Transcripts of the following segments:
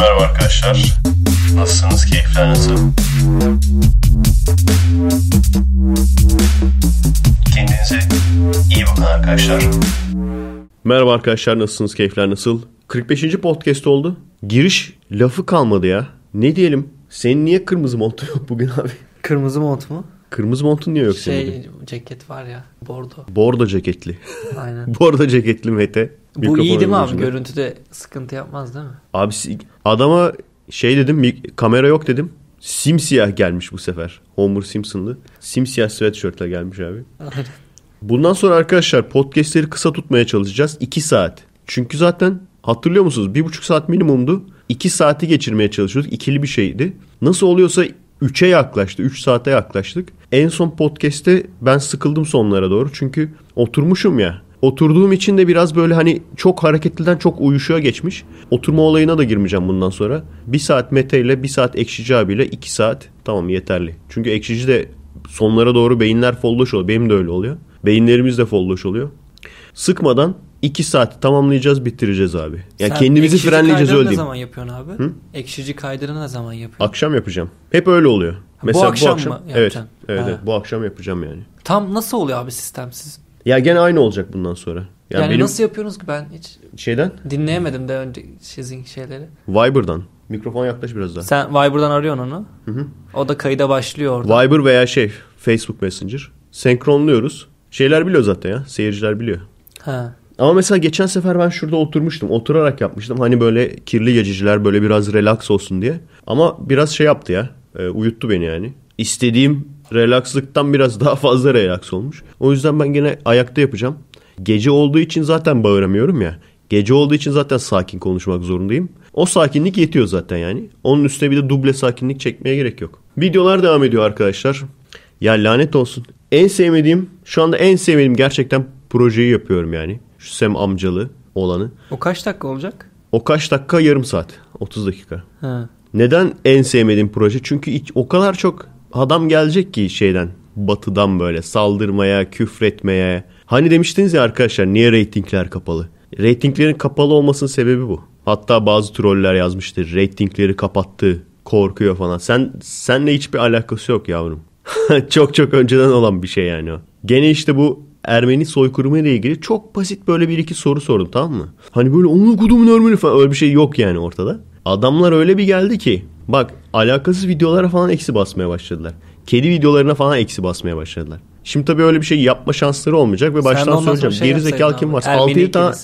Merhaba arkadaşlar. Nasılsınız? Keyifler nasıl? Kendinize iyi bakın arkadaşlar. Merhaba arkadaşlar. Nasılsınız? Keyifler nasıl? 45. podcast oldu. Giriş lafı kalmadı ya. Ne diyelim? Senin niye kırmızı montu yok bugün abi? Kırmızı mont mu? Kırmızı montun niye yok şey, senin? Şey ceket var ya bordo. Bordo ceketli. Aynen. bordo ceketli Mete. Bu iyi mi abi? Görüntüde sıkıntı yapmaz değil mi? Abi adama şey dedim kamera yok dedim. Simsiyah gelmiş bu sefer. Homer Simpson'lı. Simsiyah sweatshirtle gelmiş abi. Bundan sonra arkadaşlar podcastleri kısa tutmaya çalışacağız. 2 saat. Çünkü zaten hatırlıyor musunuz? 1,5 saat minimumdu. 2 saati geçirmeye çalışıyorduk. İkili bir şeydi. Nasıl oluyorsa 3'e yaklaştı. 3 saate yaklaştık. En son podcast'te ben sıkıldım sonlara doğru. Çünkü oturmuşum ya. Oturduğum için de biraz böyle hani çok hareketliden çok uyuşuya geçmiş. Oturma olayına da girmeyeceğim bundan sonra. Bir saat Mete ile bir saat Ekşici abiyle iki saat tamam yeterli. Çünkü Ekşici de sonlara doğru beyinler folloş oluyor. Benim de öyle oluyor. Beyinlerimiz de folloş oluyor. Sıkmadan iki saat tamamlayacağız bitireceğiz abi. Ya yani kendimizi frenleyeceğiz öyle ne zaman yapıyorsun abi? Hı? Ekşici kaydırı ne zaman yapıyorsun? Akşam yapacağım. Hep öyle oluyor. Mesela bu akşam, bu akşam mı evet, yapacaksın? Evet, ha. evet bu akşam yapacağım yani. Tam nasıl oluyor abi sistemsiz? Ya gene aynı olacak bundan sonra. Yani, yani benim nasıl yapıyorsunuz ki ben hiç şeyden dinleyemedim de önce sizin şeyleri. Viber'dan. Mikrofon yaklaş biraz daha. Sen Viber'dan arıyorsun onu. Hı hı. O da kayıda başlıyor orada. Viber veya şey Facebook Messenger. Senkronluyoruz. Şeyler biliyor zaten ya. Seyirciler biliyor. Ha. Ama mesela geçen sefer ben şurada oturmuştum. Oturarak yapmıştım. Hani böyle kirli geciciler böyle biraz relax olsun diye. Ama biraz şey yaptı ya. E, uyuttu beni yani. İstediğim Relakslıktan biraz daha fazla relax olmuş. O yüzden ben gene ayakta yapacağım. Gece olduğu için zaten bağıramıyorum ya. Gece olduğu için zaten sakin konuşmak zorundayım. O sakinlik yetiyor zaten yani. Onun üstüne bir de duble sakinlik çekmeye gerek yok. Videolar devam ediyor arkadaşlar. Ya lanet olsun. En sevmediğim, şu anda en sevmediğim gerçekten projeyi yapıyorum yani. Şu Sem amcalı olanı. O kaç dakika olacak? O kaç dakika? Yarım saat. 30 dakika. Ha. Neden en sevmediğim proje? Çünkü o kadar çok adam gelecek ki şeyden batıdan böyle saldırmaya, küfretmeye. Hani demiştiniz ya arkadaşlar niye reytingler kapalı? Reytinglerin kapalı olmasının sebebi bu. Hatta bazı troller yazmıştır. Reytingleri kapattı, korkuyor falan. Sen senle hiçbir alakası yok yavrum. çok çok önceden olan bir şey yani o. Gene işte bu Ermeni soykırımı ile ilgili çok basit böyle bir iki soru sordum tamam mı? Hani böyle onu kudumun Ermeni falan öyle bir şey yok yani ortada. Adamlar öyle bir geldi ki bak alakasız videolara falan eksi basmaya başladılar. Kedi videolarına falan eksi basmaya başladılar. Şimdi tabii öyle bir şey yapma şansları olmayacak ve baştan söyleyeceğim. Şey Geri zekalı kim var? 6-7 tane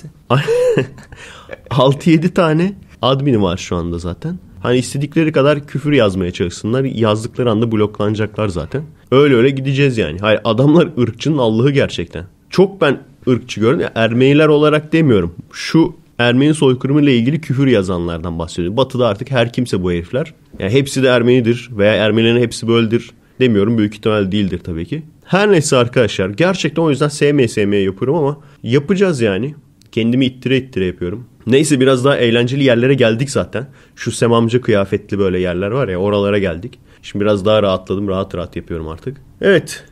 6-7 tane admini var şu anda zaten. Hani istedikleri kadar küfür yazmaya çalışsınlar. Yazdıkları anda bloklanacaklar zaten. Öyle öyle gideceğiz yani. Hayır adamlar ırkçının Allah'ı gerçekten. Çok ben ırkçı görün. Ermeniler olarak demiyorum. Şu Ermeni soykırımı ile ilgili küfür yazanlardan bahsediyorum. Batı'da artık her kimse bu herifler. Yani hepsi de Ermenidir veya Ermenilerin hepsi böyledir demiyorum. Büyük ihtimal değildir tabii ki. Her neyse arkadaşlar gerçekten o yüzden sevmeye sevmeye yapıyorum ama yapacağız yani. Kendimi ittire ittire yapıyorum. Neyse biraz daha eğlenceli yerlere geldik zaten. Şu semamcı kıyafetli böyle yerler var ya oralara geldik. Şimdi biraz daha rahatladım. Rahat rahat yapıyorum artık. Evet.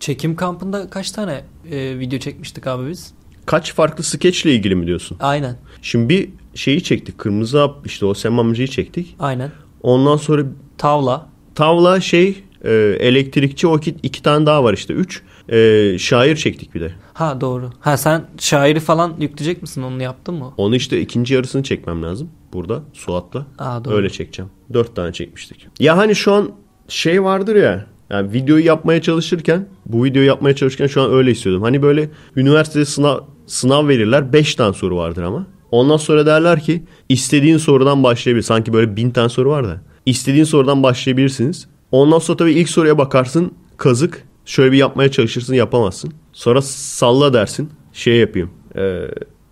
Çekim kampında kaç tane e, video çekmiştik abi biz? Kaç farklı skeçle ilgili mi diyorsun? Aynen. Şimdi bir şeyi çektik. Kırmızı Hap işte o Semmamcı'yı çektik. Aynen. Ondan sonra Tavla. Tavla şey e, elektrikçi o iki, iki tane daha var işte. Üç. E, şair çektik bir de. Ha doğru. Ha sen şairi falan yükleyecek misin? Onu yaptın mı? Onu işte ikinci yarısını çekmem lazım. Burada Suat'la. Aa, doğru. Öyle çekeceğim. Dört tane çekmiştik. Ya hani şu an şey vardır ya yani videoyu yapmaya çalışırken, bu videoyu yapmaya çalışırken şu an öyle istiyordum. Hani böyle üniversitede sınav sınav verirler. 5 tane soru vardır ama. Ondan sonra derler ki istediğin sorudan başlayabilir. Sanki böyle bin tane soru var da. İstediğin sorudan başlayabilirsiniz. Ondan sonra tabii ilk soruya bakarsın kazık. Şöyle bir yapmaya çalışırsın yapamazsın. Sonra salla dersin. Şey yapayım. Ee,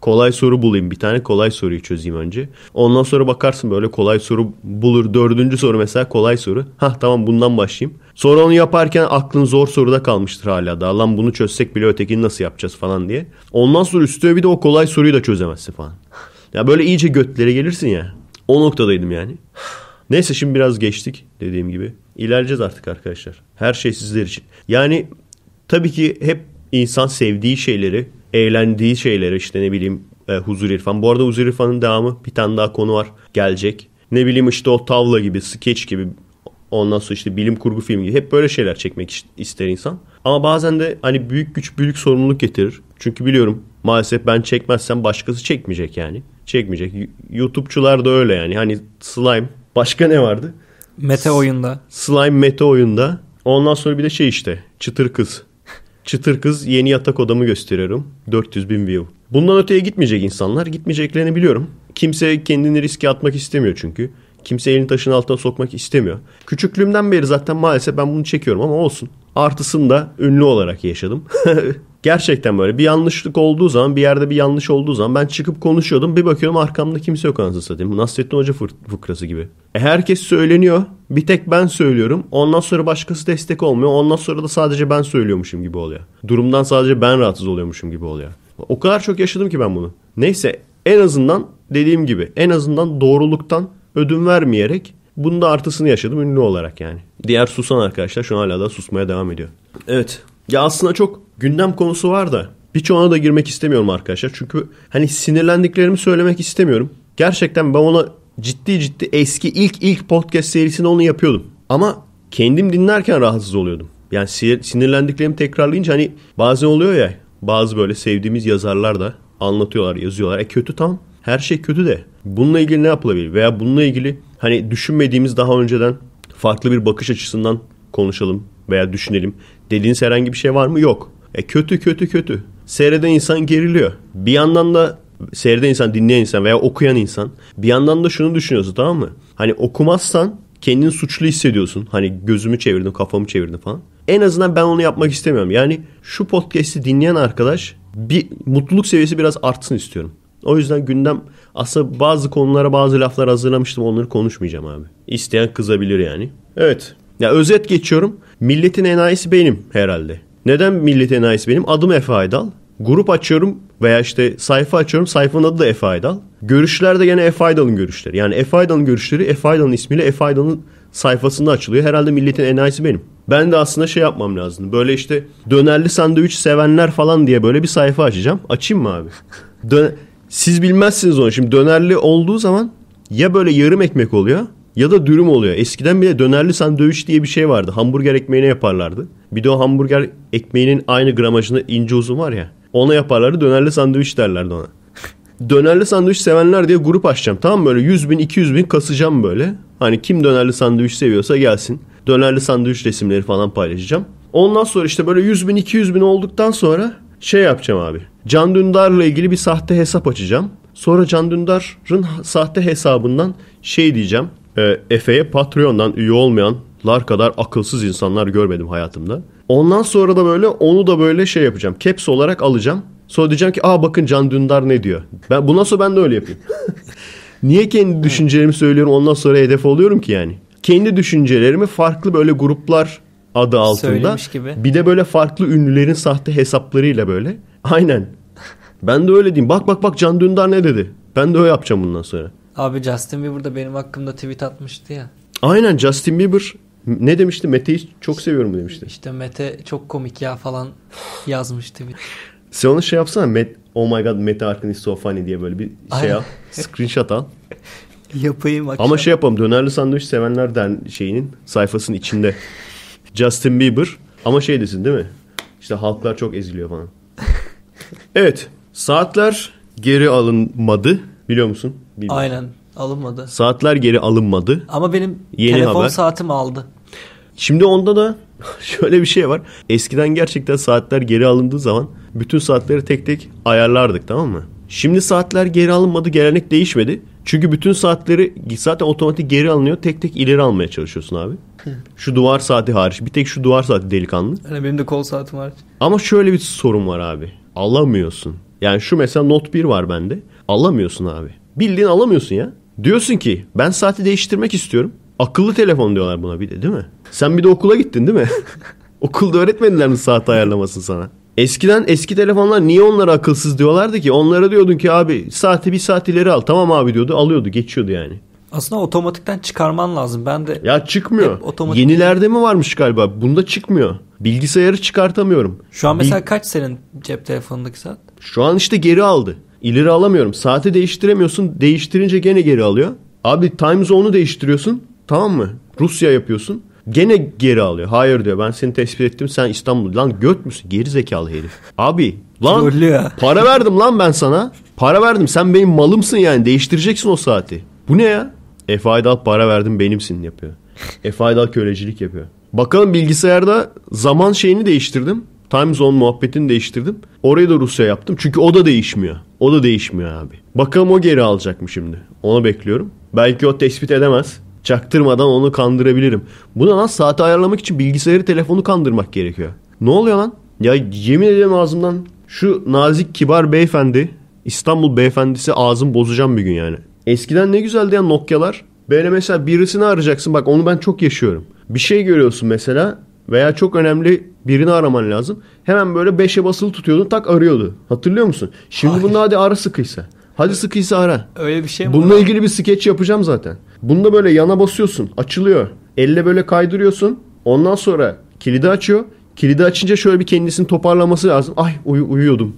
kolay soru bulayım. Bir tane kolay soruyu çözeyim önce. Ondan sonra bakarsın böyle kolay soru bulur. Dördüncü soru mesela kolay soru. Hah tamam bundan başlayayım. Sonra onu yaparken aklın zor soruda kalmıştır hala da. Lan bunu çözsek bile ötekini nasıl yapacağız falan diye. Ondan sonra üstüne bir de o kolay soruyu da çözemezsin falan. ya böyle iyice götlere gelirsin ya. O noktadaydım yani. Neyse şimdi biraz geçtik dediğim gibi. İlerleyeceğiz artık arkadaşlar. Her şey sizler için. Yani tabii ki hep insan sevdiği şeyleri eğlendiği şeylere işte ne bileyim e, Huzur İrfan. Bu arada Huzur İrfan'ın devamı bir tane daha konu var gelecek. Ne bileyim işte o tavla gibi, skeç gibi ondan sonra işte bilim kurgu filmi gibi hep böyle şeyler çekmek ister insan. Ama bazen de hani büyük güç büyük sorumluluk getirir. Çünkü biliyorum maalesef ben çekmezsem başkası çekmeyecek yani. Çekmeyecek. YouTube'çular da öyle yani. Hani slime başka ne vardı? Mete oyunda. Slime mete oyunda. Ondan sonra bir de şey işte çıtır kız. Çıtır Kız yeni yatak odamı gösteriyorum. 400 bin view. Bundan öteye gitmeyecek insanlar. Gitmeyeceklerini biliyorum. Kimse kendini riske atmak istemiyor çünkü. Kimse elini taşın altına sokmak istemiyor. Küçüklüğümden beri zaten maalesef ben bunu çekiyorum ama olsun. Artısını da ünlü olarak yaşadım. Gerçekten böyle bir yanlışlık olduğu zaman bir yerde bir yanlış olduğu zaman ben çıkıp konuşuyordum. Bir bakıyorum arkamda kimse yok anasını satayım. Nasrettin Hoca fıkrası gibi. E herkes söyleniyor. Bir tek ben söylüyorum. Ondan sonra başkası destek olmuyor. Ondan sonra da sadece ben söylüyormuşum gibi oluyor. Durumdan sadece ben rahatsız oluyormuşum gibi oluyor. O kadar çok yaşadım ki ben bunu. Neyse en azından dediğim gibi en azından doğruluktan ödün vermeyerek bunun da artısını yaşadım ünlü olarak yani. Diğer susan arkadaşlar şu an hala da susmaya devam ediyor. Evet. Ya aslında çok gündem konusu var da birçoğuna da girmek istemiyorum arkadaşlar. Çünkü hani sinirlendiklerimi söylemek istemiyorum. Gerçekten ben ona ciddi ciddi eski ilk ilk podcast serisinde onu yapıyordum. Ama kendim dinlerken rahatsız oluyordum. Yani sinirlendiklerimi tekrarlayınca hani bazen oluyor ya bazı böyle sevdiğimiz yazarlar da anlatıyorlar yazıyorlar. E kötü tam her şey kötü de bununla ilgili ne yapılabilir? Veya bununla ilgili hani düşünmediğimiz daha önceden farklı bir bakış açısından konuşalım veya düşünelim. Dediğiniz herhangi bir şey var mı? Yok. E kötü kötü kötü. Seyreden insan geriliyor. Bir yandan da seyreden insan, dinleyen insan veya okuyan insan bir yandan da şunu düşünüyorsun tamam mı? Hani okumazsan kendini suçlu hissediyorsun. Hani gözümü çevirdim, kafamı çevirdim falan. En azından ben onu yapmak istemiyorum. Yani şu podcast'i dinleyen arkadaş bir mutluluk seviyesi biraz artsın istiyorum. O yüzden gündem aslında bazı konulara bazı laflar hazırlamıştım onları konuşmayacağım abi. İsteyen kızabilir yani. Evet. Ya özet geçiyorum. Milletin enayisi benim herhalde. Neden milletin enayisi benim? Adım Efe Aydal. Grup açıyorum veya işte sayfa açıyorum. Sayfanın adı da Efe Aydal. Görüşler de gene Efe Aydal'ın görüşleri. Yani Efe Aydal'ın görüşleri Efe Aydal'ın ismiyle Efe Aydal'ın sayfasında açılıyor. Herhalde milletin enayisi benim. Ben de aslında şey yapmam lazım. Böyle işte dönerli sandviç sevenler falan diye böyle bir sayfa açacağım. Açayım mı abi? Dön siz bilmezsiniz onu. Şimdi dönerli olduğu zaman ya böyle yarım ekmek oluyor ya da dürüm oluyor. Eskiden bile dönerli sandviç diye bir şey vardı. Hamburger ekmeğine yaparlardı. Bir de o hamburger ekmeğinin aynı gramajında ince uzun var ya. Ona yaparlardı dönerli sandviç derlerdi ona. dönerli sandviç sevenler diye grup açacağım. Tamam böyle 100 bin 200 bin kasacağım böyle. Hani kim dönerli sandviç seviyorsa gelsin. Dönerli sandviç resimleri falan paylaşacağım. Ondan sonra işte böyle 100 bin 200 bin olduktan sonra şey yapacağım abi. Can Dündar'la ilgili bir sahte hesap açacağım. Sonra Can Dündar'ın sahte hesabından şey diyeceğim. E, Efe'ye Patreon'dan üye olmayanlar kadar akılsız insanlar görmedim hayatımda. Ondan sonra da böyle onu da böyle şey yapacağım. Caps olarak alacağım. Sonra diyeceğim ki aa bakın Can Dündar ne diyor. Ben, bundan sonra ben de öyle yapayım. Niye kendi düşüncelerimi söylüyorum ondan sonra hedef oluyorum ki yani? Kendi düşüncelerimi farklı böyle gruplar adı altında. Söylemiş gibi. Bir de böyle farklı ünlülerin sahte hesaplarıyla böyle. Aynen. Ben de öyle diyeyim. Bak bak bak Can Dündar ne dedi? Ben de öyle yapacağım bundan sonra. Abi Justin Bieber da benim hakkımda tweet atmıştı ya. Aynen Justin Bieber ne demişti? Mete'yi çok seviyorum demişti. İşte Mete çok komik ya falan yazmıştı. Bir. Sen onu şey yapsana. Met, oh my god Mete Arkin is so funny diye böyle bir şey Aynen. al. Screenshot al. Yapayım akşam. Ama şey yapalım. Dönerli sandviç sevenler den şeyinin sayfasının içinde. Justin Bieber. Ama şey desin değil mi? İşte halklar çok eziliyor falan. evet. Saatler geri alınmadı. Biliyor musun? Bilmiyorum. Aynen. Alınmadı. Saatler geri alınmadı. Ama benim Yeni telefon haber. saatim aldı. Şimdi onda da şöyle bir şey var. Eskiden gerçekten saatler geri alındığı zaman bütün saatleri tek tek ayarlardık tamam mı? Şimdi saatler geri alınmadı, gelenek değişmedi. Çünkü bütün saatleri zaten otomatik geri alınıyor. Tek tek ileri almaya çalışıyorsun abi. Şu duvar saati hariç. Bir tek şu duvar saati delikanlı. Yani benim de kol saatim var. Ama şöyle bir sorun var abi. Alamıyorsun. Yani şu mesela not 1 var bende. Alamıyorsun abi. Bildiğin alamıyorsun ya. Diyorsun ki ben saati değiştirmek istiyorum. Akıllı telefon diyorlar buna bir de değil mi? Sen bir de okula gittin değil mi? Okulda öğretmediler mi saat ayarlamasını sana? Eskiden eski telefonlar niye onlara akılsız diyorlardı ki? Onlara diyordun ki abi saati bir saat ileri al. Tamam abi diyordu alıyordu geçiyordu yani. Aslında otomatikten çıkarman lazım. Ben de Ya çıkmıyor. Otomatik... Yenilerde mi varmış galiba? Bunda çıkmıyor. Bilgisayarı çıkartamıyorum. Şu an mesela Bil... kaç senin cep telefonundaki saat? Şu an işte geri aldı. İleri alamıyorum. Saati değiştiremiyorsun. Değiştirince gene geri alıyor. Abi time zone'u değiştiriyorsun. Tamam mı? Rusya yapıyorsun. Gene geri alıyor. Hayır diyor ben seni tespit ettim sen İstanbul. Lan göt müsün? Geri zekalı herif. Abi lan para verdim lan ben sana. Para verdim sen benim malımsın yani değiştireceksin o saati. Bu ne ya? Efe Aydal para verdim benimsin yapıyor. Efe Aydal kölecilik yapıyor. Bakalım bilgisayarda zaman şeyini değiştirdim. Time Zone muhabbetini değiştirdim. Orayı da Rusya yaptım. Çünkü o da değişmiyor. O da değişmiyor abi. Bakalım o geri alacak mı şimdi? Onu bekliyorum. Belki o tespit edemez. Çaktırmadan onu kandırabilirim. Buna lan saati ayarlamak için bilgisayarı telefonu kandırmak gerekiyor. Ne oluyor lan? Ya yemin ederim ağzımdan şu nazik kibar beyefendi İstanbul beyefendisi ağzım bozacağım bir gün yani. Eskiden ne güzeldi ya Nokia'lar. Böyle mesela birisini arayacaksın bak onu ben çok yaşıyorum. Bir şey görüyorsun mesela veya çok önemli birini araman lazım. Hemen böyle 5'e basılı tutuyordun tak arıyordu. Hatırlıyor musun? Şimdi Hayır. bunda hadi ara sıkıysa. Hadi sıkıysa ara. Öyle bir şey mi? Bununla ilgili bir skeç yapacağım zaten. Bunda böyle yana basıyorsun. Açılıyor. Elle böyle kaydırıyorsun. Ondan sonra kilidi açıyor. Kilidi açınca şöyle bir kendisini toparlaması lazım. Ay uyu, uyuyordum.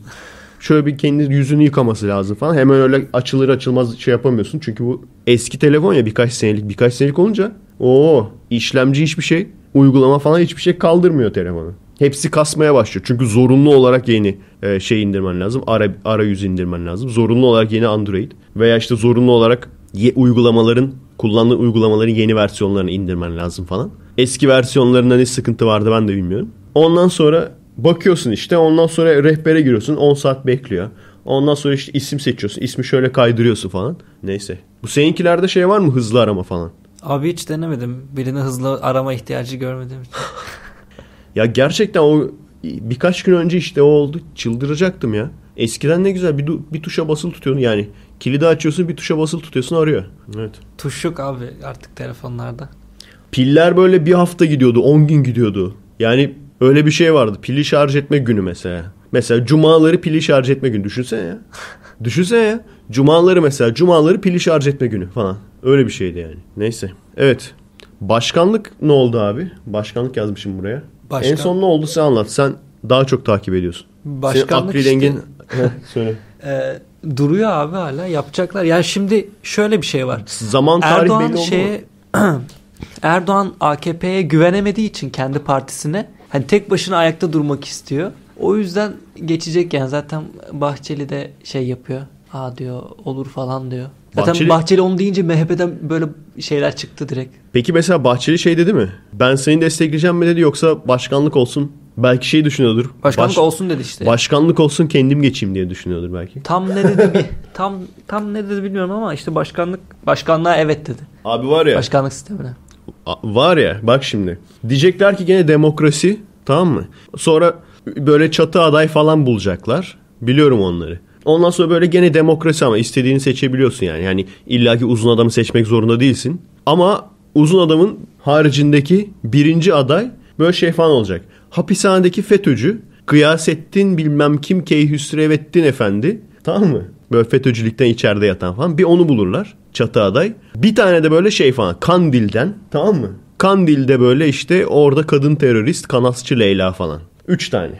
Şöyle bir kendi yüzünü yıkaması lazım falan. Hemen öyle açılır açılmaz şey yapamıyorsun. Çünkü bu eski telefon ya birkaç senelik birkaç senelik olunca o işlemci hiçbir şey uygulama falan hiçbir şey kaldırmıyor telefonu hepsi kasmaya başlıyor. Çünkü zorunlu olarak yeni e, şey indirmen lazım. Ara, arayüz indirmen lazım. Zorunlu olarak yeni Android veya işte zorunlu olarak ye, uygulamaların kullandığın uygulamaların yeni versiyonlarını indirmen lazım falan. Eski versiyonlarında ne sıkıntı vardı ben de bilmiyorum. Ondan sonra bakıyorsun işte ondan sonra rehbere giriyorsun 10 saat bekliyor. Ondan sonra işte isim seçiyorsun. İsmi şöyle kaydırıyorsun falan. Neyse. Bu seninkilerde şey var mı hızlı arama falan? Abi hiç denemedim. Birini hızlı arama ihtiyacı görmedim. Ya gerçekten o birkaç gün önce işte o oldu. Çıldıracaktım ya. Eskiden ne güzel bir, bir tuşa basıl tutuyordun yani. Kilidi açıyorsun bir tuşa basıl tutuyorsun arıyor. Evet. Tuş yok abi artık telefonlarda. Piller böyle bir hafta gidiyordu 10 gün gidiyordu. Yani öyle bir şey vardı. Pili şarj etme günü mesela. Mesela cumaları pili şarj etme günü. Düşünsene ya. Düşünsene ya. Cumaları mesela cumaları pili şarj etme günü falan. Öyle bir şeydi yani. Neyse. Evet. Başkanlık ne oldu abi? Başkanlık yazmışım buraya. Başkan... En son ne oldu sen anlat. Sen daha çok takip ediyorsun. Başkanlık Senin işte... Heh, söyle. E, duruyor abi hala yapacaklar. Yani şimdi şöyle bir şey var. Zaman tarih Erdoğan belli şeye, Erdoğan AKP'ye güvenemediği için kendi partisine hani tek başına ayakta durmak istiyor. O yüzden geçecek yani zaten Bahçeli de şey yapıyor. Aa diyor olur falan diyor. Zaten Bahçeli... Bahçeli onu deyince MHP'den böyle şeyler çıktı direkt. Peki mesela Bahçeli şey dedi mi? Ben seni destekleyeceğim mi dedi yoksa başkanlık olsun Belki şey düşünüyordur. Başkanlık baş, olsun dedi işte. Başkanlık olsun kendim geçeyim diye düşünüyordur belki. Tam ne dedi mi? tam tam ne dedi bilmiyorum ama işte başkanlık başkanlığa evet dedi. Abi var ya. Başkanlık sistemine. Var ya bak şimdi. Diyecekler ki gene demokrasi tamam mı? Sonra böyle çatı aday falan bulacaklar. Biliyorum onları. Ondan sonra böyle gene demokrasi ama istediğini seçebiliyorsun yani. Yani illaki uzun adamı seçmek zorunda değilsin. Ama uzun adamın haricindeki birinci aday böyle şey falan olacak. Hapishanedeki FETÖ'cü Gıyasettin bilmem kim Keyhüsrevettin Efendi tamam mı? Böyle FETÖ'cülükten içeride yatan falan. Bir onu bulurlar çatı aday. Bir tane de böyle şey falan Kandil'den tamam mı? Kandil'de böyle işte orada kadın terörist, kanasçı Leyla falan. Üç tane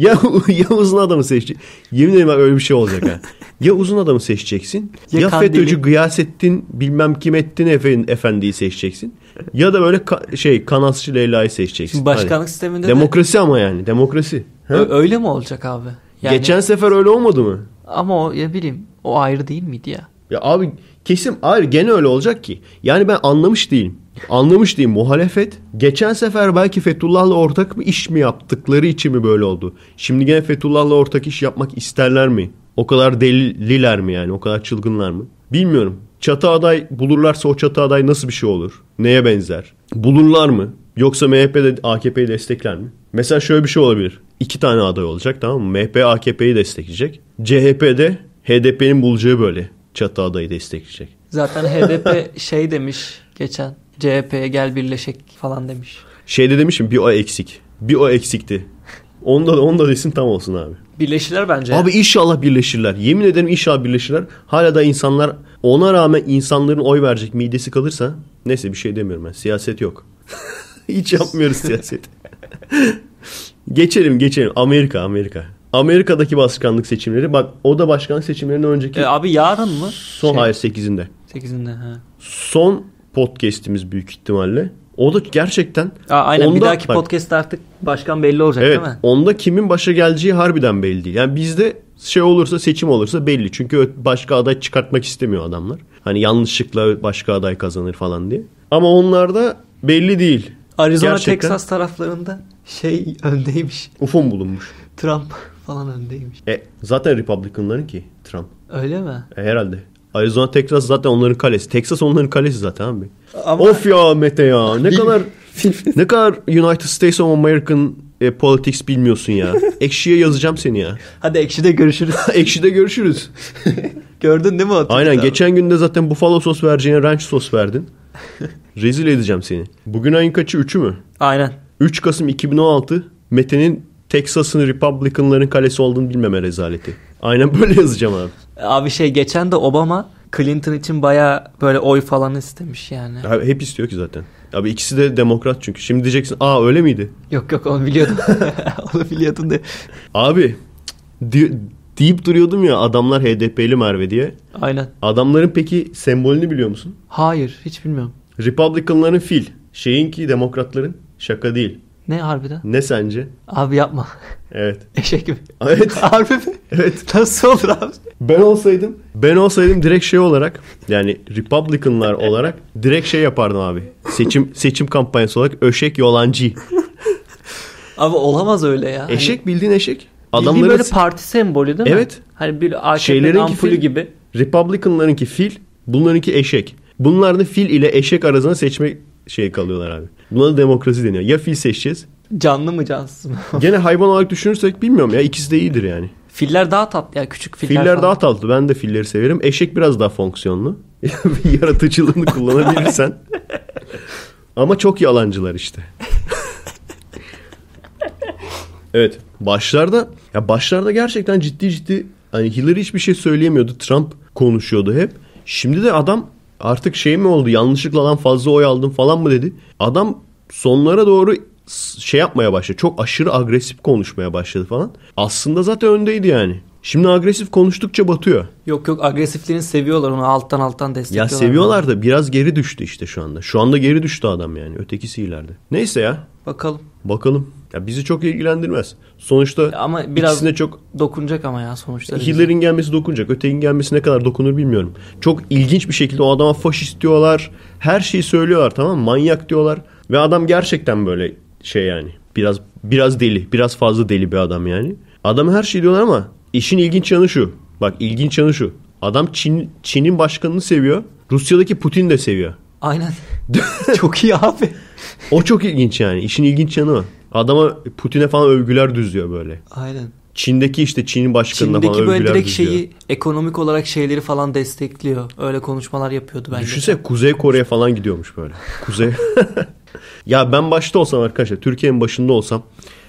ya, ya uzun adamı seçeceksin. Yemin ederim öyle bir şey olacak ha. Ya uzun adamı seçeceksin. ya ya Kandili. FETÖ'cü Gıyasettin bilmem kim ettin efendi, efendiyi seçeceksin. Ya da böyle ka- şey kanatçı Leyla'yı seçeceksin. Şimdi başkanlık Hadi. sisteminde de- Demokrasi ama yani demokrasi. Ha? Ö- öyle mi olacak abi? Yani, Geçen sefer öyle olmadı mı? Ama o ya bileyim o ayrı değil miydi ya? Ya abi kesim hayır gene öyle olacak ki. Yani ben anlamış değilim. Anlamış değilim muhalefet. Geçen sefer belki Fethullah'la ortak mı iş mi yaptıkları için mi böyle oldu? Şimdi gene Fethullah'la ortak iş yapmak isterler mi? O kadar deliler mi yani? O kadar çılgınlar mı? Bilmiyorum. Çatı aday bulurlarsa o çatı aday nasıl bir şey olur? Neye benzer? Bulurlar mı? Yoksa MHP de AKP'yi destekler mi? Mesela şöyle bir şey olabilir. İki tane aday olacak tamam mı? MHP AKP'yi destekleyecek. CHP'de HDP'nin bulacağı böyle çatı adayı destekleyecek. Zaten HDP şey demiş geçen CHP'ye gel birleşek falan demiş. Şeyde demişim bir o eksik. Bir o eksikti. Onda da onda desin tam olsun abi. Birleşirler bence. Abi inşallah birleşirler. Yemin ederim inşallah birleşirler. Hala da insanlar ona rağmen insanların oy verecek midesi kalırsa neyse bir şey demiyorum ben. Siyaset yok. Hiç yapmıyoruz siyaset. geçelim geçelim. Amerika Amerika. Amerika'daki başkanlık seçimleri bak o da başkanlık seçimlerinin önceki. E, abi yarın mı? Son şey, hayır 8'inde. 8'inde ha. Son podcast'imiz büyük ihtimalle. O da gerçekten. Aa, aynen onda, bir dahaki bak, podcast'te artık başkan belli olacak evet, değil mi? Onda kimin başa geleceği harbiden belli değil. Yani bizde şey olursa seçim olursa belli. Çünkü başka aday çıkartmak istemiyor adamlar. Hani yanlışlıkla başka aday kazanır falan diye. Ama onlarda belli değil. Arizona, Gerçekten... Texas taraflarında şey öndeymiş. Ufum bulunmuş. Trump falan öndeymiş. E, zaten Republican'ların ki Trump. Öyle mi? E, herhalde. Arizona, Texas zaten onların kalesi. Texas onların kalesi zaten abi. Ama... Of ya Mete ya. Ne kadar ne kadar United States of American e, politics bilmiyorsun ya. Ekşi'ye yazacağım seni ya. Hadi Ekşi'de görüşürüz. Ekşi'de görüşürüz. Gördün değil mi? Atatürk Aynen. Abi? Geçen günde zaten buffalo sos vereceğine ranch sos verdin. Rezil edeceğim seni. Bugün ayın kaçı? üçü mü? Aynen. 3 Kasım 2016 Mete'nin Texas'ın Republican'ların kalesi olduğunu bilmeme rezaleti. Aynen böyle yazacağım abi. Abi şey geçen de Obama Clinton için baya böyle oy falan istemiş yani. Abi hep istiyor ki zaten. Abi ikisi de demokrat çünkü. Şimdi diyeceksin aa öyle miydi? Yok yok onu biliyordum. onu biliyordum de. Abi di deyip duruyordum ya adamlar HDP'li Merve diye. Aynen. Adamların peki sembolünü biliyor musun? Hayır hiç bilmiyorum. Republican'ların fil. Şeyinki demokratların şaka değil. Ne harbiden? Ne sence? Abi yapma. Evet. Eşek mi? Evet. Harbi mi? Evet. Nasıl olur abi? Ben olsaydım, ben olsaydım direkt şey olarak yani Republicanlar olarak direkt şey yapardım abi. Seçim seçim kampanyası olarak öşek yolancı. Abi olamaz öyle ya. Hani eşek bildiğin eşek. Adamları böyle parti sembolü değil mi? Evet. Hani bir AKP'nin ampulü fil, gibi. Republicanlarınki fil, bunlarınki eşek. Bunlar da fil ile eşek arasında seçme şey kalıyorlar abi. Buna da demokrasi deniyor. Ya fil seçeceğiz. Canlı mı cansız mı? Gene hayvan olarak düşünürsek bilmiyorum ya ikisi de iyidir yani. Filler daha tatlı ya küçük filler. Filler falan. daha tatlı. Ben de filleri severim. Eşek biraz daha fonksiyonlu. Yaratıcılığını kullanabilirsen. Ama çok yalancılar işte. evet. Başlarda ya başlarda gerçekten ciddi ciddi hani Hillary hiçbir şey söyleyemiyordu. Trump konuşuyordu hep. Şimdi de adam artık şey mi oldu yanlışlıkla lan fazla oy aldım falan mı dedi. Adam sonlara doğru şey yapmaya başladı. Çok aşırı agresif konuşmaya başladı falan. Aslında zaten öndeydi yani. Şimdi agresif konuştukça batıyor. Yok yok agresifliğini seviyorlar onu alttan alttan destekliyorlar. Ya seviyorlar da biraz geri düştü işte şu anda. Şu anda geri düştü adam yani ötekisi ileride. Neyse ya. Bakalım. Bakalım. Ya bizi çok ilgilendirmez. Sonuçta ama biraz ikisine çok dokunacak ama ya sonuçta. Hitler'in gelmesi dokunacak. Öteğin gelmesi ne kadar dokunur bilmiyorum. Çok ilginç bir şekilde o adama faşist diyorlar. Her şeyi söylüyorlar tamam mı? Manyak diyorlar. Ve adam gerçekten böyle şey yani. Biraz biraz deli. Biraz fazla deli bir adam yani. Adam her şey diyorlar ama işin ilginç yanı şu. Bak ilginç yanı şu. Adam Çin Çin'in başkanını seviyor. Rusya'daki Putin de seviyor. Aynen. çok iyi abi. o çok ilginç yani. İşin ilginç yanı o. Adama Putin'e falan övgüler düzüyor böyle. Aynen. Çin'deki işte Çin başkanına Çin'deki falan böyle övgüler direkt düzüyor. şeyi ekonomik olarak şeyleri falan destekliyor. Öyle konuşmalar yapıyordu bence. Düşünse Kuzey Kore'ye falan gidiyormuş böyle. Kuzey. ya ben başta olsam arkadaşlar Türkiye'nin başında olsam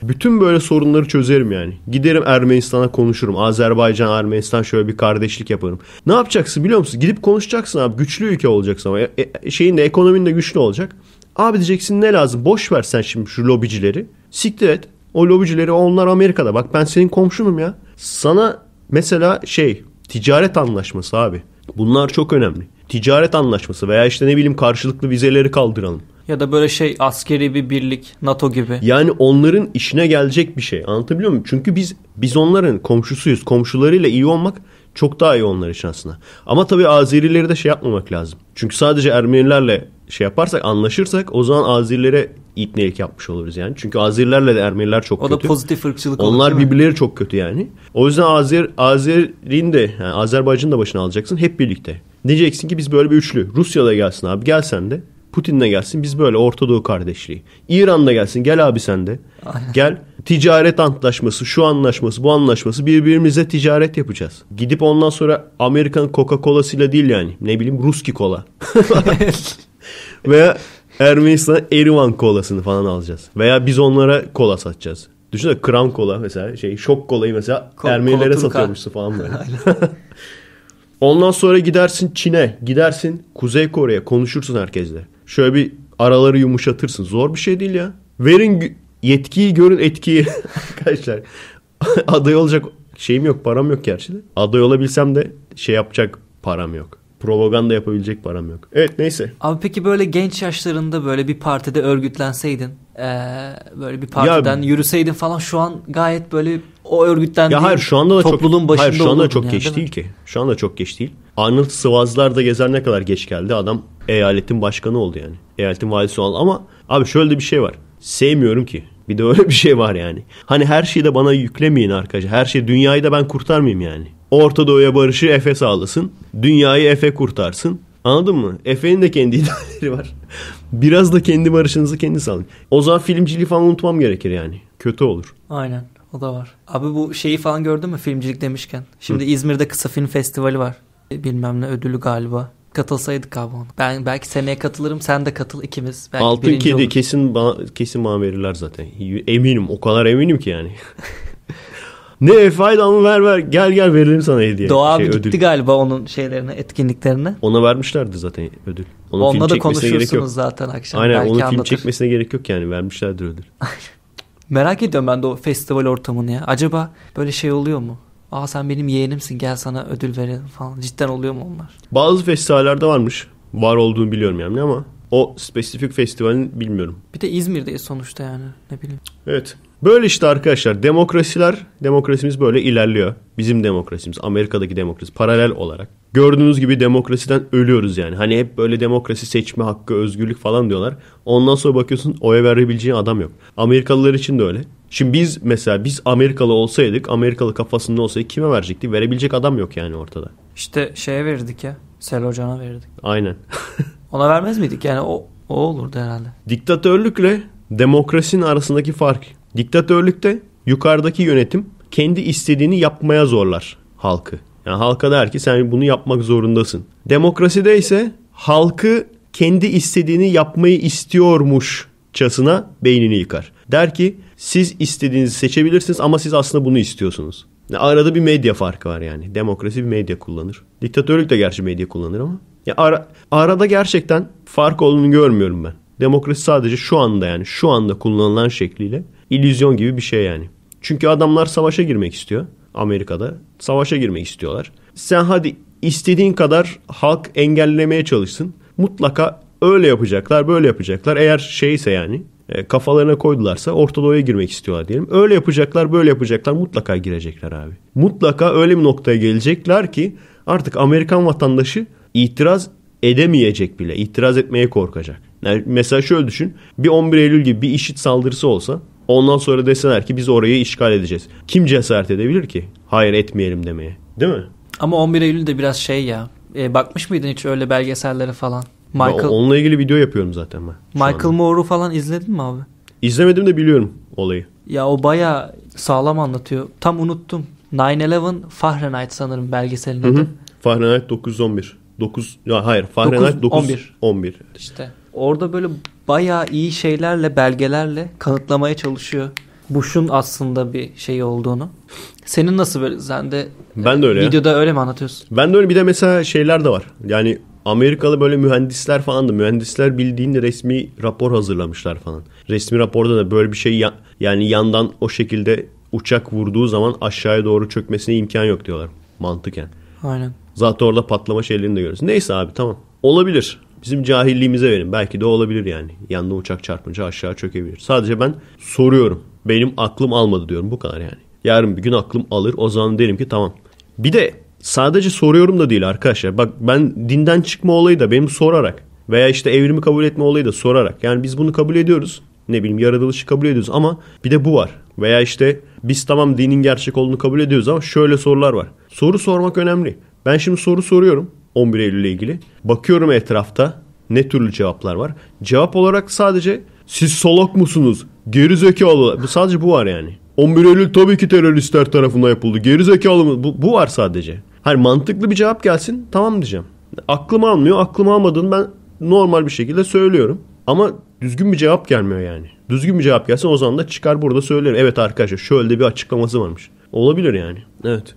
bütün böyle sorunları çözerim yani. Giderim Ermenistan'a konuşurum. Azerbaycan, Ermenistan şöyle bir kardeşlik yaparım. Ne yapacaksın biliyor musun? Gidip konuşacaksın abi. Güçlü ülke olacaksın ama. E, e şeyin de ekonomin de güçlü olacak. Abi diyeceksin ne lazım? Boş ver sen şimdi şu lobicileri. Siktir et. O lobicileri onlar Amerika'da. Bak ben senin komşunum ya. Sana mesela şey ticaret anlaşması abi. Bunlar çok önemli. Ticaret anlaşması veya işte ne bileyim karşılıklı vizeleri kaldıralım. Ya da böyle şey askeri bir birlik NATO gibi. Yani onların işine gelecek bir şey. Anlatabiliyor muyum? Çünkü biz biz onların komşusuyuz. Komşularıyla iyi olmak çok daha iyi onların şansına. Ama tabii Azerileri de şey yapmamak lazım. Çünkü sadece Ermenilerle şey yaparsak anlaşırsak o zaman Azerilere ipnelik yapmış oluruz yani. Çünkü Azerilerle de Ermeniler çok o kötü. O da pozitif ırkçılık olur, Onlar birbirleri çok kötü yani. O yüzden Azer, Azeri'nin de yani Azerbaycan'ın da başına alacaksın hep birlikte. Diyeceksin ki biz böyle bir üçlü. Rusya da gelsin abi gel sen de. Putin de gelsin biz böyle Orta Doğu kardeşliği. İran da gelsin gel abi sen de. Aynen. Gel ticaret antlaşması, şu anlaşması, bu anlaşması birbirimize ticaret yapacağız. Gidip ondan sonra Amerikan Coca-Cola'sıyla değil yani. Ne bileyim Ruski kola Veya Ermenistan'a Erivan kolasını falan alacağız. Veya biz onlara kola satacağız. Düşünsene Kram kola mesela şey şok kolayı mesela Ko Ermenilere satıyormuşsun falan böyle. Ondan sonra gidersin Çin'e, gidersin Kuzey Kore'ye konuşursun herkesle. Şöyle bir araları yumuşatırsın. Zor bir şey değil ya. Verin Yetkiyi görün etkiyi arkadaşlar. aday olacak şeyim yok param yok gerçi de. Aday olabilsem de şey yapacak param yok propaganda yapabilecek param yok. Evet neyse. Abi peki böyle genç yaşlarında böyle bir partide örgütlenseydin ee, böyle bir partiden ya, yürüseydin falan şu an gayet böyle o örgütten ya hayır, şu anda da topluluğun çok, başında hayır, şu anda çok yani, geç değil, değil ki. Şu anda çok geç değil. Arnold Sıvazlar da gezer ne kadar geç geldi adam eyaletin başkanı oldu yani. Eyaletin valisi oldu ama abi şöyle bir şey var. Sevmiyorum ki bir de öyle bir şey var yani. Hani her şeyi de bana yüklemeyin arkadaşlar. Her şey dünyayı da ben kurtarmayayım yani. Orta Doğu'ya barışı Efe sağlasın. Dünyayı Efe kurtarsın. Anladın mı? Efe'nin de kendi idealleri var. Biraz da kendi barışınızı kendi sağlayın. O zaman filmciliği falan unutmam gerekir yani. Kötü olur. Aynen. O da var. Abi bu şeyi falan gördün mü filmcilik demişken? Şimdi Hı. İzmir'de kısa film festivali var. E, bilmem ne ödülü galiba katılsaydık abi onu. Ben belki seneye katılırım sen de katıl ikimiz. Belki Altın kedi olur. kesin bana, kesin bana verirler zaten. Eminim o kadar eminim ki yani. ne Efe'ydi mı ver ver gel gel verelim sana hediye. Doğa şey, abi gitti ödül. galiba onun şeylerine etkinliklerine. Ona vermişlerdi zaten ödül. Onun Onunla da konuşursunuz zaten akşam. Aynen belki onun anlatır. film çekmesine gerek yok yani vermişlerdir ödül. Merak ediyorum ben de o festival ortamını ya. Acaba böyle şey oluyor mu? Aa sen benim yeğenimsin gel sana ödül verelim falan. Cidden oluyor mu onlar? Bazı festivallerde varmış. Var olduğunu biliyorum yani ama o spesifik festivalin bilmiyorum. Bir de İzmir'deyiz sonuçta yani ne bileyim. Evet. Böyle işte arkadaşlar demokrasiler, demokrasimiz böyle ilerliyor. Bizim demokrasimiz, Amerika'daki demokrasi paralel olarak. Gördüğünüz gibi demokrasiden ölüyoruz yani. Hani hep böyle demokrasi seçme hakkı, özgürlük falan diyorlar. Ondan sonra bakıyorsun oya verebileceğin adam yok. Amerikalılar için de öyle. Şimdi biz mesela biz Amerikalı olsaydık, Amerikalı kafasında olsaydık kime verecektik? Verebilecek adam yok yani ortada. İşte şeye verirdik ya. Sel Hoca'na verirdik. Aynen. Ona vermez miydik? Yani o, o olurdu herhalde. Diktatörlükle demokrasinin arasındaki fark Diktatörlükte yukarıdaki yönetim kendi istediğini yapmaya zorlar halkı. Yani halka der ki sen bunu yapmak zorundasın. Demokraside ise halkı kendi istediğini yapmayı istiyormuş çasına beynini yıkar. Der ki siz istediğinizi seçebilirsiniz ama siz aslında bunu istiyorsunuz. Arada bir medya farkı var yani. Demokrasi bir medya kullanır. Diktatörlük de gerçi medya kullanır ama. Ya ara, arada gerçekten fark olduğunu görmüyorum ben. Demokrasi sadece şu anda yani şu anda kullanılan şekliyle illüzyon gibi bir şey yani. Çünkü adamlar savaşa girmek istiyor Amerika'da. Savaşa girmek istiyorlar. Sen hadi istediğin kadar halk engellemeye çalışsın. Mutlaka öyle yapacaklar, böyle yapacaklar. Eğer şeyse yani e, kafalarına koydularsa Orta Doğu'ya girmek istiyorlar diyelim. Öyle yapacaklar, böyle yapacaklar mutlaka girecekler abi. Mutlaka öyle bir noktaya gelecekler ki artık Amerikan vatandaşı itiraz edemeyecek bile. İtiraz etmeye korkacak. Yani mesela şöyle düşün. Bir 11 Eylül gibi bir işit saldırısı olsa Ondan sonra deseler ki biz orayı işgal edeceğiz. Kim cesaret edebilir ki? Hayır etmeyelim demeye. Değil mi? Ama 11 Eylül de biraz şey ya. E, bakmış mıydın hiç öyle belgesellere falan? Michael... Ben onunla ilgili video yapıyorum zaten ben. Michael Moore'u falan izledin mi abi? İzlemedim de biliyorum olayı. Ya o baya sağlam anlatıyor. Tam unuttum. 9-11 Fahrenheit sanırım belgeselin adı. Fahrenheit 911. 9 ya hayır Fahrenheit 911. 11. İşte orada böyle bayağı iyi şeylerle, belgelerle kanıtlamaya çalışıyor. Bush'un aslında bir şey olduğunu. Senin nasıl böyle? Sen de ben de öyle. Videoda ya. öyle mi anlatıyorsun? Ben de öyle. Bir de mesela şeyler de var. Yani Amerikalı böyle mühendisler falan da mühendisler bildiğin resmi rapor hazırlamışlar falan. Resmi raporda da böyle bir şey ya, yani yandan o şekilde uçak vurduğu zaman aşağıya doğru çökmesine imkan yok diyorlar mantıken. Aynen. Zaten orada patlama şeylerini de görüyorsun. Neyse abi tamam. Olabilir. Bizim cahilliğimize verin. Belki de olabilir yani. yanında uçak çarpınca aşağı çökebilir. Sadece ben soruyorum. Benim aklım almadı diyorum. Bu kadar yani. Yarın bir gün aklım alır. O zaman derim ki tamam. Bir de sadece soruyorum da değil arkadaşlar. Bak ben dinden çıkma olayı da benim sorarak veya işte evrimi kabul etme olayı da sorarak. Yani biz bunu kabul ediyoruz. Ne bileyim yaratılışı kabul ediyoruz ama bir de bu var. Veya işte biz tamam dinin gerçek olduğunu kabul ediyoruz ama şöyle sorular var. Soru sormak önemli. Ben şimdi soru soruyorum. 11 Eylül ile ilgili. Bakıyorum etrafta ne türlü cevaplar var. Cevap olarak sadece siz solak musunuz, Geri zekalı. Bu sadece bu var yani. 11 Eylül tabii ki teröristler tarafından yapıldı. Geri zekalı mı? Bu, bu var sadece. Hani mantıklı bir cevap gelsin tamam diyeceğim. Aklım almıyor. Aklım almadığını ben normal bir şekilde söylüyorum. Ama düzgün bir cevap gelmiyor yani. Düzgün bir cevap gelsin o zaman da çıkar burada söylerim. Evet arkadaşlar şöyle de bir açıklaması varmış. Olabilir yani. Evet.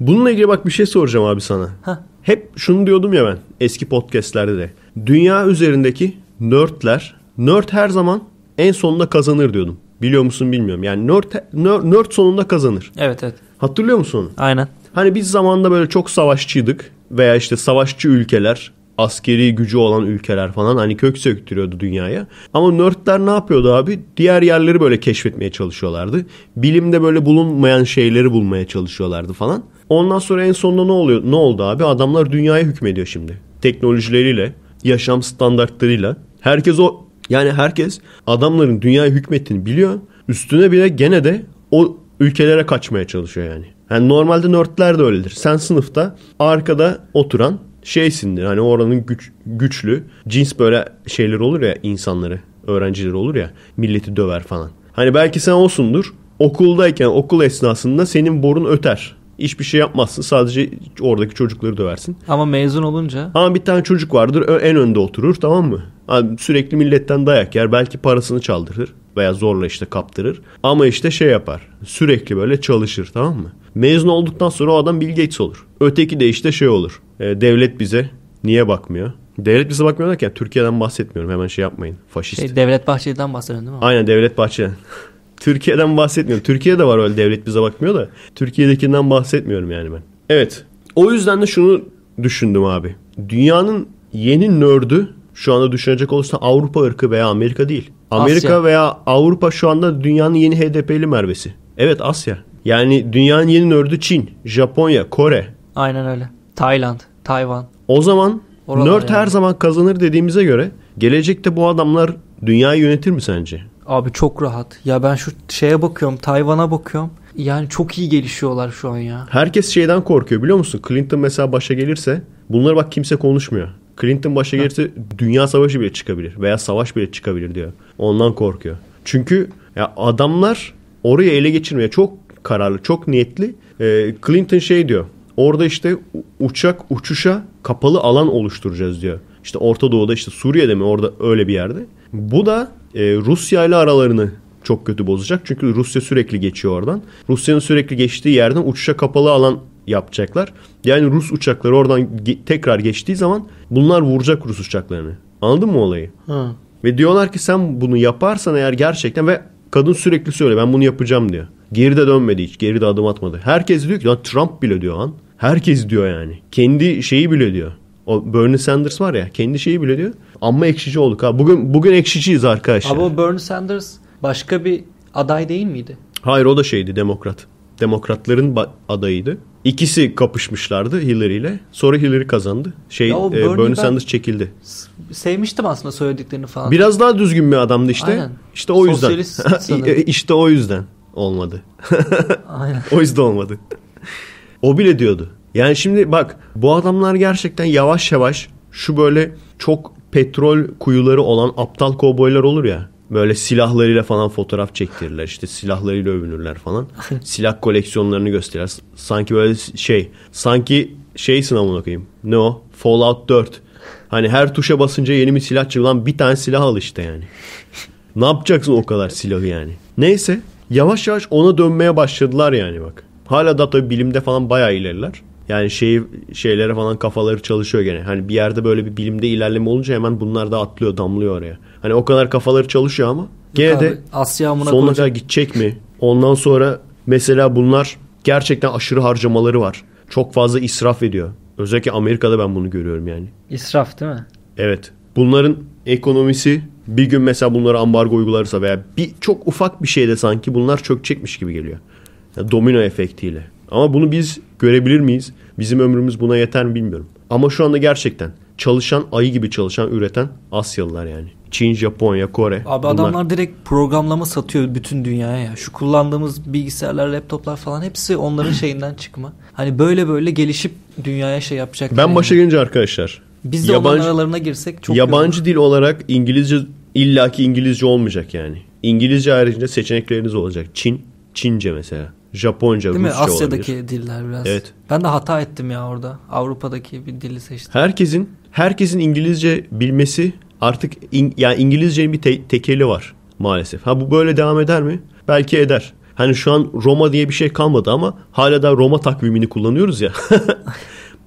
Bununla ilgili bak bir şey soracağım abi sana. Heh. Hep şunu diyordum ya ben eski podcastlerde de. Dünya üzerindeki nerdler, nerd her zaman en sonunda kazanır diyordum. Biliyor musun bilmiyorum. Yani nerd, nerd, nerd sonunda kazanır. Evet evet. Hatırlıyor musun onu? Aynen. Hani biz zamanda böyle çok savaşçıydık veya işte savaşçı ülkeler askeri gücü olan ülkeler falan hani kök söktürüyordu dünyaya. Ama nerdler ne yapıyordu abi? Diğer yerleri böyle keşfetmeye çalışıyorlardı. Bilimde böyle bulunmayan şeyleri bulmaya çalışıyorlardı falan. Ondan sonra en sonunda ne oluyor? Ne oldu abi? Adamlar dünyaya hükmediyor şimdi. Teknolojileriyle, yaşam standartlarıyla. Herkes o yani herkes adamların dünyaya hükmettiğini biliyor. Üstüne bile gene de o ülkelere kaçmaya çalışıyor yani. Yani normalde nörtler de öyledir. Sen sınıfta arkada oturan şeysindir. Hani oranın güç, güçlü cins böyle şeyler olur ya insanları, öğrencileri olur ya milleti döver falan. Hani belki sen olsundur. Okuldayken okul esnasında senin borun öter hiçbir şey yapmazsın. Sadece oradaki çocukları döversin. Ama mezun olunca? Ama bir tane çocuk vardır en önde oturur tamam mı? Abi sürekli milletten dayak yer. Belki parasını çaldırır veya zorla işte kaptırır. Ama işte şey yapar. Sürekli böyle çalışır tamam mı? Mezun olduktan sonra o adam Bill Gates olur. Öteki de işte şey olur. E, devlet bize niye bakmıyor? Devlet bize bakmıyor derken Türkiye'den bahsetmiyorum. Hemen şey yapmayın. Şey, faşist. Şey, Devlet Bahçeli'den bahsediyorsun değil mi? Aynen Devlet Bahçeli'den. Türkiye'den bahsetmiyorum. Türkiye'de var öyle devlet bize bakmıyor da. Türkiye'dekinden bahsetmiyorum yani ben. Evet. O yüzden de şunu düşündüm abi. Dünyanın yeni nördü şu anda düşünecek olursa Avrupa ırkı veya Amerika değil. Amerika Asya. veya Avrupa şu anda dünyanın yeni HDP'li mervesi. Evet Asya. Yani dünyanın yeni nördü Çin, Japonya, Kore. Aynen öyle. Tayland, Tayvan. O zaman Oralar nerd yani. her zaman kazanır dediğimize göre gelecekte bu adamlar dünyayı yönetir mi sence? Abi çok rahat. Ya ben şu şeye bakıyorum, Tayvan'a bakıyorum. Yani çok iyi gelişiyorlar şu an ya. Herkes şeyden korkuyor biliyor musun? Clinton mesela başa gelirse bunları bak kimse konuşmuyor. Clinton başa gelirse dünya savaşı bile çıkabilir veya savaş bile çıkabilir diyor. Ondan korkuyor. Çünkü ya adamlar orayı ele geçirmeye çok kararlı, çok niyetli. E, Clinton şey diyor. Orada işte uçak uçuşa kapalı alan oluşturacağız diyor. İşte Orta Doğu'da işte Suriye'de mi orada öyle bir yerde. Bu da e, Rusya ile aralarını çok kötü bozacak. Çünkü Rusya sürekli geçiyor oradan. Rusya'nın sürekli geçtiği yerden uçuşa kapalı alan yapacaklar. Yani Rus uçakları oradan ge- tekrar geçtiği zaman bunlar vuracak Rus uçaklarını. Anladın mı olayı? Ha. Ve diyorlar ki sen bunu yaparsan eğer gerçekten ve kadın sürekli söyle ben bunu yapacağım diyor. Geri de dönmedi hiç. Geri de adım atmadı. Herkes diyor ki lan Trump bile diyor lan. Herkes diyor yani. Kendi şeyi bile diyor. O Bernie Sanders var ya kendi şeyi bile diyor. Amma ekşici olduk ha. Bugün bugün ekşiciyiz arkadaşlar. Ama o Bernie Sanders başka bir aday değil miydi? Hayır o da şeydi demokrat. Demokratların adayıydı. İkisi kapışmışlardı Hillary ile. Sonra Hillary kazandı. Şey ya e, Bernie, e, Bernie Sanders çekildi. Sevmiştim aslında söylediklerini falan. Biraz daha düzgün bir adamdı işte. Aynen. İşte o yüzden. İşte o yüzden olmadı. Aynen. o yüzden olmadı. O bile diyordu. Yani şimdi bak bu adamlar gerçekten yavaş yavaş şu böyle çok petrol kuyuları olan aptal kovboylar olur ya. Böyle silahlarıyla falan fotoğraf çektirirler. işte silahlarıyla övünürler falan. Silah koleksiyonlarını gösterir. Sanki böyle şey. Sanki şey sınavına koyayım. Ne o? Fallout 4. Hani her tuşa basınca yeni bir silah çıkıyor. Lan bir tane silah al işte yani. Ne yapacaksın o kadar silahı yani? Neyse yavaş yavaş ona dönmeye başladılar yani bak. Hala da tabii bilimde falan bayağı ilerler. Yani şey şeylere falan kafaları çalışıyor gene. Hani bir yerde böyle bir bilimde ilerleme olunca hemen bunlar da atlıyor, damlıyor oraya. Hani o kadar kafaları çalışıyor ama gene Yok de Asya sonuna koyacak. kadar gidecek mi? Ondan sonra mesela bunlar gerçekten aşırı harcamaları var. Çok fazla israf ediyor. Özellikle Amerika'da ben bunu görüyorum yani. İsraf değil mi? Evet. Bunların ekonomisi bir gün mesela bunlara ambargo uygularsa veya bir çok ufak bir şeyde sanki bunlar çökecekmiş gibi geliyor. Yani domino efektiyle. Ama bunu biz görebilir miyiz? Bizim ömrümüz buna yeter mi bilmiyorum. Ama şu anda gerçekten çalışan, ayı gibi çalışan, üreten Asyalılar yani. Çin, Japonya, Kore. Abi bunlar... adamlar direkt programlama satıyor bütün dünyaya ya. Şu kullandığımız bilgisayarlar, laptoplar falan hepsi onların şeyinden çıkma. Hani böyle böyle gelişip dünyaya şey yapacak. Ben yani. başa gelince arkadaşlar. Biz de yabancı, onların aralarına girsek çok Yabancı dil olarak İngilizce illaki İngilizce olmayacak yani. İngilizce haricinde seçenekleriniz olacak. Çin, Çince mesela. Japonca, Değil Rusça mi? Asya'daki olabilir. diller biraz. Evet. Ben de hata ettim ya orada. Avrupa'daki bir dili seçtim. Herkesin herkesin İngilizce bilmesi artık in, yani İngilizcenin bir te, tekeli var maalesef. Ha bu böyle devam eder mi? Belki eder. Hani şu an Roma diye bir şey kalmadı ama hala da Roma takvimini kullanıyoruz ya.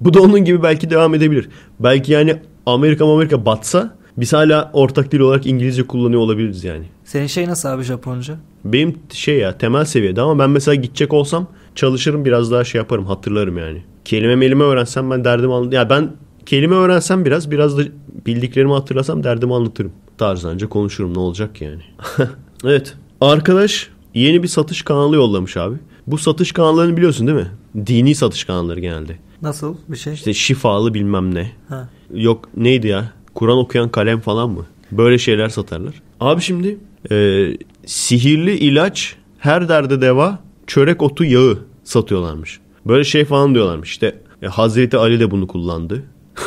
bu da onun gibi belki devam edebilir. Belki yani Amerika Amerika batsa biz hala ortak dil olarak İngilizce kullanıyor olabiliriz yani. Senin şey nasıl abi Japonca? Benim şey ya temel seviyede ama ben mesela gidecek olsam çalışırım biraz daha şey yaparım hatırlarım yani. Kelime melime öğrensem ben derdimi anlatırım. Ya ben kelime öğrensem biraz biraz da bildiklerimi hatırlasam derdimi anlatırım. Tarzanca konuşurum ne olacak yani. evet arkadaş yeni bir satış kanalı yollamış abi. Bu satış kanallarını biliyorsun değil mi? Dini satış kanalları genelde. Nasıl bir şey? İşte şifalı bilmem ne. Ha. Yok neydi ya? Kur'an okuyan kalem falan mı? Böyle şeyler satarlar. Abi şimdi e, sihirli ilaç her derde deva çörek otu yağı satıyorlarmış. Böyle şey falan diyorlarmış. İşte e, Hazreti Ali de bunu kullandı.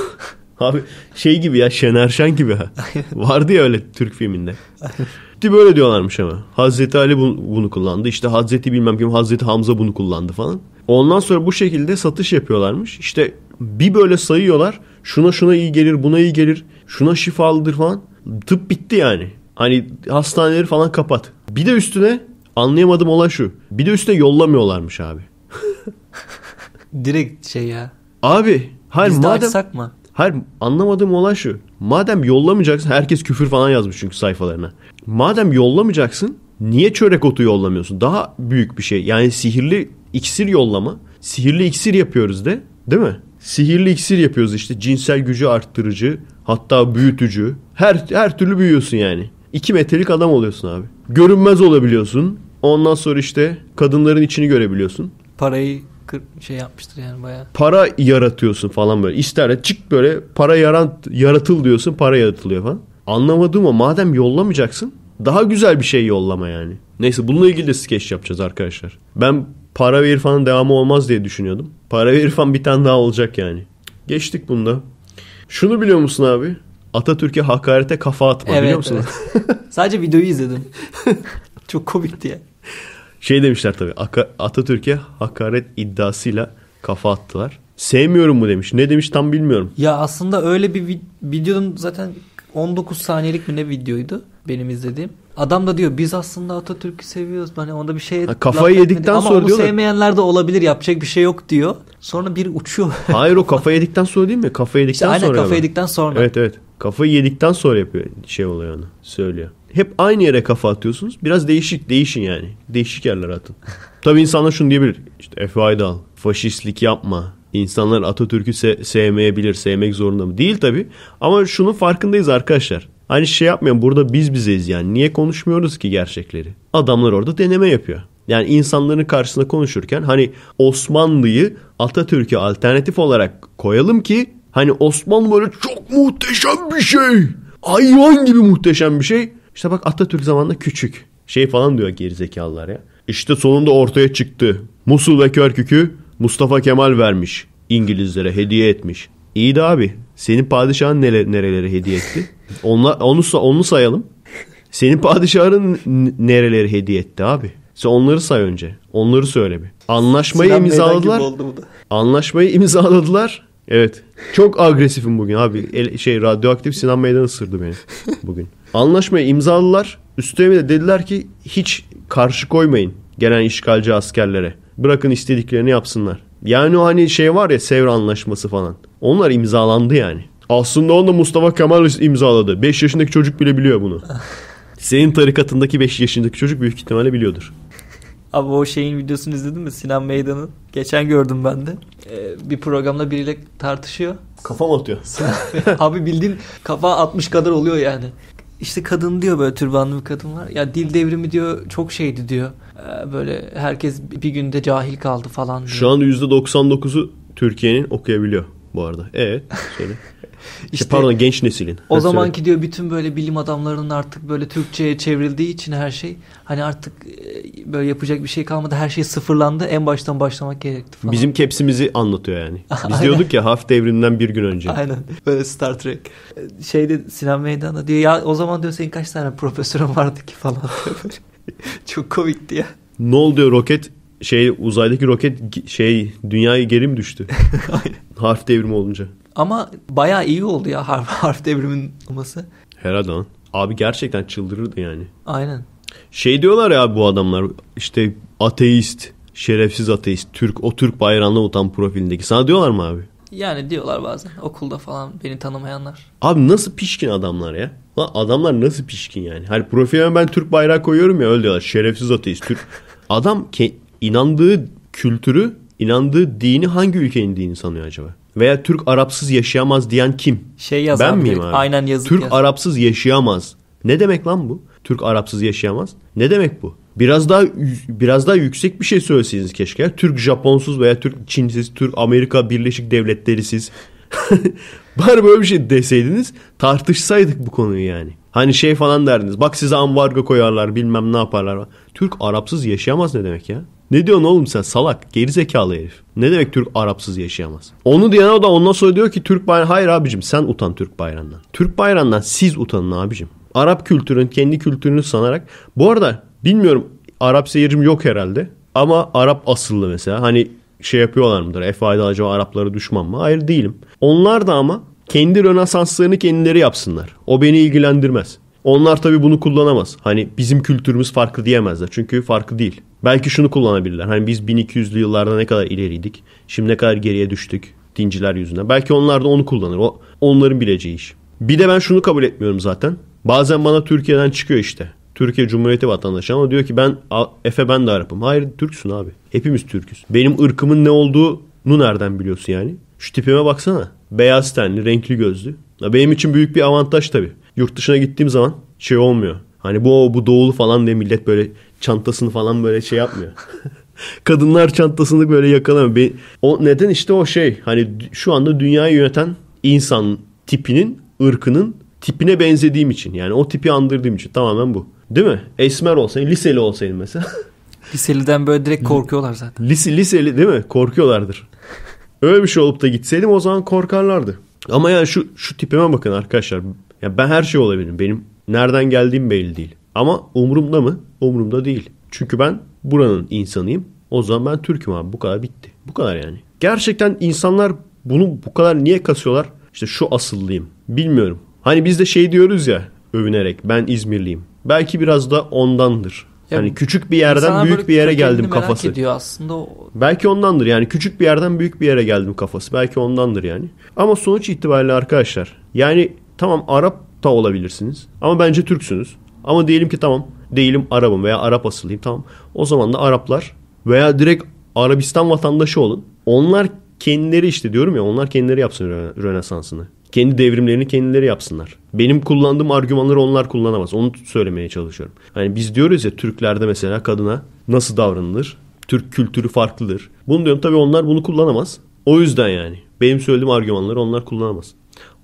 Abi şey gibi ya Şener Şen gibi ha. Vardı ya öyle Türk filminde. Gitti böyle diyorlarmış ama. Hazreti Ali bunu kullandı. İşte Hazreti bilmem kim Hazreti Hamza bunu kullandı falan. Ondan sonra bu şekilde satış yapıyorlarmış. İşte bir böyle sayıyorlar. Şuna şuna iyi gelir, buna iyi gelir şuna şifalıdır falan. Tıp bitti yani. Hani hastaneleri falan kapat. Bir de üstüne anlayamadım olay şu. Bir de üstüne yollamıyorlarmış abi. Direkt şey ya. Abi hayır Biz madem de mı? Hayır anlamadığım olay şu. Madem yollamayacaksın herkes küfür falan yazmış çünkü sayfalarına. Madem yollamayacaksın niye çörek otu yollamıyorsun? Daha büyük bir şey. Yani sihirli iksir yollama. Sihirli iksir yapıyoruz de. Değil mi? Sihirli iksir yapıyoruz işte. Cinsel gücü arttırıcı, hatta büyütücü. Her her türlü büyüyorsun yani. 2 metrelik adam oluyorsun abi. Görünmez olabiliyorsun. Ondan sonra işte kadınların içini görebiliyorsun. Parayı şey yapmıştır yani bayağı. Para yaratıyorsun falan böyle. İster çık böyle para yarat, yaratıl diyorsun para yaratılıyor falan. Anlamadığım ama madem yollamayacaksın daha güzel bir şey yollama yani. Neyse bununla ilgili de skeç yapacağız arkadaşlar. Ben Para verir falan devamı olmaz diye düşünüyordum. Para verir falan bir tane daha olacak yani. Geçtik bunda. Şunu biliyor musun abi? Atatürk'e hakarete kafa atma evet, biliyor musun? Evet. Sadece videoyu izledim. Çok komikti ya. Şey demişler tabii. Atatürk'e hakaret iddiasıyla kafa attılar. Sevmiyorum mu demiş. Ne demiş tam bilmiyorum. Ya aslında öyle bir vid- videonun zaten 19 saniyelik mi ne videoydu? benim izlediğim. Adam da diyor biz aslında Atatürk'ü seviyoruz. Hani onda bir şey ha, kafayı yedikten ama sonra onu diyorlar. sevmeyenler de olabilir. Yapacak bir şey yok diyor. Sonra bir uçuyor. Hayır o kafayı yedikten sonra değil mi? Kafayı yedikten işte sonra. Aynen kafayı yedikten sonra. Evet evet. Kafayı yedikten sonra yapıyor şey oluyor onu. Söylüyor. Hep aynı yere kafa atıyorsunuz. Biraz değişik değişin yani. Değişik yerler atın. tabi insanlar şunu diyebilir. İşte FA'yı da Faşistlik yapma. İnsanlar Atatürk'ü se- sevmeyebilir, sevmek zorunda mı? Değil tabii. Ama şunun farkındayız arkadaşlar. Hani şey yapmayalım. Burada biz bizeyiz yani. Niye konuşmuyoruz ki gerçekleri? Adamlar orada deneme yapıyor. Yani insanların karşısında konuşurken hani Osmanlı'yı Atatürk'e alternatif olarak koyalım ki hani Osmanlı böyle çok muhteşem bir şey. Hayvan gibi muhteşem bir şey. İşte bak Atatürk zamanında küçük. Şey falan diyor gerizekalılar ya. İşte sonunda ortaya çıktı. Musul ve Körkük'ü Mustafa Kemal vermiş. İngilizlere hediye etmiş. İyi de abi senin padişahın nere nerelere hediye etti? Onlar, onu, onu sayalım. Senin padişahın nereleri hediye etti abi? Sen onları say önce. Onları söyle bir. Anlaşmayı Sinan imzaladılar. Anlaşmayı imzaladılar. Evet. Çok agresifim bugün abi. El, şey radyoaktif Sinan Meydan ısırdı beni bugün. Anlaşmayı imzaladılar. Üstüne de dediler ki hiç karşı koymayın gelen işgalci askerlere. Bırakın istediklerini yapsınlar. Yani o hani şey var ya Sevr Anlaşması falan. Onlar imzalandı yani. Aslında onu da Mustafa Kemal imzaladı. 5 yaşındaki çocuk bile biliyor bunu. Senin tarikatındaki 5 yaşındaki çocuk büyük ihtimalle biliyordur. Abi o şeyin videosunu izledin mi? Sinan Meydan'ın. Geçen gördüm ben de. Ee, bir programda biriyle tartışıyor. Kafam atıyor. Abi bildiğin kafa 60 kadar oluyor yani. İşte kadın diyor böyle türbanlı bir kadın var. Ya dil devrimi diyor çok şeydi diyor. Ee, böyle herkes bir günde cahil kaldı falan diyor. Şu an %99'u Türkiye'nin okuyabiliyor bu arada. E söyle. İşte, pardon genç neslin. O zamanki söyle. diyor bütün böyle bilim adamlarının artık böyle Türkçe'ye çevrildiği için her şey hani artık e, böyle yapacak bir şey kalmadı. Her şey sıfırlandı. En baştan başlamak gerekti falan. Bizim kepsimizi anlatıyor yani. Biz diyorduk ya harf devriminden bir gün önce. Aynen. Böyle Star Trek. E, şeyde Sinan Meydan'da diyor ya o zaman diyor senin kaç tane profesörün vardı ki falan. Çok komikti ya. Ne oldu roket şey uzaydaki roket şey dünyaya geri mi düştü? Harf devrimi olunca. Ama baya iyi oldu ya harf, harf devriminin olması. Herhalde lan. Abi gerçekten çıldırırdı yani. Aynen. Şey diyorlar ya bu adamlar işte ateist, şerefsiz ateist, Türk o Türk bayrağına utan profilindeki. Sana diyorlar mı abi? Yani diyorlar bazen okulda falan beni tanımayanlar. Abi nasıl pişkin adamlar ya? Lan adamlar nasıl pişkin yani? Hani profilime ben Türk bayrağı koyuyorum ya öyle diyorlar. Şerefsiz ateist Türk. Adam ke inandığı kültürü, inandığı dini hangi ülkenin dini sanıyor acaba? veya Türk Arapsız yaşayamaz diyen kim? Şey yazan ben miyim abi? Aynen yazık. Türk yazık. Arapsız yaşayamaz. Ne demek lan bu? Türk Arapsız yaşayamaz. Ne demek bu? Biraz daha biraz daha yüksek bir şey söyleseniz keşke. Türk Japonsuz veya Türk Çinsiz, Türk Amerika Birleşik Devletleri'siz. Bari böyle bir şey deseydiniz tartışsaydık bu konuyu yani. Hani şey falan derdiniz. Bak size ambargo koyarlar bilmem ne yaparlar. Türk Arapsız yaşayamaz ne demek ya? Ne diyorsun oğlum sen salak gerizekalı herif. Ne demek Türk Arapsız yaşayamaz? Onu diyen o da ondan sonra diyor ki Türk bayrağı hayır abicim sen utan Türk bayrağından. Türk bayrağından siz utanın abicim. Arap kültürün kendi kültürünü sanarak. Bu arada bilmiyorum Arap seyircim yok herhalde. Ama Arap asıllı mesela. Hani şey yapıyorlar mıdır? FA'da acaba Araplara düşman mı? Hayır değilim. Onlar da ama kendi rönesanslarını kendileri yapsınlar. O beni ilgilendirmez. Onlar tabii bunu kullanamaz. Hani bizim kültürümüz farklı diyemezler. Çünkü farklı değil. Belki şunu kullanabilirler. Hani biz 1200'lü yıllarda ne kadar ileriydik. Şimdi ne kadar geriye düştük dinciler yüzünden. Belki onlar da onu kullanır. O onların bileceği iş. Bir de ben şunu kabul etmiyorum zaten. Bazen bana Türkiye'den çıkıyor işte. Türkiye Cumhuriyeti vatandaşı ama diyor ki ben Efe ben de Arap'ım. Hayır Türksün abi. Hepimiz Türküz. Benim ırkımın ne olduğunu nereden biliyorsun yani? Şu tipime baksana. Beyaz tenli, renkli gözlü. Benim için büyük bir avantaj tabii yurt dışına gittiğim zaman şey olmuyor. Hani bu bu doğulu falan diye millet böyle çantasını falan böyle şey yapmıyor. Kadınlar çantasını böyle yakalamıyor. O neden işte o şey hani şu anda dünyayı yöneten insan tipinin, ırkının tipine benzediğim için. Yani o tipi andırdığım için tamamen bu. Değil mi? Esmer olsaydın, liseli olsaydın mesela. Liseliden böyle direkt korkuyorlar zaten. Lise, liseli değil mi? Korkuyorlardır. Öyle bir şey olup da gitseydim o zaman korkarlardı. Ama yani şu, şu tipime bakın arkadaşlar. Ya ben her şey olabilirim. Benim nereden geldiğim belli değil. Ama umurumda mı? Umurumda değil. Çünkü ben buranın insanıyım. O zaman ben Türk'üm abi. Bu kadar bitti. Bu kadar yani. Gerçekten insanlar bunu bu kadar niye kasıyorlar? İşte şu asıllıyım. Bilmiyorum. Hani biz de şey diyoruz ya övünerek ben İzmirliyim. Belki biraz da ondandır. Ya yani küçük bir yerden büyük bir yere geldim kafası. Merak ediyor aslında. Belki ondandır yani küçük bir yerden büyük bir yere geldim kafası. Belki ondandır yani. Ama sonuç itibariyle arkadaşlar yani Tamam Arap da olabilirsiniz. Ama bence Türksünüz. Ama diyelim ki tamam değilim Arap'ım veya Arap asılıyım tamam. O zaman da Araplar veya direkt Arabistan vatandaşı olun. Onlar kendileri işte diyorum ya onlar kendileri yapsın Rönesans'ını. Kendi devrimlerini kendileri yapsınlar. Benim kullandığım argümanları onlar kullanamaz. Onu söylemeye çalışıyorum. Hani biz diyoruz ya Türklerde mesela kadına nasıl davranılır? Türk kültürü farklıdır. Bunu diyorum tabii onlar bunu kullanamaz. O yüzden yani benim söylediğim argümanları onlar kullanamaz.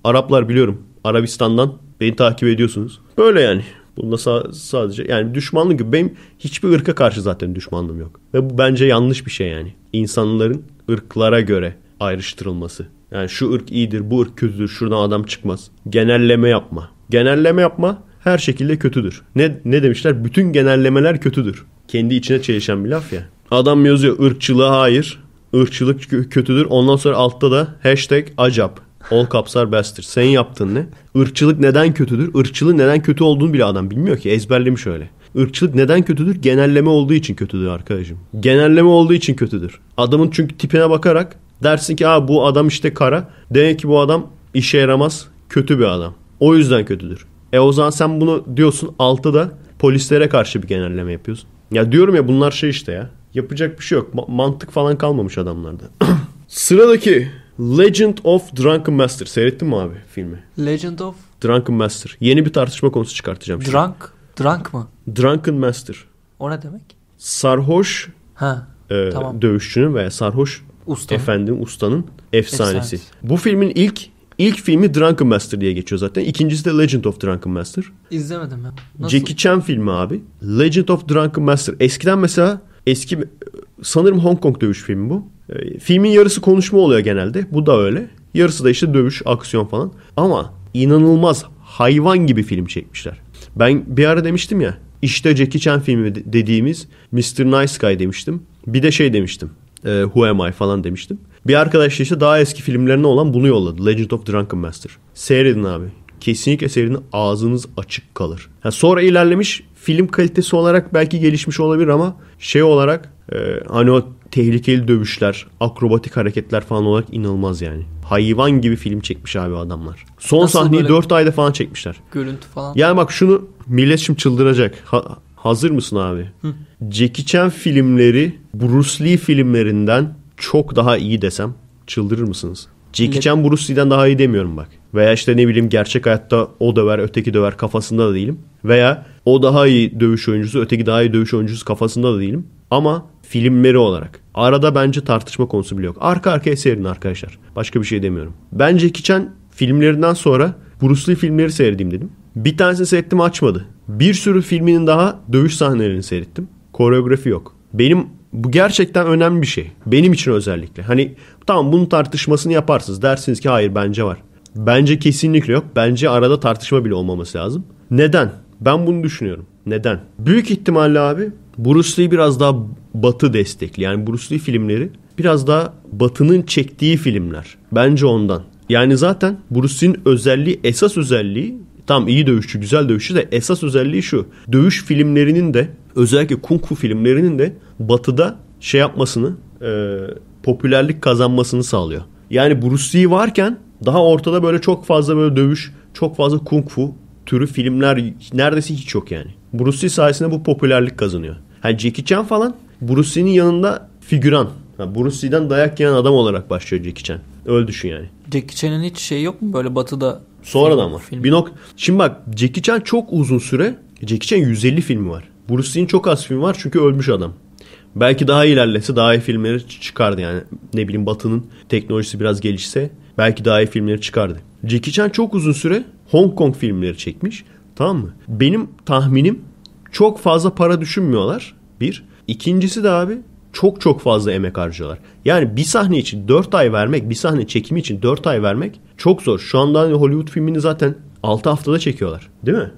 Araplar biliyorum Arabistan'dan beni takip ediyorsunuz. Böyle yani. Bunda sadece yani düşmanlık gibi benim hiçbir ırka karşı zaten düşmanlığım yok. Ve bu bence yanlış bir şey yani. İnsanların ırklara göre ayrıştırılması. Yani şu ırk iyidir, bu ırk kötüdür, şuradan adam çıkmaz. Genelleme yapma. Genelleme yapma her şekilde kötüdür. Ne, ne demişler? Bütün genellemeler kötüdür. Kendi içine çelişen bir laf ya. Adam yazıyor ırkçılığa hayır. Irkçılık kötüdür. Ondan sonra altta da hashtag acap. All kapsar bestir. Sen yaptın ne? Irkçılık neden kötüdür? Irkçılığın neden kötü olduğunu bile adam bilmiyor ki. Ezberlemiş öyle. Irkçılık neden kötüdür? Genelleme olduğu için kötüdür arkadaşım. Genelleme olduğu için kötüdür. Adamın çünkü tipine bakarak dersin ki Aa, bu adam işte kara. Demek ki bu adam işe yaramaz. Kötü bir adam. O yüzden kötüdür. E o zaman sen bunu diyorsun altı da polislere karşı bir genelleme yapıyorsun. Ya diyorum ya bunlar şey işte ya. Yapacak bir şey yok. Ma- mantık falan kalmamış adamlarda. Sıradaki Legend of Drunken Master. Seyrettin mi abi filmi? Legend of? Drunken Master. Yeni bir tartışma konusu çıkartacağım. Şimdi. Drunk? Drunk mı? Drunken Master. O ne demek? Sarhoş ha, e, tamam. dövüşçünün veya sarhoş ustanın. efendim ustanın efsanesi. efsanesi. Bu filmin ilk ilk filmi Drunken Master diye geçiyor zaten. İkincisi de Legend of Drunken Master. İzlemedim ben. Nasıl? Jackie Chan filmi abi. Legend of Drunken Master. Eskiden mesela eski sanırım Hong Kong dövüş filmi bu. Ee, filmin yarısı konuşma oluyor genelde. Bu da öyle. Yarısı da işte dövüş, aksiyon falan. Ama inanılmaz hayvan gibi film çekmişler. Ben bir ara demiştim ya işte Jackie Chan filmi dediğimiz Mr. Nice Guy demiştim. Bir de şey demiştim. E, Who Am I falan demiştim. Bir arkadaş işte daha eski filmlerine olan bunu yolladı. Legend of Drunken Master. Seyredin abi kesinlikle serinin ağzınız açık kalır. Yani sonra ilerlemiş film kalitesi olarak belki gelişmiş olabilir ama şey olarak e, hani o tehlikeli dövüşler, akrobatik hareketler falan olarak inanılmaz yani. Hayvan gibi film çekmiş abi adamlar. Son Nasıl sahneyi böyle? 4 ayda falan çekmişler. Görüntü falan. Yani bak şunu millet şimdi çıldıracak. Ha, hazır mısın abi? Hı. Jackie Chan filmleri Bruce Lee filmlerinden çok daha iyi desem çıldırır mısınız? Jackie Chan Bruce Lee'den daha iyi demiyorum bak. Veya işte ne bileyim gerçek hayatta o döver öteki döver kafasında da değilim. Veya o daha iyi dövüş oyuncusu öteki daha iyi dövüş oyuncusu kafasında da değilim. Ama filmleri olarak arada bence tartışma konusu bile yok. Arka arkaya seyredin arkadaşlar. Başka bir şey demiyorum. Bence Jackie filmlerinden sonra Bruce Lee filmleri seyredeyim dedim. Bir tanesini seyrettim açmadı. Bir sürü filminin daha dövüş sahnelerini seyrettim. Koreografi yok. Benim bu gerçekten önemli bir şey. Benim için özellikle. Hani tamam bunun tartışmasını yaparsınız. Dersiniz ki hayır bence var. Bence kesinlikle yok. Bence arada tartışma bile olmaması lazım. Neden? Ben bunu düşünüyorum. Neden? Büyük ihtimalle abi Bruce Lee biraz daha batı destekli. Yani Bruce Lee filmleri biraz daha batının çektiği filmler. Bence ondan. Yani zaten Bruce Lee'nin özelliği, esas özelliği tam iyi dövüşçü, güzel dövüşçü de esas özelliği şu. Dövüş filmlerinin de özellikle kung fu filmlerinin de batıda şey yapmasını, e, popülerlik kazanmasını sağlıyor. Yani Bruce Lee varken daha ortada böyle çok fazla böyle dövüş, çok fazla kung fu türü filmler neredeyse hiç yok yani. Bruce Lee sayesinde bu popülerlik kazanıyor. Hani Jackie Chan falan Bruce Lee'nin yanında figüran. Yani Bruce Lee'den dayak yiyen adam olarak başlıyor Jackie Chan. Öyle düşün yani. Jackie Chan'ın hiç şey yok mu böyle batıda? Sonradan film, var. Film. Bir nok Şimdi bak Jackie Chan çok uzun süre. Jackie Chan 150 filmi var. Bruce Lee'nin çok az filmi var çünkü ölmüş adam. Belki daha ilerlese daha iyi filmleri çıkardı yani. Ne bileyim Batı'nın teknolojisi biraz gelişse Belki daha iyi filmleri çıkardı. Jackie Chan çok uzun süre Hong Kong filmleri çekmiş. Tamam mı? Benim tahminim çok fazla para düşünmüyorlar. Bir. İkincisi de abi çok çok fazla emek harcıyorlar. Yani bir sahne için 4 ay vermek, bir sahne çekimi için 4 ay vermek çok zor. Şu anda hani Hollywood filmini zaten 6 haftada çekiyorlar. Değil mi?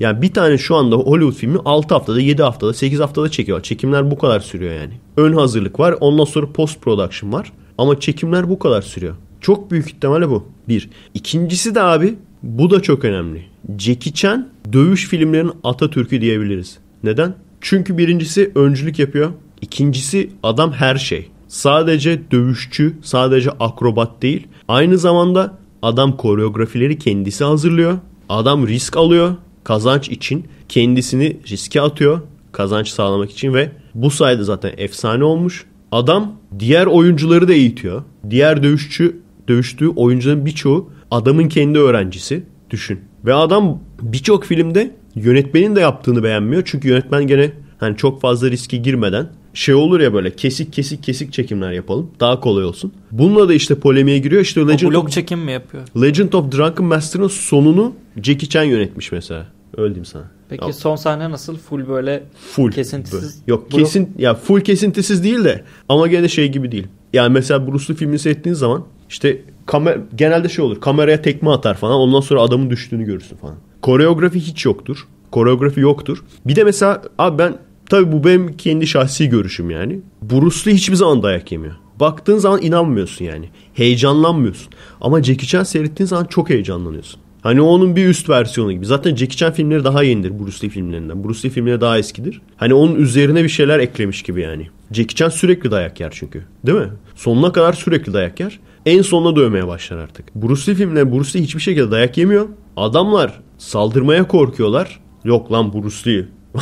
Yani bir tane şu anda Hollywood filmi 6 haftada, 7 haftada, 8 haftada çekiyor. Çekimler bu kadar sürüyor yani. Ön hazırlık var, ondan sonra post production var. Ama çekimler bu kadar sürüyor. Çok büyük ihtimalle bu. Bir. İkincisi de abi bu da çok önemli. Jackie Chan dövüş filmlerinin Atatürk'ü diyebiliriz. Neden? Çünkü birincisi öncülük yapıyor. İkincisi adam her şey. Sadece dövüşçü, sadece akrobat değil. Aynı zamanda adam koreografileri kendisi hazırlıyor. Adam risk alıyor kazanç için. Kendisini riske atıyor kazanç sağlamak için ve bu sayede zaten efsane olmuş. Adam diğer oyuncuları da eğitiyor. Diğer dövüşçü dövüştüğü oyuncuların birçoğu adamın kendi öğrencisi. Düşün. Ve adam birçok filmde yönetmenin de yaptığını beğenmiyor. Çünkü yönetmen gene hani çok fazla riski girmeden şey olur ya böyle kesik kesik kesik çekimler yapalım. Daha kolay olsun. Bununla da işte polemiğe giriyor. İşte Legend o blok of, çekim mi yapıyor? Legend of Drunken Master'ın sonunu Jackie Chan yönetmiş mesela. Öldüm sana. Peki ya. son sahne nasıl? Full böyle full kesintisiz. Böyle. Yok blok. kesin ya full kesintisiz değil de ama gene şey gibi değil. Yani mesela Bruce Lee filmini seyrettiğin zaman işte kamer genelde şey olur. Kameraya tekme atar falan. Ondan sonra adamın düştüğünü görürsün falan. Koreografi hiç yoktur. Koreografi yoktur. Bir de mesela abi ben tabii bu benim kendi şahsi görüşüm yani. Bruce Lee hiçbir zaman dayak yemiyor. Baktığın zaman inanmıyorsun yani. Heyecanlanmıyorsun. Ama Jackie Chan seyrettiğin zaman çok heyecanlanıyorsun. Hani onun bir üst versiyonu gibi. Zaten Jackie Chan filmleri daha yenidir Bruce Lee filmlerinden. Bruce Lee filmleri daha eskidir. Hani onun üzerine bir şeyler eklemiş gibi yani. Jackie Chan sürekli dayak yer çünkü. Değil mi? Sonuna kadar sürekli dayak yer. En sonuna dövmeye başlar artık. Bruce Lee filmle Bruce Lee hiçbir şekilde dayak yemiyor. Adamlar saldırmaya korkuyorlar. Yok lan Bruce Lee.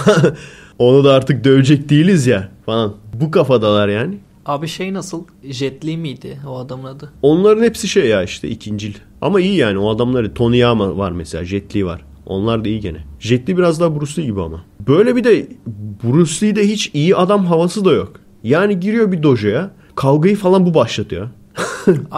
Onu da artık dövecek değiliz ya falan. Bu kafadalar yani. Abi şey nasıl? Jet Li miydi o adamın adı? Onların hepsi şey ya işte ikincil. Ama iyi yani o adamları Tony Yama var mesela Jet Li var. Onlar da iyi gene. Jet Li biraz daha Bruce Lee gibi ama. Böyle bir de Bruce Lee'de hiç iyi adam havası da yok. Yani giriyor bir dojoya. Kavgayı falan bu başlatıyor.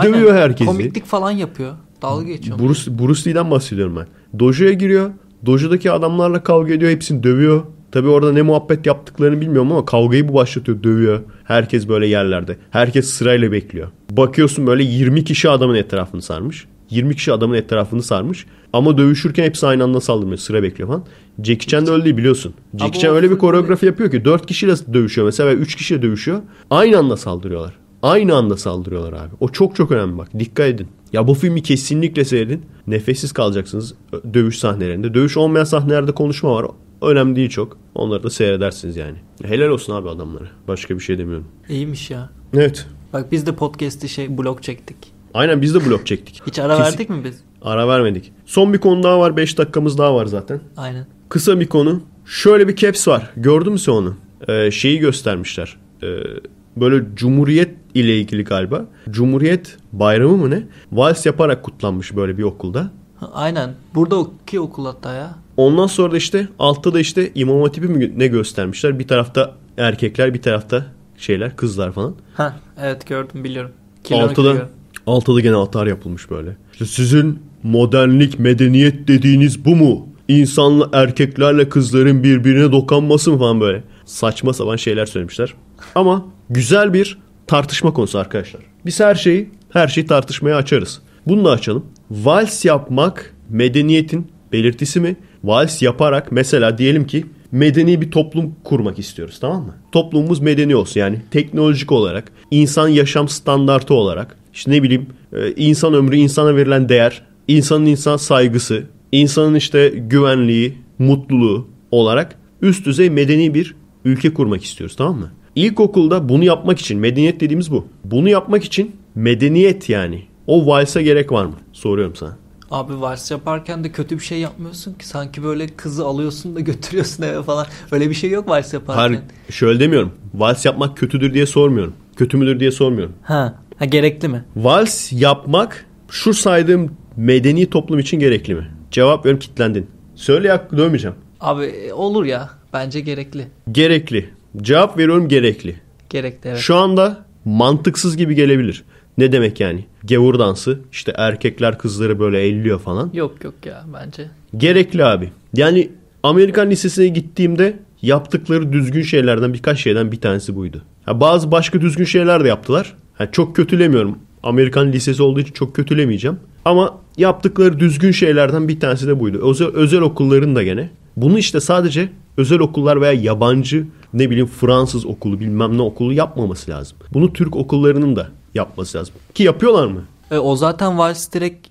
Dövüyor herkesi. Komiklik falan yapıyor. Dalga geçiyor. Bruce, Bruce Lee'den bahsediyorum ben. Dojo'ya giriyor. Dojo'daki adamlarla kavga ediyor. Hepsini dövüyor. Tabi orada ne muhabbet yaptıklarını bilmiyorum ama kavgayı bu başlatıyor. Dövüyor. Herkes böyle yerlerde. Herkes sırayla bekliyor. Bakıyorsun böyle 20 kişi adamın etrafını sarmış. 20 kişi adamın etrafını sarmış. Ama dövüşürken hepsi aynı anda saldırmıyor. Sıra bekliyor falan. Jackie Chan da öldü biliyorsun. Jackie Chan öyle bir koreografi yapıyor ki 4 kişiyle dövüşüyor mesela ve 3 kişiyle dövüşüyor. Aynı anda saldırıyorlar. Aynı anda saldırıyorlar abi. O çok çok önemli bak. Dikkat edin. Ya bu filmi kesinlikle seyredin. Nefessiz kalacaksınız dövüş sahnelerinde. Dövüş olmayan sahnelerde konuşma var. Önemli değil çok. Onları da seyredersiniz yani. Helal olsun abi adamlara. Başka bir şey demiyorum. İyiymiş ya. Evet. Bak biz de podcast'i şey blok çektik. Aynen biz de blok çektik. Hiç ara Kesin... verdik mi biz? Ara vermedik. Son bir konu daha var. 5 dakikamız daha var zaten. Aynen. Kısa bir konu. Şöyle bir caps var. Gördün mü sen onu? Ee, şeyi göstermişler. Ee, böyle Cumhuriyet ile ilgili galiba. Cumhuriyet bayramı mı ne? Vals yaparak kutlanmış böyle bir okulda. Ha, aynen. Buradaki okul hatta ya. Ondan sonra da işte altta da işte İmam Hatip'i mi ne göstermişler? Bir tarafta erkekler, bir tarafta şeyler, kızlar falan. Ha, evet gördüm biliyorum. Kilonu altıda kırıyor. altıda gene altar yapılmış böyle. İşte sizin modernlik, medeniyet dediğiniz bu mu? İnsanla erkeklerle kızların birbirine dokanması mı falan böyle. Saçma sapan şeyler söylemişler. Ama güzel bir tartışma konusu arkadaşlar. Biz her şeyi, her şeyi tartışmaya açarız. Bunu da açalım. Vals yapmak medeniyetin belirtisi mi? Vals yaparak mesela diyelim ki medeni bir toplum kurmak istiyoruz tamam mı? Toplumumuz medeni olsun yani teknolojik olarak, insan yaşam standartı olarak, işte ne bileyim e, insan ömrü, insana verilen değer, insanın insan saygısı, insanın işte güvenliği, mutluluğu olarak üst düzey medeni bir ülke kurmak istiyoruz tamam mı? İlkokulda bunu yapmak için medeniyet dediğimiz bu. Bunu yapmak için medeniyet yani. O vals'a gerek var mı? Soruyorum sana. Abi vals yaparken de kötü bir şey yapmıyorsun ki. Sanki böyle kızı alıyorsun da götürüyorsun eve falan. Öyle bir şey yok vals yaparken. Hayır, şöyle demiyorum. Vals yapmak kötüdür diye sormuyorum. Kötü müdür diye sormuyorum. Ha, ha gerekli mi? Vals yapmak şu saydığım medeni toplum için gerekli mi? Cevap veriyorum kitlendin. Söyle ya dövmeyeceğim. Abi e, olur ya. Bence gerekli. Gerekli. Cevap veriyorum gerekli. Gerekli evet. Şu anda mantıksız gibi gelebilir. Ne demek yani? Gevur dansı işte erkekler kızları böyle elliyor falan. Yok yok ya bence. Gerekli abi. Yani Amerikan lisesine gittiğimde yaptıkları düzgün şeylerden birkaç şeyden bir tanesi buydu. Ha, bazı başka düzgün şeyler de yaptılar. Ha, çok kötülemiyorum. Amerikan lisesi olduğu için çok kötülemeyeceğim. Ama yaptıkları düzgün şeylerden bir tanesi de buydu. Özel, özel okulların da gene bunu işte sadece özel okullar veya yabancı ne bileyim Fransız okulu bilmem ne okulu yapmaması lazım. Bunu Türk okullarının da yapması lazım. Ki yapıyorlar mı? E, o zaten vals direkt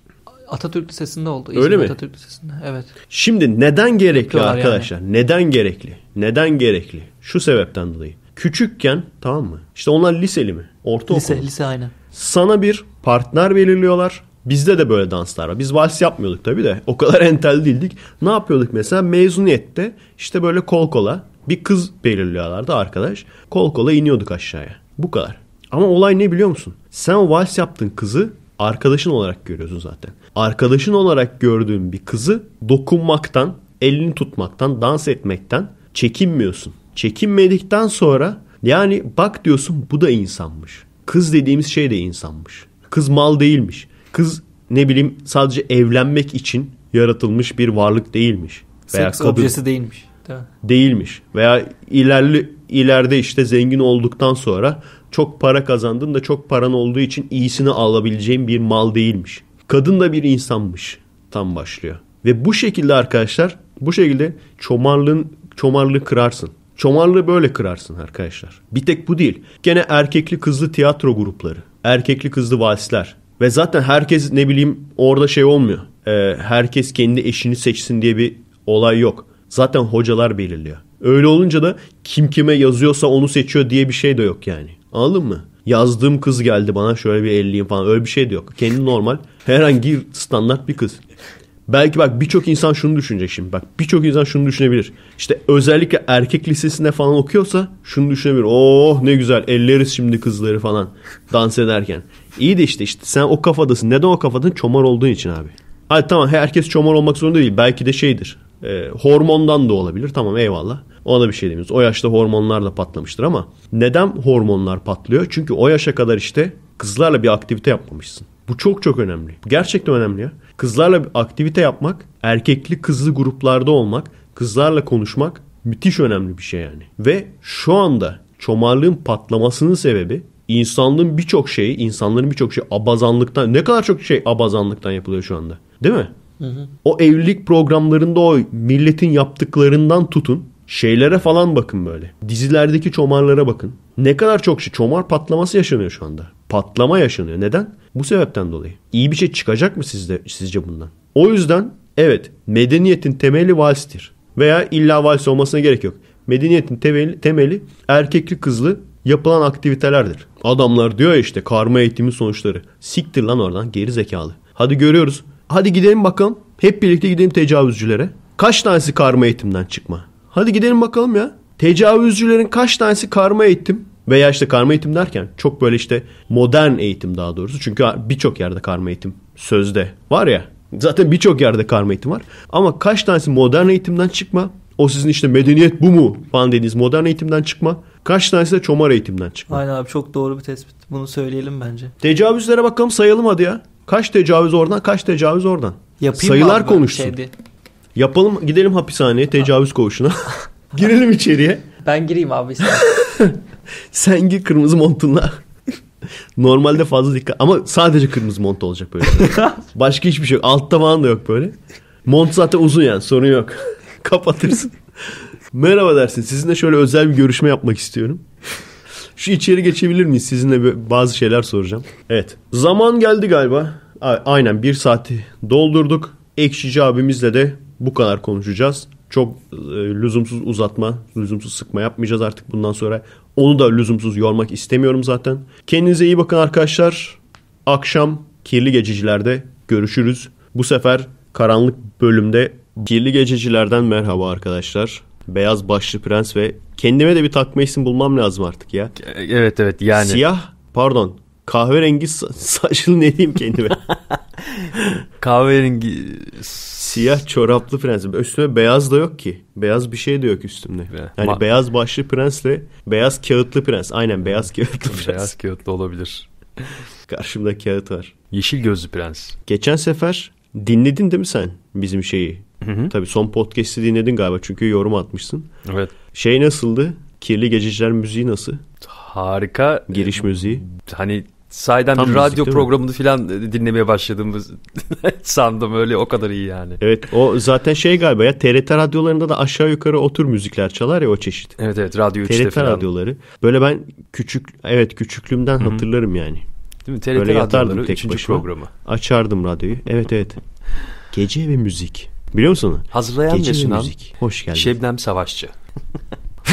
Atatürk Lisesi'nde oldu. İzmir Öyle mi? Atatürk Lisesi'nde. Evet. Şimdi neden gerekli Yapıyorlar arkadaşlar? Yani. Neden gerekli? Neden gerekli? Şu sebepten dolayı. Küçükken tamam mı? İşte onlar liseli mi? Ortaokul. Lise, okulu. lise aynen. Sana bir partner belirliyorlar. Bizde de böyle danslar var. Biz vals yapmıyorduk tabii de. O kadar entel değildik. Ne yapıyorduk mesela? Mezuniyette işte böyle kol kola bir kız belirliyorlardı arkadaş. Kol kola iniyorduk aşağıya. Bu kadar. Ama olay ne biliyor musun? Sen o vals yaptın kızı arkadaşın olarak görüyorsun zaten. Arkadaşın olarak gördüğün bir kızı dokunmaktan, elini tutmaktan, dans etmekten çekinmiyorsun. Çekinmedikten sonra yani bak diyorsun bu da insanmış. Kız dediğimiz şey de insanmış. Kız mal değilmiş. Kız ne bileyim sadece evlenmek için yaratılmış bir varlık değilmiş. Veya Seks kadın... objesi değilmiş. Değil değilmiş. Veya ilerli ileride işte zengin olduktan sonra çok para kazandın da çok paran olduğu için iyisini alabileceğin bir mal değilmiş. Kadın da bir insanmış tam başlıyor. Ve bu şekilde arkadaşlar bu şekilde çomarlığın çomarlığı kırarsın. Çomarlığı böyle kırarsın arkadaşlar. Bir tek bu değil. Gene erkekli kızlı tiyatro grupları, erkekli kızlı valsler, ve zaten herkes ne bileyim orada şey olmuyor. Ee, herkes kendi eşini seçsin diye bir olay yok. Zaten hocalar belirliyor. Öyle olunca da kim kime yazıyorsa onu seçiyor diye bir şey de yok yani. Anladın mı? Yazdığım kız geldi bana şöyle bir elliyim falan öyle bir şey de yok. Kendi normal herhangi standart bir kız. Belki bak birçok insan şunu düşünecek şimdi. Bak birçok insan şunu düşünebilir. İşte özellikle erkek lisesinde falan okuyorsa şunu düşünebilir. Oh ne güzel elleriz şimdi kızları falan dans ederken. İyi de işte işte sen o kafadasın. Neden o kafadasın? Çomar olduğun için abi. Hadi tamam herkes çomar olmak zorunda değil. Belki de şeydir. E, hormondan da olabilir. Tamam eyvallah. Ona bir şey demiyoruz. O yaşta hormonlar da patlamıştır ama neden hormonlar patlıyor? Çünkü o yaşa kadar işte kızlarla bir aktivite yapmamışsın. Bu çok çok önemli. Gerçekten önemli ya. Kızlarla bir aktivite yapmak, erkekli kızlı gruplarda olmak, kızlarla konuşmak müthiş önemli bir şey yani. Ve şu anda çomarlığın patlamasının sebebi insanlığın birçok şeyi, insanların birçok şeyi abazanlıktan ne kadar çok şey abazanlıktan yapılıyor şu anda. Değil mi? Hı hı. O evlilik programlarında o milletin yaptıklarından tutun şeylere falan bakın böyle. Dizilerdeki çomarlara bakın. Ne kadar çok şey çomar patlaması yaşanıyor şu anda. Patlama yaşanıyor. Neden? Bu sebepten dolayı. İyi bir şey çıkacak mı sizde sizce bundan? O yüzden evet medeniyetin temeli valstir. Veya illa vals olmasına gerek yok. Medeniyetin temeli, temeli erkekli kızlı yapılan aktivitelerdir. Adamlar diyor ya işte karma eğitimi sonuçları. Siktir lan oradan geri zekalı. Hadi görüyoruz. Hadi gidelim bakalım. Hep birlikte gidelim tecavüzcülere. Kaç tanesi karma eğitimden çıkma? Hadi gidelim bakalım ya. Tecavüzcülerin kaç tanesi karma eğitim? Veya işte karma eğitim derken çok böyle işte modern eğitim daha doğrusu. Çünkü birçok yerde karma eğitim sözde var ya. Zaten birçok yerde karma eğitim var. Ama kaç tanesi modern eğitimden çıkma? O sizin işte medeniyet bu mu falan dediğiniz modern eğitimden çıkma. Kaç tanesi de çomar eğitimden çıkma. Aynen abi çok doğru bir tespit. Bunu söyleyelim bence. Tecavüzlere bakalım sayalım hadi ya. Kaç tecavüz oradan kaç tecavüz oradan. Yapayım Sayılar abi konuşsun. Şeydi. Yapalım gidelim hapishaneye tecavüz koğuşuna. Girelim içeriye. Ben gireyim abi Sen gir kırmızı montunla. Normalde fazla dikkat ama sadece kırmızı mont olacak böyle. Başka hiçbir şey yok. Altta falan da yok böyle. Mont zaten uzun yani sorun yok. kapatırsın. Merhaba dersin. Sizinle şöyle özel bir görüşme yapmak istiyorum. Şu içeri geçebilir miyiz? Sizinle bazı şeyler soracağım. Evet. Zaman geldi galiba. A- aynen bir saati doldurduk. Ekşici abimizle de bu kadar konuşacağız. Çok e, lüzumsuz uzatma, lüzumsuz sıkma yapmayacağız artık bundan sonra. Onu da lüzumsuz yormak istemiyorum zaten. Kendinize iyi bakın arkadaşlar. Akşam kirli gecicilerde görüşürüz. Bu sefer karanlık bölümde Kirli Gececiler'den merhaba arkadaşlar. Beyaz başlı prens ve kendime de bir takma isim bulmam lazım artık ya. E, evet evet yani. Siyah pardon kahverengi sa- saçlı ne diyeyim kendime. kahverengi. Siyah çoraplı prens. Üstüme beyaz da yok ki. Beyaz bir şey de yok üstümde. Yani Ma- beyaz başlı prensle beyaz kağıtlı prens. Aynen beyaz kağıtlı prens. Beyaz kağıtlı olabilir. Karşımda kağıt var. Yeşil gözlü prens. Geçen sefer dinledin değil mi sen bizim şeyi? Hı hı. Tabii son podcast'i dinledin galiba çünkü yorum atmışsın. Evet. Şey nasıldı? Kirli Gececiler müziği nasıl? Harika. Giriş ee, müziği. Hani sahiden bir radyo programını falan dinlemeye başladığımız sandım öyle o kadar iyi yani. Evet o zaten şey galiba ya TRT radyolarında da aşağı yukarı o tür müzikler çalar ya o çeşit. Evet evet radyo 3'te TRT falan. radyoları. Böyle ben küçük evet küçüklüğümden Hı-hı. hatırlarım yani. Değil mi? TRT Böyle radyoları 3. programı. Açardım radyoyu. Evet evet. Gece ve müzik. Biliyor musun Hazırlayan Geçim ve müzik. Hoş geldin. Şebnem Savaşçı.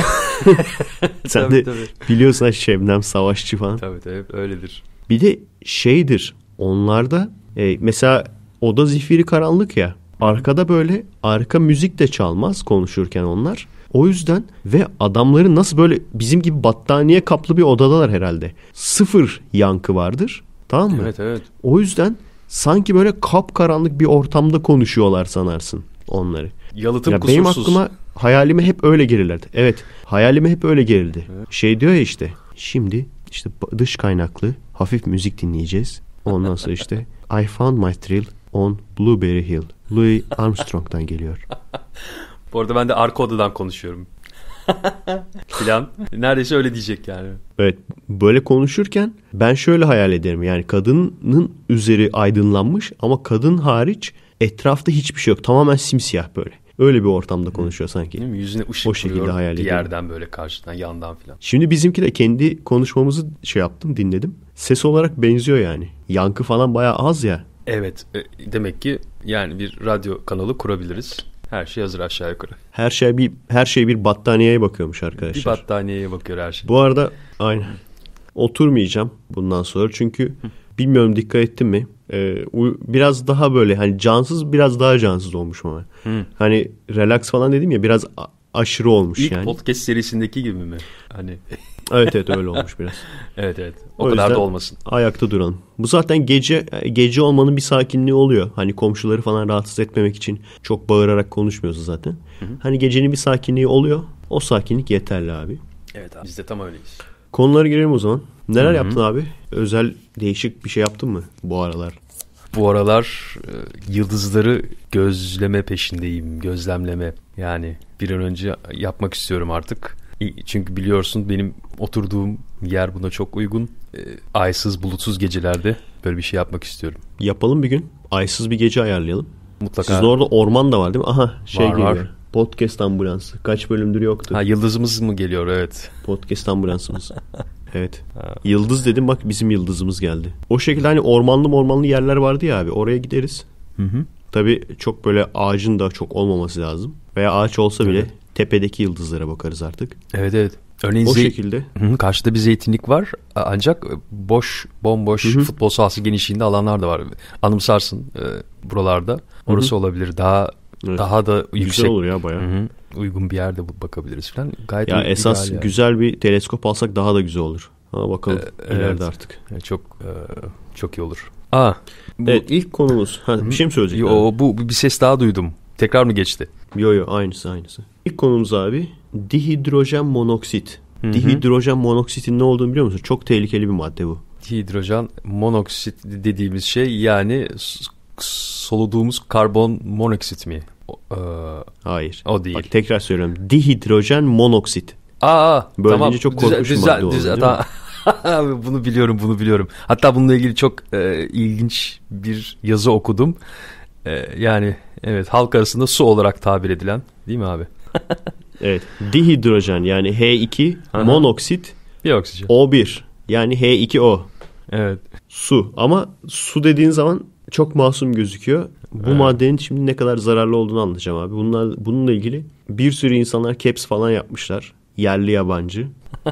Sen tabii, de tabii. biliyorsan Şebnem Savaşçı falan. Tabii tabii öyledir. Bir de şeydir onlarda e, mesela oda zifiri karanlık ya. Arkada böyle arka müzik de çalmaz konuşurken onlar. O yüzden ve adamları nasıl böyle bizim gibi battaniye kaplı bir odadalar herhalde. Sıfır yankı vardır. Tamam mı? Evet evet. O yüzden sanki böyle kapkaranlık bir ortamda konuşuyorlar sanarsın onları. Yalıtım ya kusursuz. Benim aklıma hayalime hep öyle gelirlerdi. Evet hayalime hep öyle gelirdi. Şey diyor ya işte şimdi işte dış kaynaklı hafif müzik dinleyeceğiz. Ondan sonra işte I found my thrill on Blueberry Hill. Louis Armstrong'dan geliyor. Bu arada ben de arka odadan konuşuyorum. Plan. Neredeyse öyle diyecek yani. Evet böyle konuşurken ben şöyle hayal ederim. Yani kadının üzeri aydınlanmış ama kadın hariç etrafta hiçbir şey yok. Tamamen simsiyah böyle. Öyle bir ortamda konuşuyor sanki. Değil mi? Yüzüne ışık o şekilde hayal ediyorum. Yerden böyle karşıdan yandan filan. Şimdi bizimki de kendi konuşmamızı şey yaptım dinledim. Ses olarak benziyor yani. Yankı falan bayağı az ya. Evet. E, demek ki yani bir radyo kanalı kurabiliriz. Her şey hazır aşağı yukarı. Her şey bir her şey bir battaniyeye bakıyormuş arkadaşlar. Bir battaniyeye bakıyor her şey. Bu arada aynı. Oturmayacağım bundan sonra çünkü bilmiyorum dikkat ettim mi? Ee, biraz daha böyle hani cansız biraz daha cansız olmuş ama. Hı. Hani relax falan dedim ya biraz aşırı olmuş İlk yani. İlk podcast serisindeki gibi mi? Hani evet evet öyle olmuş biraz. evet evet. O, o kadar da olmasın. Ayakta duran. Bu zaten gece gece olmanın bir sakinliği oluyor. Hani komşuları falan rahatsız etmemek için çok bağırarak konuşmuyorsun zaten. Hı hı. Hani gecenin bir sakinliği oluyor. O sakinlik yeterli abi. Evet abi. Biz de tam öyleyiz. Konulara girelim o zaman. Neler Hı-hı. yaptın abi? Özel değişik bir şey yaptın mı bu aralar? Bu aralar e, yıldızları gözleme peşindeyim. Gözlemleme. Yani bir an önce yapmak istiyorum artık. Çünkü biliyorsun benim oturduğum yer buna çok uygun. E, aysız bulutsuz gecelerde böyle bir şey yapmak istiyorum. Yapalım bir gün. Aysız bir gece ayarlayalım. Mutlaka. Sizin orada orman da var değil mi? Aha şey var, geliyor. Var. Podcast ambulansı. Kaç bölümdür yoktu. Ha yıldızımız mı geliyor evet. Podcast ambulansımız. evet. Ha. Yıldız dedim bak bizim yıldızımız geldi. O şekilde hani ormanlı ormanlı yerler vardı ya abi oraya gideriz. Hı hı. Tabii çok böyle ağacın da çok olmaması lazım. Veya ağaç olsa bile evet tepedeki yıldızlara bakarız artık. Evet evet. Örneğin o şekilde. Hı, karşıda bir zeytinlik var ancak e, boş, bomboş hı hı. futbol sahası genişliğinde alanlar da var. Anımsarsın e, buralarda. Orası hı hı. olabilir. Daha evet. daha da yüksek. Güzel olur ya bayağı. Hı hı. Uygun bir yerde bakabiliriz falan. Gayet ya esas bir güzel bir teleskop alsak daha da güzel olur. Ha bakalım ee, ileride evet. artık. Yani çok e, çok iyi olur. Aa. Bu... Evet ilk konumuz. Ha, bir şey mi söyleyecektin? Yo, bu bir ses daha duydum. Tekrar mı geçti? Yo yo aynısı aynısı. İlk konumuz abi dihidrojen monoksit. Hı-hı. Dihidrojen monoksitin ne olduğunu biliyor musun? Çok tehlikeli bir madde bu. Dihidrojen monoksit dediğimiz şey yani soluduğumuz karbon monoksit mi? O, e, Hayır. O değil. Bak tekrar söylüyorum. Dihidrojen monoksit. Aa, Böyle tamam. çok korkunç düzel, madde oldu. tamam. bunu biliyorum bunu biliyorum. Hatta bununla ilgili çok e, ilginç bir yazı okudum. E, yani Evet halk arasında su olarak tabir edilen değil mi abi? evet dihidrojen yani H2 monoksit bir oksijen. O1 yani H2O. Evet. Su ama su dediğin zaman çok masum gözüküyor. Bu evet. maddenin şimdi ne kadar zararlı olduğunu anlayacağım abi. Bunlar bununla ilgili bir sürü insanlar caps falan yapmışlar. Yerli yabancı.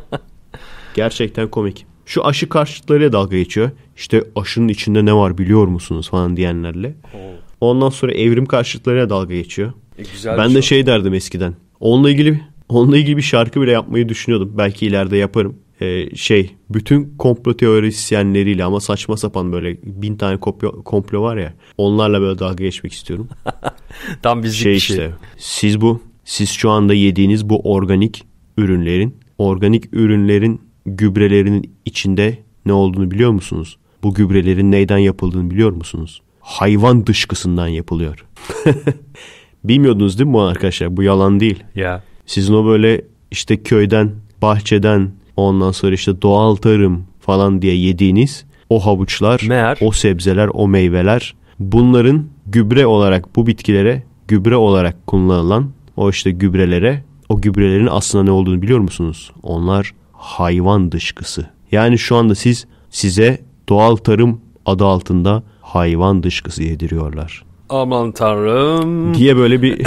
Gerçekten komik. Şu aşı karşıtlarıyla dalga geçiyor. İşte aşının içinde ne var biliyor musunuz falan diyenlerle. Oh. Ondan sonra evrim karşıtlarına dalga geçiyor. E, güzel ben de şey derdim eskiden. Onunla ilgili onunla ilgili bir şarkı bile yapmayı düşünüyordum. Belki ileride yaparım. Ee, şey bütün komplo teorisyenleriyle ama saçma sapan böyle bin tane komplo, komplo var ya onlarla böyle dalga geçmek istiyorum. Tam bizlik şey bir şey. Işte, siz bu siz şu anda yediğiniz bu organik ürünlerin organik ürünlerin gübrelerinin içinde ne olduğunu biliyor musunuz? Bu gübrelerin neyden yapıldığını biliyor musunuz? hayvan dışkısından yapılıyor. Bilmiyordunuz değil mi bu arkadaşlar? Bu yalan değil. Ya. Sizin o böyle işte köyden, bahçeden, ondan sonra işte doğal tarım falan diye yediğiniz o havuçlar, Meğer, o sebzeler, o meyveler bunların gübre olarak bu bitkilere gübre olarak kullanılan o işte gübrelere o gübrelerin aslında ne olduğunu biliyor musunuz? Onlar hayvan dışkısı. Yani şu anda siz size doğal tarım adı altında hayvan dışkısı yediriyorlar. Aman tanrım. Diye böyle bir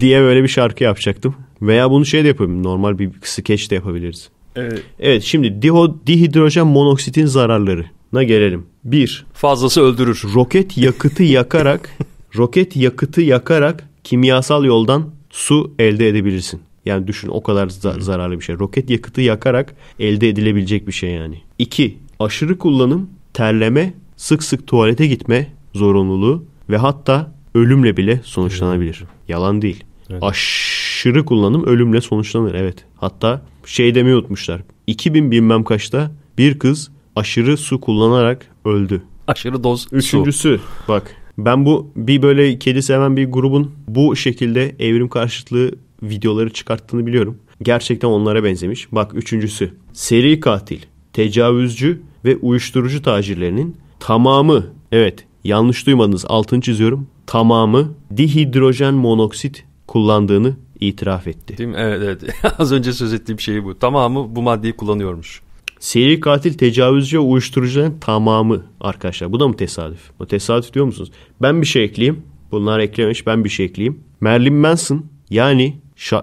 diye böyle bir şarkı yapacaktım. Veya bunu şey de yapayım Normal bir skeç de yapabiliriz. Evet. Evet şimdi diho, dihidrojen monoksitin zararlarına gelelim. bir Fazlası öldürür. Roket yakıtı yakarak roket yakıtı yakarak kimyasal yoldan su elde edebilirsin. Yani düşün o kadar za- zararlı bir şey. Roket yakıtı yakarak elde edilebilecek bir şey yani. 2. Aşırı kullanım, terleme sık sık tuvalete gitme zorunluluğu ve hatta ölümle bile sonuçlanabilir. Yalan değil. Evet. Aşırı kullanım ölümle sonuçlanır evet. Hatta şey demeyi unutmuşlar. 2000 bilmem kaçta bir kız aşırı su kullanarak öldü. Aşırı doz Üçüncüsü su. bak ben bu bir böyle kedi seven bir grubun bu şekilde evrim karşıtlığı videoları çıkarttığını biliyorum. Gerçekten onlara benzemiş. Bak üçüncüsü seri katil, tecavüzcü ve uyuşturucu tacirlerinin tamamı evet yanlış duymadınız altını çiziyorum tamamı dihidrojen monoksit kullandığını itiraf etti. Değil mi? Evet evet az önce söz ettiğim şey bu tamamı bu maddeyi kullanıyormuş. Seri katil tecavüzcü uyuşturucuların tamamı arkadaşlar bu da mı tesadüf? Bu tesadüf diyor musunuz? Ben bir şey ekleyeyim bunlar eklemiş ben bir şey ekleyeyim. Merlin Manson yani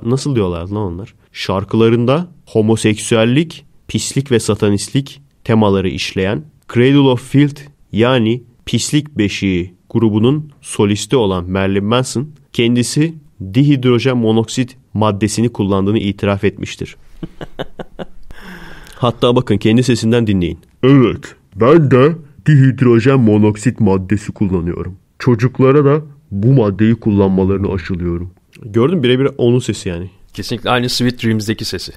nasıl diyorlar lan onlar? Şarkılarında homoseksüellik, pislik ve satanistlik temaları işleyen Cradle of Filth yani Pislik Beşiği grubunun solisti olan Merlin Manson kendisi dihidrojen monoksit maddesini kullandığını itiraf etmiştir. Hatta bakın kendi sesinden dinleyin. Evet ben de dihidrojen monoksit maddesi kullanıyorum. Çocuklara da bu maddeyi kullanmalarını aşılıyorum. Gördün birebir onun sesi yani. Kesinlikle aynı Sweet Dreams'deki sesi.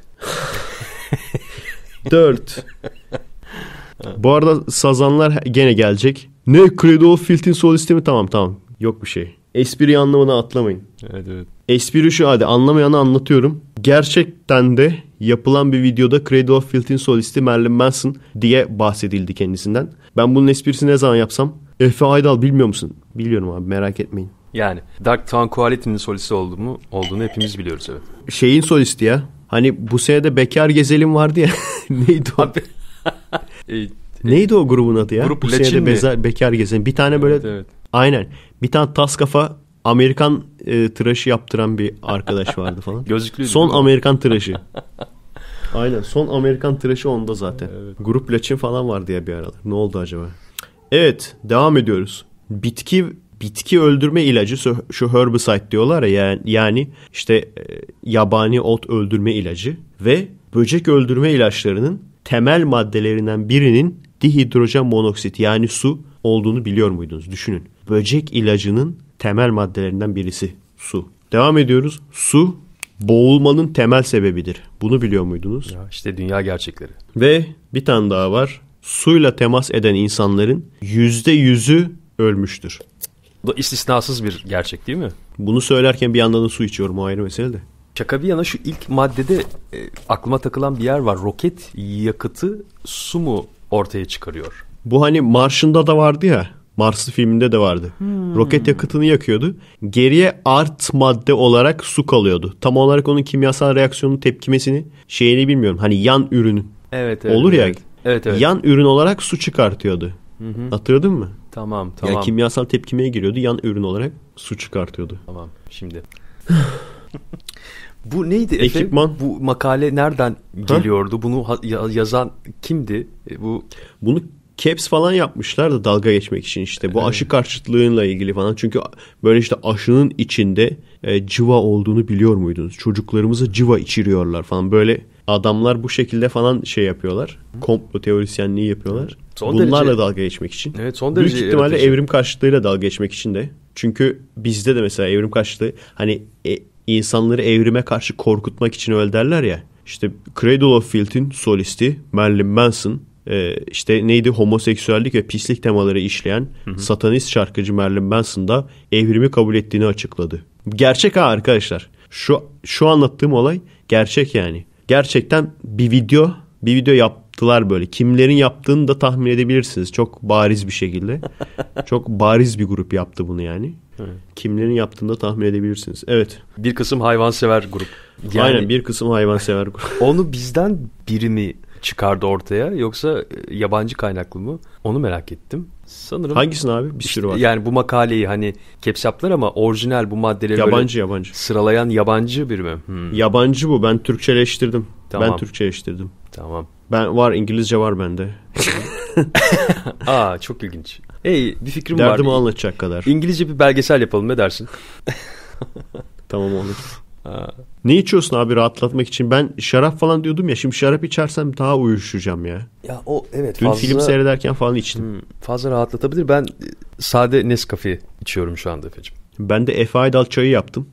4 Bu arada sazanlar gene gelecek. Ne Credo of Filt'in solisti mi? Tamam tamam. Yok bir şey. Espriyi anlamını atlamayın. Evet evet. Espri şu hadi anlamayanı anlatıyorum. Gerçekten de yapılan bir videoda Credo of Filth'in solisti Marilyn Manson diye bahsedildi kendisinden. Ben bunun esprisini ne zaman yapsam? Efe Aydal bilmiyor musun? Biliyorum abi merak etmeyin. Yani Dark Town Quality'nin solisti olduğunu olduğunu hepimiz biliyoruz evet. Şeyin solisti ya. Hani bu sene de Bekar Gezelim vardı ya. Neydi o? Abi, e, e, Neydi o grubun adı ya? Grup Leçin. bezer, bekar gezen. Bir tane böyle evet, evet. aynen. Bir tane tas kafa Amerikan e, tıraşı yaptıran bir arkadaş vardı falan. Gözlüklüydü. Son Amerikan tıraşı. aynen. Son Amerikan tıraşı onda zaten. Evet. Grup Leçin falan vardı ya bir aralar. Ne oldu acaba? Evet, devam ediyoruz. Bitki bitki öldürme ilacı şu herbicide diyorlar ya yani, yani işte e, yabani ot öldürme ilacı ve böcek öldürme ilaçlarının temel maddelerinden birinin dihidrojen monoksit yani su olduğunu biliyor muydunuz? Düşünün. Böcek ilacının temel maddelerinden birisi su. Devam ediyoruz. Su boğulmanın temel sebebidir. Bunu biliyor muydunuz? Ya işte dünya gerçekleri. Ve bir tane daha var. Suyla temas eden insanların yüzde yüzü ölmüştür. Bu istisnasız bir gerçek değil mi? Bunu söylerken bir yandan da su içiyorum o ayrı mesele de. Şaka bir yana şu ilk maddede e, aklıma takılan bir yer var. Roket yakıtı su mu ortaya çıkarıyor? Bu hani Marş'ında da vardı ya. Marslı filminde de vardı. Hmm. Roket yakıtını yakıyordu. Geriye art madde olarak su kalıyordu. Tam olarak onun kimyasal reaksiyonun tepkimesini şeyini bilmiyorum. Hani yan ürünü. Evet, evet Olur evet. ya. Evet, evet. Yan ürün olarak su çıkartıyordu. Hı hı. Hatırladın mı? Tamam tamam. Yani kimyasal tepkimeye giriyordu. Yan ürün olarak su çıkartıyordu. Tamam şimdi. Bu neydi Ekipman. Efe? Bu makale nereden geliyordu? Ha? Bunu yazan kimdi? E, bu Bunu Caps falan yapmışlar da dalga geçmek için işte bu aşı karşıtlığıyla ilgili falan. Çünkü böyle işte aşının içinde e, civa olduğunu biliyor muydunuz? Çocuklarımızı civa içiriyorlar falan böyle adamlar bu şekilde falan şey yapıyorlar. Komplo teorisyenliği yapıyorlar. Son Bunlarla derece, dalga geçmek için. Evet son derece Büyük ihtimalle yaratıcı. evrim karşıtlığıyla dalga geçmek için de. Çünkü bizde de mesela evrim karşıtı hani e, insanları evrime karşı korkutmak için öyle ya. İşte Cradle of Filth'in solisti Marilyn Manson e, işte neydi homoseksüellik ve pislik temaları işleyen hı hı. satanist şarkıcı Marilyn Manson da evrimi kabul ettiğini açıkladı. Gerçek ha arkadaşlar. Şu şu anlattığım olay gerçek yani. Gerçekten bir video bir video yap yaptılar böyle. Kimlerin yaptığını da tahmin edebilirsiniz. Çok bariz bir şekilde. Çok bariz bir grup yaptı bunu yani. Kimlerin yaptığını da tahmin edebilirsiniz. Evet. Bir kısım hayvansever grup. Yani, Aynen bir kısım hayvansever grup. onu bizden biri mi çıkardı ortaya yoksa e, yabancı kaynaklı mı? Onu merak ettim. Sanırım. Hangisini abi? Bir sürü var. Yani bu makaleyi hani kepsaplar ama orijinal bu maddeleri yabancı, yabancı. sıralayan yabancı biri mi? Hmm. Yabancı bu. Ben Türkçeleştirdim. Tamam. Ben Türkçeleştirdim. Tamam. Ben var İngilizce var bende. Aa çok ilginç. Ey bir fikrim var. Derdimi anlatacak kadar. İngilizce bir belgesel yapalım ne dersin? tamam olur. Ne içiyorsun abi rahatlatmak için? Ben şarap falan diyordum ya. Şimdi şarap içersem daha uyuşacağım ya. Ya o evet Dün fazla... film seyrederken falan içtim. Hmm, fazla rahatlatabilir. Ben e, sade Nescafe içiyorum şu anda Efe'cim. Ben de Efe Aydal çayı yaptım.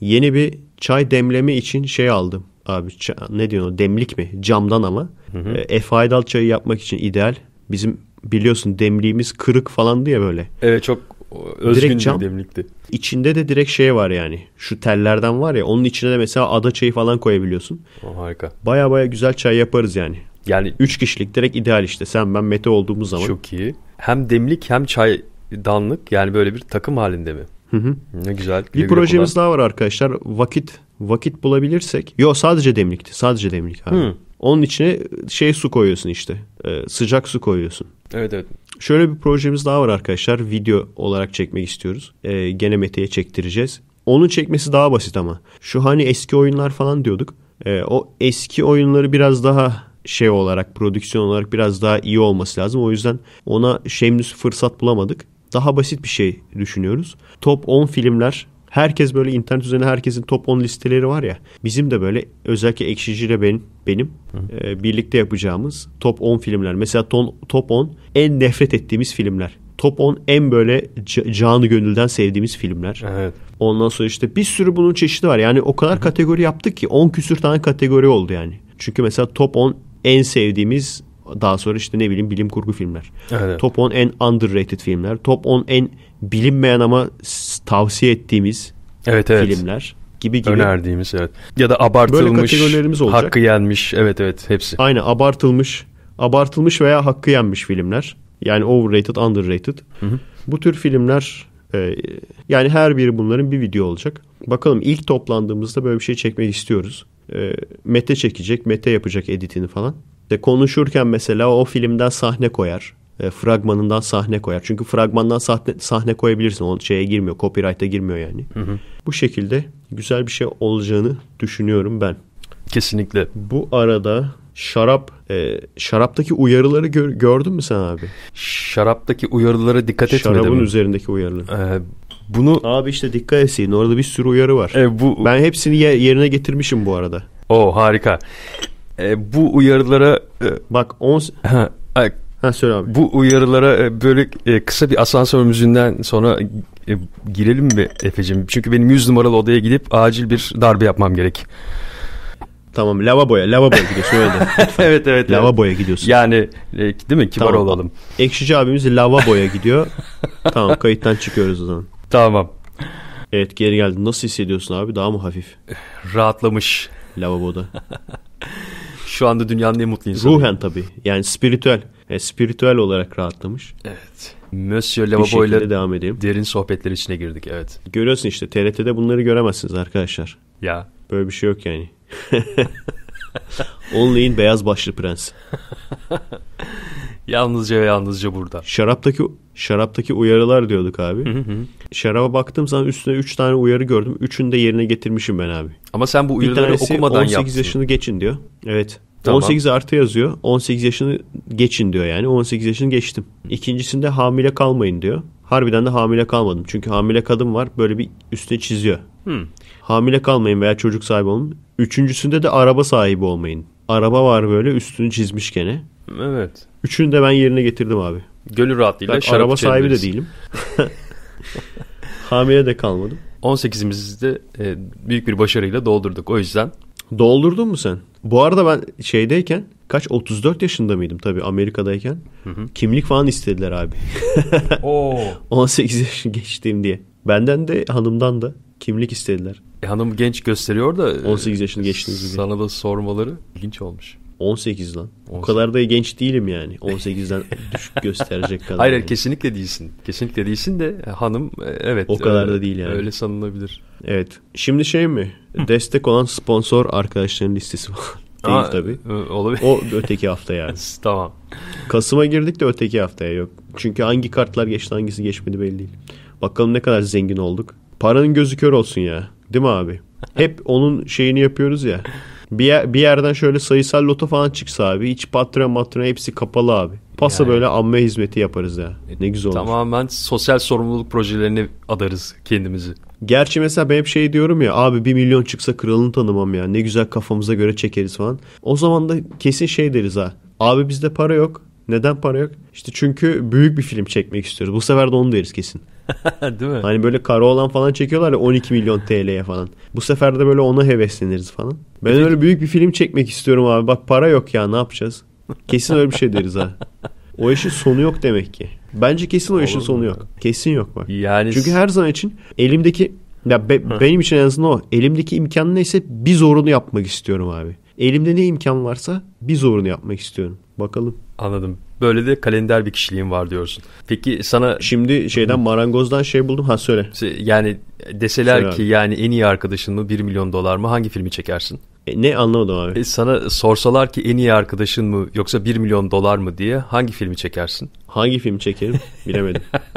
Yeni bir çay demleme için şey aldım abi ne diyor demlik mi? Camdan ama. Hı E, f çayı yapmak için ideal. Bizim biliyorsun demliğimiz kırık falandı ya böyle. Evet çok özgün direkt cam, bir demlikti. İçinde de direkt şey var yani. Şu tellerden var ya onun içine de mesela ada çayı falan koyabiliyorsun. O harika. Baya baya güzel çay yaparız yani. Yani 3 kişilik direkt ideal işte. Sen ben Mete olduğumuz zaman. Çok iyi. Hem demlik hem çaydanlık yani böyle bir takım halinde mi? Hı hı. Ne güzel. Bir projemiz daha var arkadaşlar. Vakit vakit bulabilirsek. Yok sadece demlikti. Sadece demlik abi. Hı. Onun içine şey su koyuyorsun işte. E, sıcak su koyuyorsun. Evet evet. Şöyle bir projemiz daha var arkadaşlar. Video olarak çekmek istiyoruz. E, gene Mete'ye çektireceğiz. Onun çekmesi daha basit ama. Şu hani eski oyunlar falan diyorduk. E, o eski oyunları biraz daha şey olarak, prodüksiyon olarak biraz daha iyi olması lazım. O yüzden ona şemlüs fırsat bulamadık. Daha basit bir şey düşünüyoruz. Top 10 filmler Herkes böyle internet üzerine herkesin top 10 listeleri var ya. Bizim de böyle özellikle Ekşici ile benim, e, birlikte yapacağımız top 10 filmler. Mesela ton, top 10 en nefret ettiğimiz filmler. Top 10 en böyle canı gönülden sevdiğimiz filmler. Evet. Ondan sonra işte bir sürü bunun çeşidi var. Yani o kadar kategori yaptık ki 10 küsür tane kategori oldu yani. Çünkü mesela top 10 en sevdiğimiz daha sonra işte ne bileyim bilim kurgu filmler. Evet. Top 10 en underrated filmler. Top 10 en bilinmeyen ama tavsiye ettiğimiz evet, evet. filmler gibi gibi. Önerdiğimiz evet. Ya da abartılmış. Böyle kategorilerimiz olacak. Hakkı yenmiş. Evet evet hepsi. Aynen abartılmış. Abartılmış veya hakkı yenmiş filmler. Yani overrated, underrated. Hı hı. Bu tür filmler e, yani her biri bunların bir video olacak. Bakalım ilk toplandığımızda böyle bir şey çekmek istiyoruz. E, Mete çekecek, Mete yapacak editini falan. De konuşurken mesela o filmden sahne koyar e, fragmanından sahne koyar. Çünkü fragmandan sahne, sahne koyabilirsin. O şeye girmiyor. Copyright'a girmiyor yani. Hı hı. Bu şekilde güzel bir şey olacağını düşünüyorum ben. Kesinlikle. Bu arada şarap e, şaraptaki uyarıları gör, gördün mü sen abi? Şaraptaki uyarılara dikkat etmedim. Şarabın mi? üzerindeki uyarıları. Ee, bunu abi işte dikkat etsin. Orada bir sürü uyarı var. E, bu ben hepsini yerine getirmişim bu arada. O harika. E, bu uyarılara e... bak 10 on... Ha söyle abi. Bu uyarılara e, böyle e, kısa bir asansör müziğinden sonra e, girelim mi Efe'cim? Çünkü benim 100 numaralı odaya gidip acil bir darbe yapmam gerek. Tamam lavaboya lavaboya gidiyorsun öyle. evet evet. Lavaboya evet. gidiyorsun. Yani değil mi kibar tamam. olalım. Ekşici abimiz lavaboya gidiyor. tamam kayıttan çıkıyoruz o zaman. Tamam. Evet geri geldin. Nasıl hissediyorsun abi? Daha mı hafif? Rahatlamış. Lavaboda. şu anda dünyanın en mutlu insanı. Ruhen tabii. Yani spiritüel. Yani e, spiritüel olarak rahatlamış. Evet. Monsieur Lavabo ile devam edeyim. derin sohbetler içine girdik evet. Görüyorsun işte TRT'de bunları göremezsiniz arkadaşlar. Ya. Böyle bir şey yok yani. Onlay'in beyaz başlı prens. yalnızca ve yalnızca burada. Şaraptaki şaraptaki uyarılar diyorduk abi. Hı hı. Şaraba baktığım zaman üstüne 3 tane uyarı gördüm. Üçünü de yerine getirmişim ben abi. Ama sen bu uyarıları bir tanesi okumadan 18 yaptın. 18 yaşını geçin diyor. Evet. Tamam. 18 artı yazıyor. 18 yaşını geçin diyor yani. 18 yaşını geçtim. İkincisinde hamile kalmayın diyor. Harbiden de hamile kalmadım. Çünkü hamile kadın var böyle bir üstüne çiziyor. Hmm. Hamile kalmayın veya çocuk sahibi olun. Üçüncüsünde de araba sahibi olmayın. Araba var böyle üstünü çizmiş gene. Evet. Üçünü de ben yerine getirdim abi. Gönül rahatlığıyla Bak, şarap Araba sahibi de değilim. hamile de kalmadım. 18'imizi de e, büyük bir başarıyla doldurduk. O yüzden... Doldurdun mu sen? Bu arada ben şeydeyken kaç 34 yaşında mıydım tabii Amerika'dayken. Hı hı. Kimlik falan istediler abi. Oo. 18 yaş geçtiğim diye. Benden de hanımdan da kimlik istediler. E, hanım genç gösteriyor da 18 e, yaşını geçtiniz diye. Sana da sormaları ilginç olmuş. 18 lan. 18. O kadar da genç değilim yani. 18'den düşük gösterecek kadar. Hayır yani. kesinlikle değilsin. Kesinlikle değilsin de e, hanım e, evet. O kadar öyle, da değil yani. Öyle sanılabilir. Evet. Şimdi şey mi? Destek olan sponsor arkadaşların listesi var. değil Aa, tabii. E, olabilir. O öteki hafta yani. tamam. Kasım'a girdik de öteki haftaya yok. Çünkü hangi kartlar geçti hangisi geçmedi belli değil. Bakalım ne kadar zengin olduk. Paranın gözü kör olsun ya. Değil mi abi? Hep onun şeyini yapıyoruz ya. Bir, bir yerden şöyle sayısal loto falan çıksa abi. Hiç patron matron hepsi kapalı abi. Pasa yani. böyle amme hizmeti yaparız ya. Ne güzel olur. Tamamen sosyal sorumluluk projelerine adarız kendimizi. Gerçi mesela ben hep şey diyorum ya abi bir milyon çıksa kralını tanımam ya. Ne güzel kafamıza göre çekeriz falan. O zaman da kesin şey deriz ha. Abi bizde para yok. Neden para yok? İşte çünkü büyük bir film çekmek istiyoruz. Bu sefer de onu deriz kesin. Değil mi? Hani böyle kara olan falan çekiyorlar ya 12 milyon TL'ye falan. Bu sefer de böyle ona hevesleniriz falan. Ben evet. öyle büyük bir film çekmek istiyorum abi. Bak para yok ya ne yapacağız? Kesin öyle bir şey deriz ha. O işin sonu yok demek ki. Bence kesin o işin sonu yok. Kesin yok bak. Yani Çünkü her zaman için elimdeki ya be, benim için en azından o. Elimdeki imkan neyse bir zorunu yapmak istiyorum abi. Elimde ne imkan varsa bir zorunu yapmak istiyorum. Bakalım. Anladım. Böyle de kalender bir kişiliğim var diyorsun. Peki sana... Şimdi şeyden marangozdan şey buldum. Ha söyle. Yani deseler söyle ki abi. yani en iyi arkadaşın mı 1 milyon dolar mı hangi filmi çekersin? E, ne anlamadım abi. E, sana sorsalar ki en iyi arkadaşın mı yoksa 1 milyon dolar mı diye hangi filmi çekersin? Hangi film çekerim bilemedim.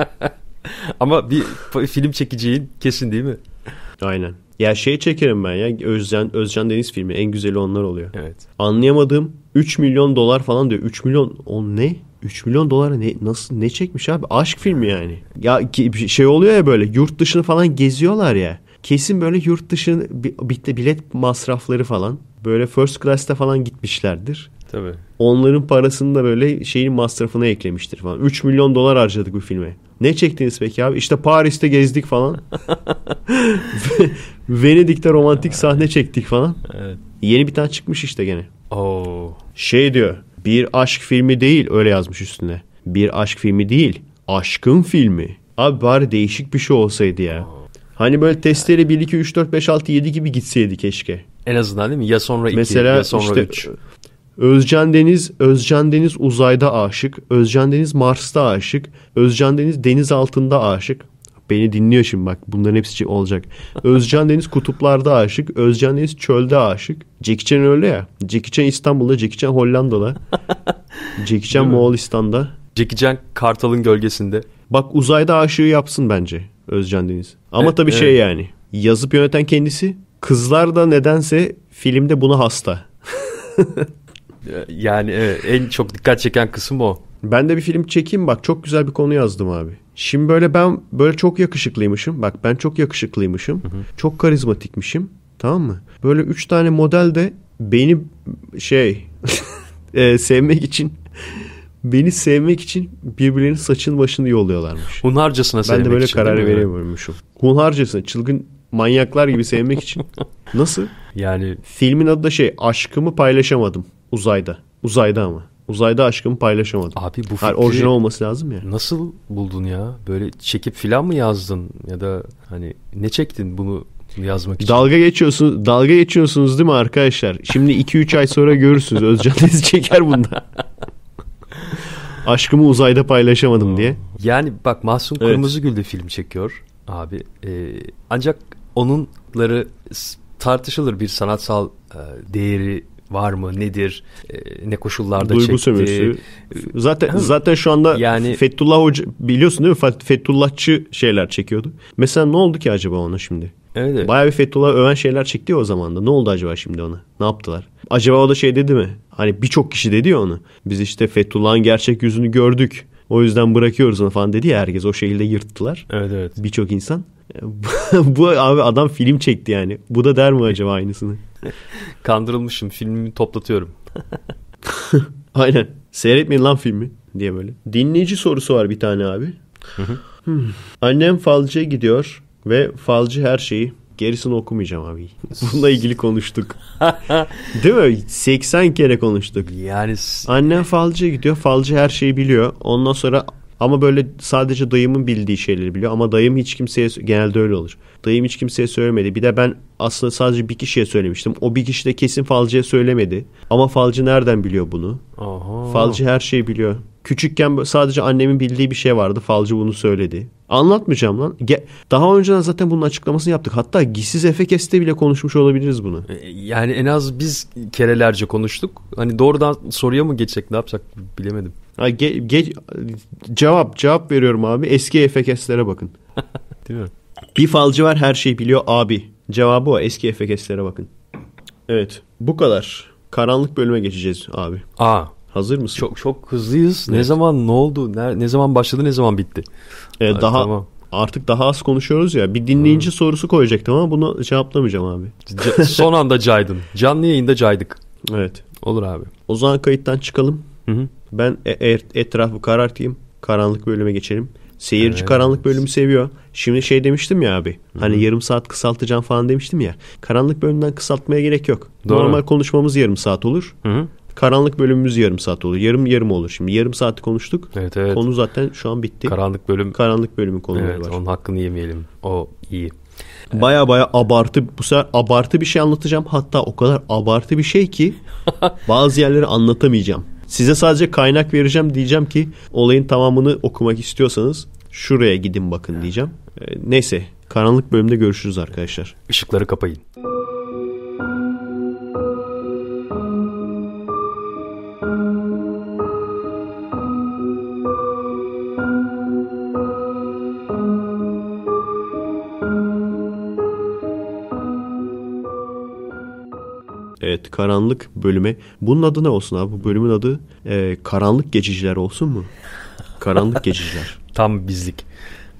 Ama bir film çekeceğin kesin değil mi? Aynen. Ya şey çekerim ben ya Özcan, Özcan Deniz filmi en güzeli onlar oluyor. Evet. Anlayamadığım 3 milyon dolar falan diyor. 3 milyon o ne? 3 milyon dolara ne nasıl ne çekmiş abi? Aşk filmi yani. Ya şey oluyor ya böyle yurt dışını falan geziyorlar ya. Kesin böyle yurt bitti bilet masrafları falan böyle first class'te falan gitmişlerdir. Tabii. Onların parasını da böyle şeyin masrafına eklemiştir falan. 3 milyon dolar harcadık bu filme. Ne çektiniz peki abi? İşte Paris'te gezdik falan. Venedik'te romantik sahne çektik falan. Evet. Yeni bir tane çıkmış işte gene. Oo. Şey diyor. Bir aşk filmi değil öyle yazmış üstüne. Bir aşk filmi değil. Aşkın filmi. Abi bari değişik bir şey olsaydı ya. Hani böyle testleri 1 2 3 4 5 6 7 gibi gitseydi keşke. En azından değil mi? Ya sonra 2 Mesela ya sonra işte, Özcan Deniz, Özcan Deniz uzayda aşık. Özcan Deniz Mars'ta aşık. Özcan Deniz deniz altında aşık. Beni dinliyor şimdi bak bunların hepsi olacak. Özcan Deniz kutuplarda aşık. Özcan Deniz çölde aşık. Jackie Chan öyle ya. Jackie Chan İstanbul'da, Jackie Chan Hollanda'da. Jackie Chan Moğolistan'da. Jackie Chan Kartal'ın gölgesinde. Bak uzayda aşığı yapsın bence Özcan Deniz. Ama tabii şey yani yazıp yöneten kendisi. Kızlar da nedense filmde buna hasta. Yani en çok dikkat çeken kısım o. Ben de bir film çekeyim bak çok güzel bir konu yazdım abi. Şimdi böyle ben böyle çok yakışıklıymışım. Bak ben çok yakışıklıymışım. Hı hı. Çok karizmatikmişim. Tamam mı? Böyle üç tane model de beni şey e, sevmek için beni sevmek için birbirlerinin saçın başını yolluyorlarmış. Hunharcasına sevmek için. Ben de böyle için, karar veremiyormuşum. Hunharcasına çılgın manyaklar gibi sevmek için. Nasıl? Yani filmin adı da şey aşkımı paylaşamadım. Uzayda. Uzayda ama. Uzayda aşkımı paylaşamadım. Abi bu fikri orijinal olması lazım ya. Nasıl buldun ya? Böyle çekip filan mı yazdın ya da hani ne çektin bunu yazmak için? Dalga geçiyorsunuz, dalga geçiyorsunuz değil mi arkadaşlar? Şimdi 2-3 ay sonra görürsünüz Özcan dizi çeker bunda. aşkımı uzayda paylaşamadım diye. Yani bak Mahsun evet. Kırmızıgül de film çekiyor abi. Ee, ancak onunları tartışılır bir sanatsal e, değeri var mı nedir e, ne koşullarda Duygu çekti. sömürüsü. E, zaten ha, zaten şu anda yani Fethullah Hoca biliyorsun değil mi Fethullahçı şeyler çekiyordu. Mesela ne oldu ki acaba ona şimdi? Evet. Bayağı bir Fethullah öven şeyler çekti o zaman da. Ne oldu acaba şimdi ona? Ne yaptılar? Acaba o da şey dedi mi? Hani birçok kişi dedi ya onu. Biz işte Fethullah'ın gerçek yüzünü gördük. O yüzden bırakıyoruz onu falan dedi ya herkes. O şekilde yırttılar. Evet evet. Birçok insan. bu abi adam film çekti yani. Bu da der mi acaba aynısını? Kandırılmışım. Filmimi toplatıyorum. Aynen. Seyretmeyin lan filmi diye böyle. Dinleyici sorusu var bir tane abi. Hmm. Annem falcıya gidiyor ve falcı her şeyi Gerisini okumayacağım abi. Bununla ilgili konuştuk. Değil mi? 80 kere konuştuk. Yani annem falcıya gidiyor. Falcı her şeyi biliyor. Ondan sonra ama böyle sadece dayımın bildiği şeyleri biliyor. Ama dayım hiç kimseye genelde öyle olur. Dayım hiç kimseye söylemedi. Bir de ben aslında sadece bir kişiye söylemiştim. O bir kişi de kesin falcıya söylemedi. Ama falcı nereden biliyor bunu? Aha. Falcı her şeyi biliyor. Küçükken sadece annemin bildiği bir şey vardı. Falcı bunu söyledi. Anlatmayacağım lan. Daha önceden zaten bunun açıklamasını yaptık. Hatta gizsiz Efekes'te bile konuşmuş olabiliriz bunu. E, yani en az biz kerelerce konuştuk. Hani doğrudan soruya mı geçecek ne yapacak bilemedim ge, ge, cevap cevap veriyorum abi. Eski FKS'lere bakın. Değil mi? Bir falcı var her şeyi biliyor abi. Cevabı o. Eski FKS'lere bakın. Evet. Bu kadar. Karanlık bölüme geçeceğiz abi. Aa. Hazır mısın? Çok çok hızlıyız. Evet. Ne zaman ne oldu? Ne, ne zaman başladı ne zaman bitti? Ee, daha tamam. artık daha az konuşuyoruz ya. Bir dinleyici hmm. sorusu koyacaktım ama bunu cevaplamayacağım abi. son anda caydın. Canlı yayında caydık. Evet. Olur abi. O zaman kayıttan çıkalım. Hı hı. Ben e, e, etrafı karartayım. Karanlık bölüme geçelim. Seyirci evet. karanlık bölümü seviyor. Şimdi şey demiştim ya abi. Hı-hı. Hani yarım saat kısaltacağım falan demiştim ya. Karanlık bölümden kısaltmaya gerek yok. Doğru. Normal konuşmamız yarım saat olur. hı Karanlık bölümümüz yarım saat olur. Yarım yarım olur. Şimdi yarım saati konuştuk. Evet, evet. Konu zaten şu an bitti. Karanlık bölüm. Karanlık bölümün konuları evet, var. onun hakkını yemeyelim. O iyi. Baya baya abartı bu sefer abartı bir şey anlatacağım. Hatta o kadar abartı bir şey ki bazı yerleri anlatamayacağım. Size sadece kaynak vereceğim diyeceğim ki olayın tamamını okumak istiyorsanız şuraya gidin bakın diyeceğim. Ee, neyse karanlık bölümde görüşürüz arkadaşlar. Işıkları kapayın. Evet karanlık bölüme. Bunun adı ne olsun abi? Bu bölümün adı e, karanlık geçiciler olsun mu? Karanlık geçiciler. Tam bizlik.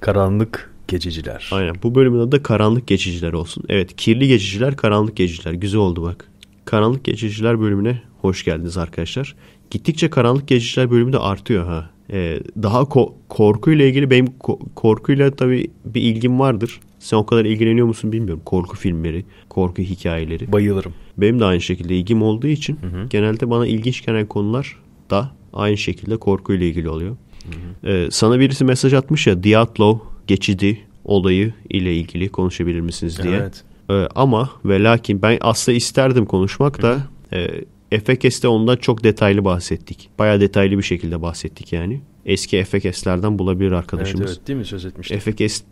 Karanlık geçiciler. Aynen bu bölümün adı karanlık geçiciler olsun. Evet kirli geçiciler karanlık geçiciler. Güzel oldu bak. Karanlık geçiciler bölümüne hoş geldiniz arkadaşlar. Gittikçe karanlık geçiciler bölümü de artıyor ha. Ee, daha ko- korkuyla ilgili benim ko- korkuyla tabii bir ilgim vardır. Sen o kadar ilgileniyor musun bilmiyorum. Korku filmleri, korku hikayeleri. Bayılırım. Benim de aynı şekilde ilgim olduğu için hı hı. genelde bana ilginç gelen konular da aynı şekilde korkuyla ilgili oluyor. Hı hı. Ee, sana birisi mesaj atmış ya Diatlov geçidi olayı ile ilgili konuşabilir misiniz diye. Evet. Ee, ama ve lakin ben aslında isterdim konuşmak da hı hı. E, Efekes'te ondan çok detaylı bahsettik. bayağı detaylı bir şekilde bahsettik yani. Eski Efekes'lerden bulabilir arkadaşımız. Evet, evet değil mi söz etmiştik? Efekes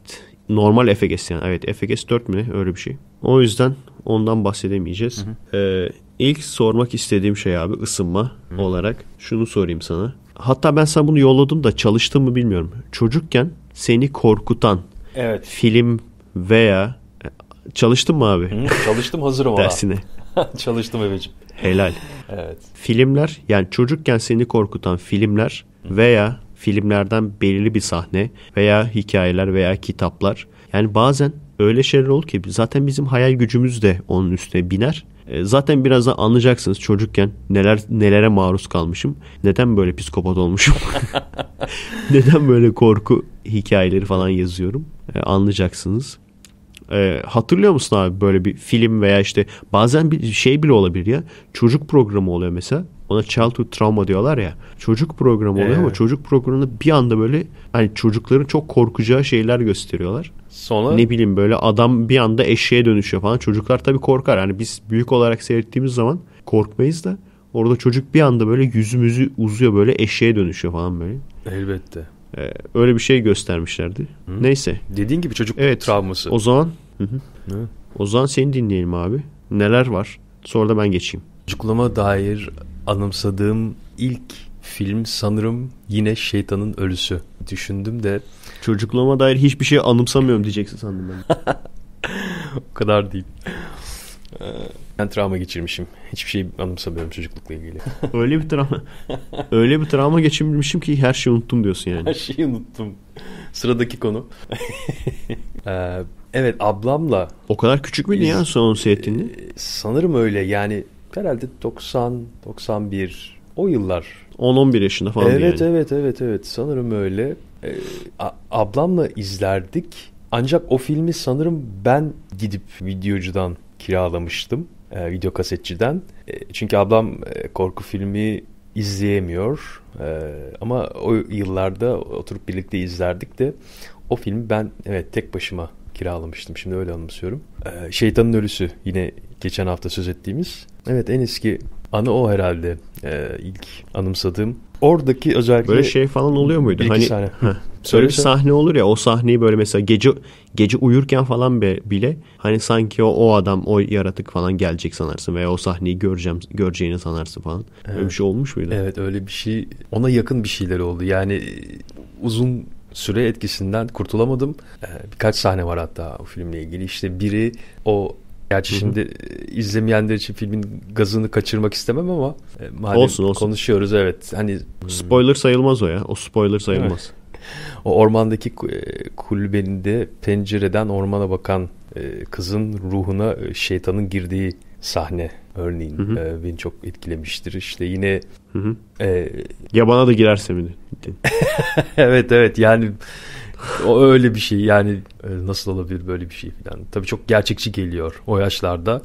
normal Efekes yani. Evet Efekes 4 mü öyle bir şey. O yüzden ondan bahsedemeyeceğiz. Hı hı. Ee, ilk sormak istediğim şey abi ısınma hı. olarak şunu sorayım sana. Hatta ben sana bunu yolladım da çalıştım mı bilmiyorum. Çocukken seni korkutan evet. film veya çalıştın mı abi? Hı, çalıştım hazırım ona. Dersine. çalıştım eveciğim. Helal. evet. Filmler yani çocukken seni korkutan filmler veya filmlerden belirli bir sahne veya hikayeler veya kitaplar. Yani bazen öyle şeyler olur ki zaten bizim hayal gücümüz de onun üstüne biner. E, zaten birazdan anlayacaksınız çocukken neler nelere maruz kalmışım. Neden böyle psikopat olmuşum? neden böyle korku hikayeleri falan yazıyorum? E, anlayacaksınız. E, hatırlıyor musun abi böyle bir film veya işte bazen bir şey bile olabilir ya. Çocuk programı oluyor mesela. Ona childhood trauma diyorlar ya. Çocuk programı oluyor ee. ama çocuk programında bir anda böyle hani çocukların çok korkacağı şeyler gösteriyorlar. Sonra ne bileyim böyle adam bir anda eşeğe dönüşüyor falan. Çocuklar tabii korkar. Hani biz büyük olarak seyrettiğimiz zaman korkmayız da orada çocuk bir anda böyle yüzümüzü uzuyor böyle eşeğe dönüşüyor falan böyle. Elbette. Ee, öyle bir şey göstermişlerdi. Hı. Neyse. Dediğin gibi çocuk evet. travması. O zaman hı hı. Hı. O zaman seni dinleyelim abi. Neler var? Sonra da ben geçeyim. Çocuklama dair anımsadığım ilk film sanırım yine Şeytanın Ölüsü. Düşündüm de. Çocuklama dair hiçbir şey anımsamıyorum diyeceksin sandım ben. o kadar değil. Ee, ben travma geçirmişim. Hiçbir şey anımsamıyorum çocuklukla ilgili. öyle bir travma öyle bir travma geçirmişim ki her şeyi unuttum diyorsun yani. Her şeyi unuttum. Sıradaki konu. Ee, evet ablamla. O kadar küçük müydü ya son seyrettiğinde? E, sanırım öyle yani herhalde 90, 91 o yıllar. 10-11 yaşında falan evet, yani. Evet evet evet sanırım öyle. Ee, ablamla izlerdik ancak o filmi sanırım ben gidip videocudan kiralamıştım e, video kasetçiden. E, çünkü ablam e, korku filmi izleyemiyor. E, ama o yıllarda oturup birlikte izlerdik de o filmi ben evet tek başıma kiralamıştım. Şimdi öyle anımsıyorum. E, Şeytanın Ölüsü yine geçen hafta söz ettiğimiz. Evet en eski anı o herhalde. E, ilk anımsadığım. Oradaki özellikle... Böyle şey falan oluyor muydu? hani sahne. Heh, böyle bir sahne olur ya o sahneyi böyle mesela gece gece uyurken falan bile Hani sanki o, o adam o yaratık falan gelecek sanarsın veya o sahneyi göreceğim göreceğini sanarsın falan. Evet. Öyle bir şey olmuş muydu? Evet öyle bir şey ona yakın bir şeyler oldu. Yani e, uzun süre etkisinden kurtulamadım. E, birkaç sahne var hatta o filmle ilgili. İşte biri o Gerçi Hı-hı. şimdi izlemeyenler için filmin gazını kaçırmak istemem ama e, madem olsun, olsun. konuşuyoruz evet. Hani spoiler sayılmaz o ya. O spoiler sayılmaz. O ormandaki kulübenin de pencereden ormana bakan ee, kızın ruhuna e, şeytanın girdiği sahne örneğin hı hı. E, beni çok etkilemiştir. İşte yine hı hı. E, ya bana da girerse mi? evet evet yani o öyle bir şey yani e, nasıl olabilir böyle bir şey falan. Tabii çok gerçekçi geliyor o yaşlarda.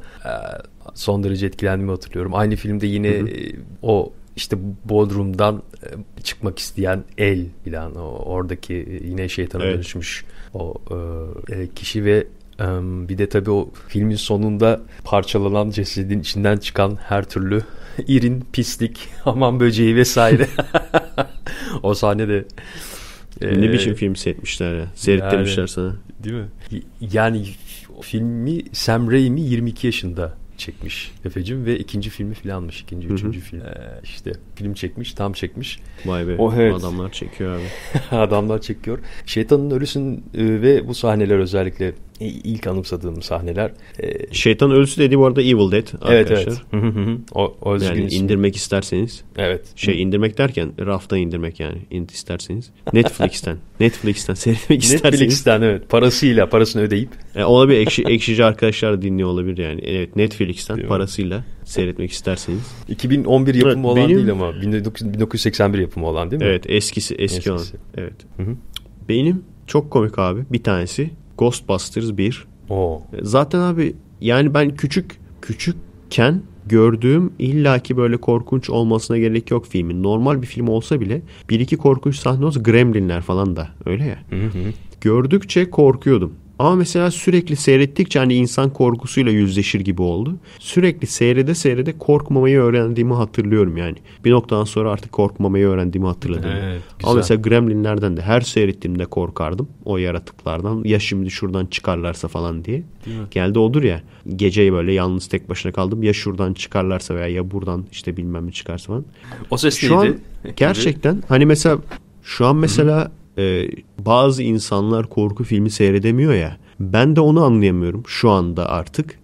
son derece etkilendiğimi hatırlıyorum. Aynı filmde yine hı hı. o işte Bodrum'dan çıkmak isteyen el falan oradaki yine şeytana evet. dönüşmüş o kişi ve bir de tabii o filmin sonunda parçalanan cesedin içinden çıkan her türlü irin, pislik, hamam böceği vesaire. o sahne de ne e, biçim film setmişler ya. Seyret yani, sana. Değil mi? Yani filmi Sam Raimi 22 yaşında çekmiş Efe'cim ve ikinci filmi filanmış. ikinci üçüncü film. Ee, işte film çekmiş, tam çekmiş. Vay be. O, evet. Adamlar çekiyor abi. adamlar çekiyor. Şeytanın Ölüsün e, ve bu sahneler özellikle ilk anımsadığım sahneler. E, Şeytan Ölüsü dedi bu arada Evil Dead arkadaşlar. Evet evet. o, o yani ismi. isterseniz. Evet. Şey indirmek derken raftan indirmek yani int isterseniz. Netflix'ten. Netflix'ten seyretmek isterseniz. Netflix'ten evet. Parasıyla parasını ödeyip. E, ona ekşi, ekşici arkadaşlar dinliyor olabilir yani. Evet Netflix'ten Değil parasıyla mi? seyretmek isterseniz. 2011 yapımı evet, olan benim... değil ama 1981 yapımı olan değil mi? Evet eskisi eski eskisi. olan. Evet. Hı hı. Benim çok komik abi bir tanesi Ghostbusters 1. Oo. E, zaten abi yani ben küçük küçükken gördüğüm illaki böyle korkunç olmasına gerek yok filmin. Normal bir film olsa bile bir iki korkunç sahne olsa Gremlinler falan da öyle ya. Hı hı. Gördükçe korkuyordum. Ama mesela sürekli seyrettikçe hani insan korkusuyla yüzleşir gibi oldu. Sürekli seyrede seyrede korkmamayı öğrendiğimi hatırlıyorum yani. Bir noktadan sonra artık korkmamayı öğrendiğimi hatırladım. Evet, Ama mesela Gremlinlerden de her seyrettiğimde korkardım o yaratıklardan. Ya şimdi şuradan çıkarlarsa falan diye. Geldi odur ya. Geceyi böyle yalnız tek başına kaldım. Ya şuradan çıkarlarsa veya ya buradan işte bilmem ne çıkarsa falan. O ses Şu neydi? An gerçekten hani mesela şu an mesela Hı-hı e, bazı insanlar korku filmi seyredemiyor ya. Ben de onu anlayamıyorum şu anda artık.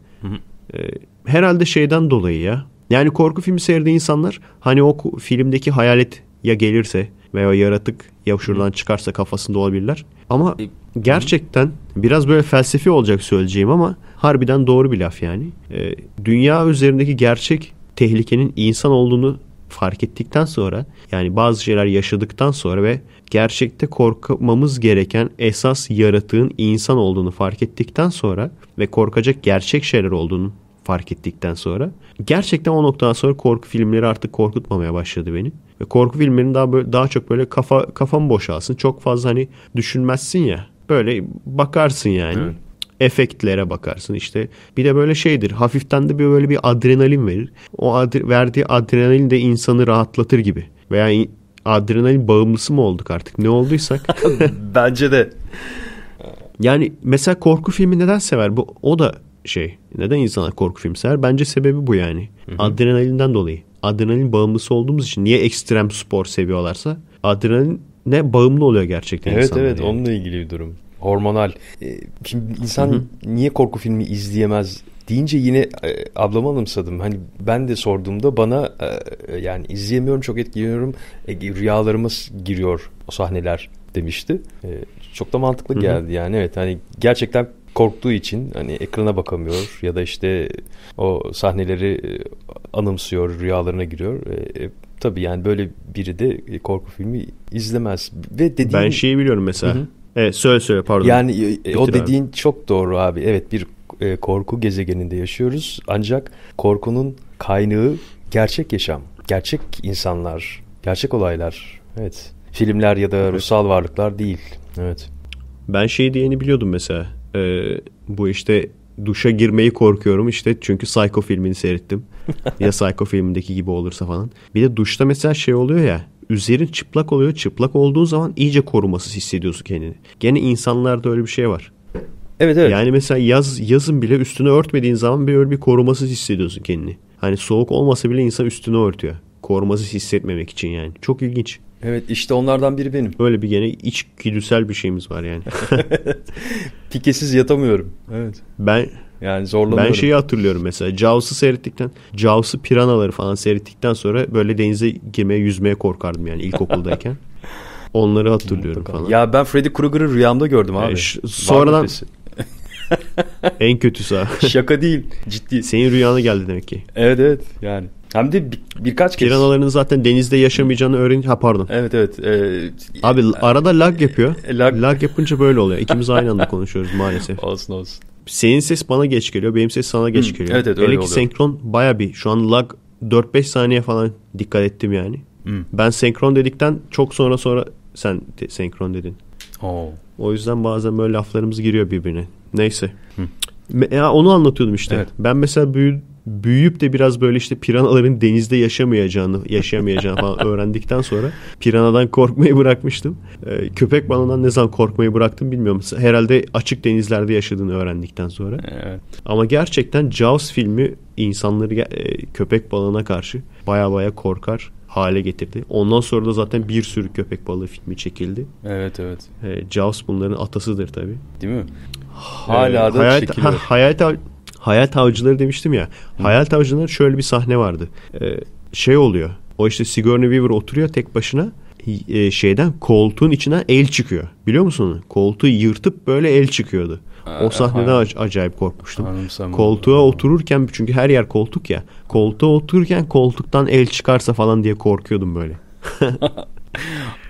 E, herhalde şeyden dolayı ya. Yani korku filmi seyreden insanlar hani o filmdeki hayalet ya gelirse veya yaratık ya şuradan çıkarsa kafasında olabilirler. Ama e, gerçekten biraz böyle felsefi olacak söyleyeceğim ama harbiden doğru bir laf yani. E, dünya üzerindeki gerçek tehlikenin insan olduğunu fark ettikten sonra yani bazı şeyler yaşadıktan sonra ve gerçekte korkmamız gereken esas yaratığın insan olduğunu fark ettikten sonra ve korkacak gerçek şeyler olduğunu fark ettikten sonra gerçekten o noktadan sonra korku filmleri artık korkutmamaya başladı beni. Ve korku filmlerinin daha böyle, daha çok böyle kafa kafam boşalsın. Çok fazla hani düşünmezsin ya. Böyle bakarsın yani. Evet efektlere bakarsın işte. Bir de böyle şeydir. Hafiften de bir böyle bir adrenalin verir. O adre, verdiği adrenalin de insanı rahatlatır gibi. Veya adrenalin bağımlısı mı olduk artık ne olduysak. Bence de. Yani mesela korku filmi neden sever? Bu o da şey. Neden insanlar korku filmi sever? Bence sebebi bu yani. Hı hı. Adrenalinden dolayı. Adrenalin bağımlısı olduğumuz için niye ekstrem spor seviyorlarsa adrenalin ne bağımlı oluyor gerçekten evet, insanlar. Evet evet yani. onunla ilgili bir durum. Hormonal. Ee, şimdi insan Hı-hı. niye korku filmi izleyemez deyince yine e, ablamı anımsadım. Hani ben de sorduğumda bana e, e yani izleyemiyorum çok etkileniyorum. E, rüyalarıma giriyor o sahneler demişti. E, çok da mantıklı geldi Hı-hı. yani evet hani gerçekten korktuğu için hani ekrana bakamıyor ya da işte o sahneleri e, anımsıyor, rüyalarına giriyor. E, e, tabii yani böyle biri de e, korku filmi izlemez. Ve dediğin Ben şeyi biliyorum mesela. Hı-hı. Evet söyle söyle pardon. Yani e, o dediğin abi. çok doğru abi. Evet bir e, korku gezegeninde yaşıyoruz. Ancak korkunun kaynağı gerçek yaşam, gerçek insanlar, gerçek olaylar. Evet. Filmler ya da evet. ruhsal varlıklar değil. Evet. Ben şey diyeni biliyordum mesela. E, bu işte duşa girmeyi korkuyorum işte çünkü Psycho filmini seyrettim. ya Psycho filmindeki gibi olursa falan. Bir de duşta mesela şey oluyor ya üzerin çıplak oluyor. Çıplak olduğun zaman iyice korumasız hissediyorsun kendini. Gene insanlarda öyle bir şey var. Evet evet. Yani mesela yaz yazın bile üstünü örtmediğin zaman böyle bir korumasız hissediyorsun kendini. Hani soğuk olmasa bile insan üstünü örtüyor. Korumasız hissetmemek için yani. Çok ilginç. Evet işte onlardan biri benim. Böyle bir gene içgüdüsel bir şeyimiz var yani. Pikesiz yatamıyorum. Evet. Ben yani zorlanıyorum. Ben şeyi hatırlıyorum mesela. Jaws'ı seyrettikten, Jaws'ı piranaları falan seyrettikten sonra böyle denize girmeye, yüzmeye korkardım yani ilkokuldayken. Onları hatırlıyorum falan. Ya ben Freddy Krueger'ı rüyamda gördüm e, abi. E, sonradan en kötüsü ha. Şaka değil. Ciddi. Senin rüyana geldi demek ki. Evet evet yani. Hem de bir, birkaç kez. Piranaların zaten denizde yaşamayacağını öğrenince ha pardon. Evet evet. E, Abi e, arada lag yapıyor. E, e lag... lag yapınca böyle oluyor. İkimiz aynı anda konuşuyoruz maalesef. Olsun olsun. Senin ses bana geç geliyor. Benim ses sana geç geliyor. Evet evet öyle Hele oluyor. senkron baya bir şu an lag 4-5 saniye falan dikkat ettim yani. Hı. Ben senkron dedikten çok sonra sonra sen te- senkron dedin. Oo. O yüzden bazen böyle laflarımız giriyor birbirine. Neyse. Hı. Ya onu anlatıyordum işte. Evet. Ben mesela büyü, büyüyüp de biraz böyle işte piranaların denizde yaşamayacağını, yaşamayacağını falan öğrendikten sonra piranadan korkmayı bırakmıştım. Ee, köpek balığından ne zaman korkmayı bıraktım bilmiyorum. Herhalde açık denizlerde yaşadığını öğrendikten sonra. Evet. Ama gerçekten Jaws filmi insanları e, köpek balığına karşı baya baya korkar hale getirdi. Ondan sonra da zaten bir sürü köpek balığı filmi çekildi. Evet evet. E, Jaws bunların atasıdır tabii. Değil mi? Hala e, da hayal, çekiliyor. Ha, hayal, tav, hayal tavcıları demiştim ya. Hayal tavcıları şöyle bir sahne vardı. Ee, şey oluyor. O işte Sigourney Weaver oturuyor tek başına e, şeyden koltuğun içinden el çıkıyor. Biliyor musun? Koltuğu yırtıp böyle el çıkıyordu. O sahnede ac- acayip korkmuştum. Koltuğa otururken çünkü her yer koltuk ya. Koltuğa otururken koltuktan el çıkarsa falan diye korkuyordum böyle.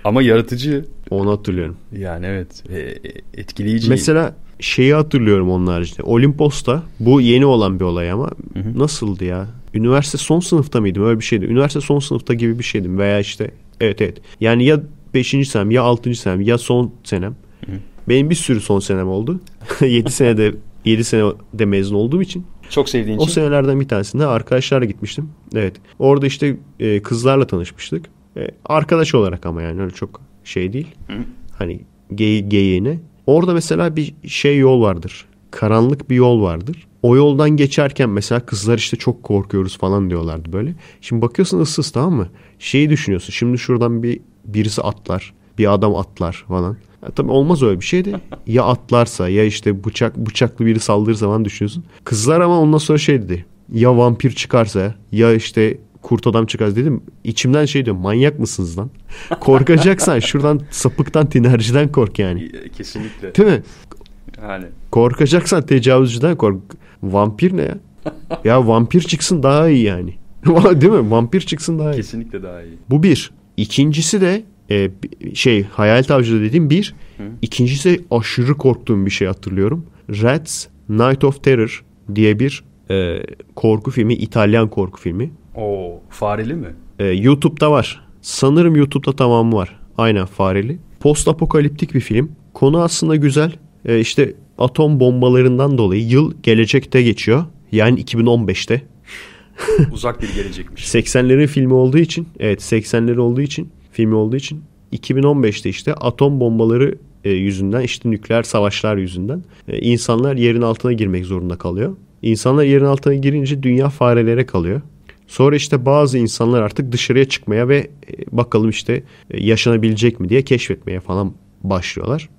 Ama yaratıcı. Onu hatırlıyorum. Yani evet. E, e, Etkileyici. Mesela şeyi hatırlıyorum onun haricinde. Olimpos'ta bu yeni olan bir olay ama hı hı. nasıldı ya? Üniversite son sınıfta mıydım? Öyle bir şeydi. Üniversite son sınıfta gibi bir şeydim veya işte evet evet. Yani ya 5. senem ya 6. senem ya son senem. Hı Benim bir sürü son senem oldu. 7 senede 7 senede mezun olduğum için. Çok sevdiğin için. O senelerden bir tanesinde arkadaşlarla gitmiştim. Evet. Orada işte e, kızlarla tanışmıştık. E, arkadaş olarak ama yani öyle çok şey değil. Hı. Hani gey geyiğine Orada mesela bir şey yol vardır. Karanlık bir yol vardır. O yoldan geçerken mesela kızlar işte çok korkuyoruz falan diyorlardı böyle. Şimdi bakıyorsun ıssız tamam mı? Şeyi düşünüyorsun. Şimdi şuradan bir birisi atlar. Bir adam atlar falan. Ya tabii olmaz öyle bir şey de. Ya atlarsa ya işte bıçak bıçaklı biri saldırırsa zaman düşünüyorsun. Kızlar ama ondan sonra şey dedi. Ya vampir çıkarsa ya işte kurt adam çıkar dedim. İçimden şey diyor manyak mısınız lan? Korkacaksan şuradan sapıktan tinerciden kork yani. Kesinlikle. Değil mi? Yani. Korkacaksan tecavüzcüden kork. Vampir ne ya? ya vampir çıksın daha iyi yani. Değil mi? Vampir çıksın daha iyi. Kesinlikle daha iyi. Bu bir. İkincisi de e, şey hayal tavcıda dediğim bir. İkincisi de aşırı korktuğum bir şey hatırlıyorum. Rats Night of Terror diye bir e, korku filmi. İtalyan korku filmi. O fareli mi? Ee, YouTube'da var. Sanırım YouTube'da tamamı var. Aynen fareli. Post apokaliptik bir film. Konu aslında güzel. Ee, işte atom bombalarından dolayı yıl gelecekte geçiyor. Yani 2015'te. Uzak bir gelecekmiş. 80'lerin filmi olduğu için, evet 80'ler olduğu için, filmi olduğu için 2015'te işte atom bombaları e, yüzünden, işte nükleer savaşlar yüzünden e, insanlar yerin altına girmek zorunda kalıyor. İnsanlar yerin altına girince dünya farelere kalıyor. Sonra işte bazı insanlar artık dışarıya çıkmaya ve e, bakalım işte e, yaşanabilecek mi diye keşfetmeye falan başlıyorlar.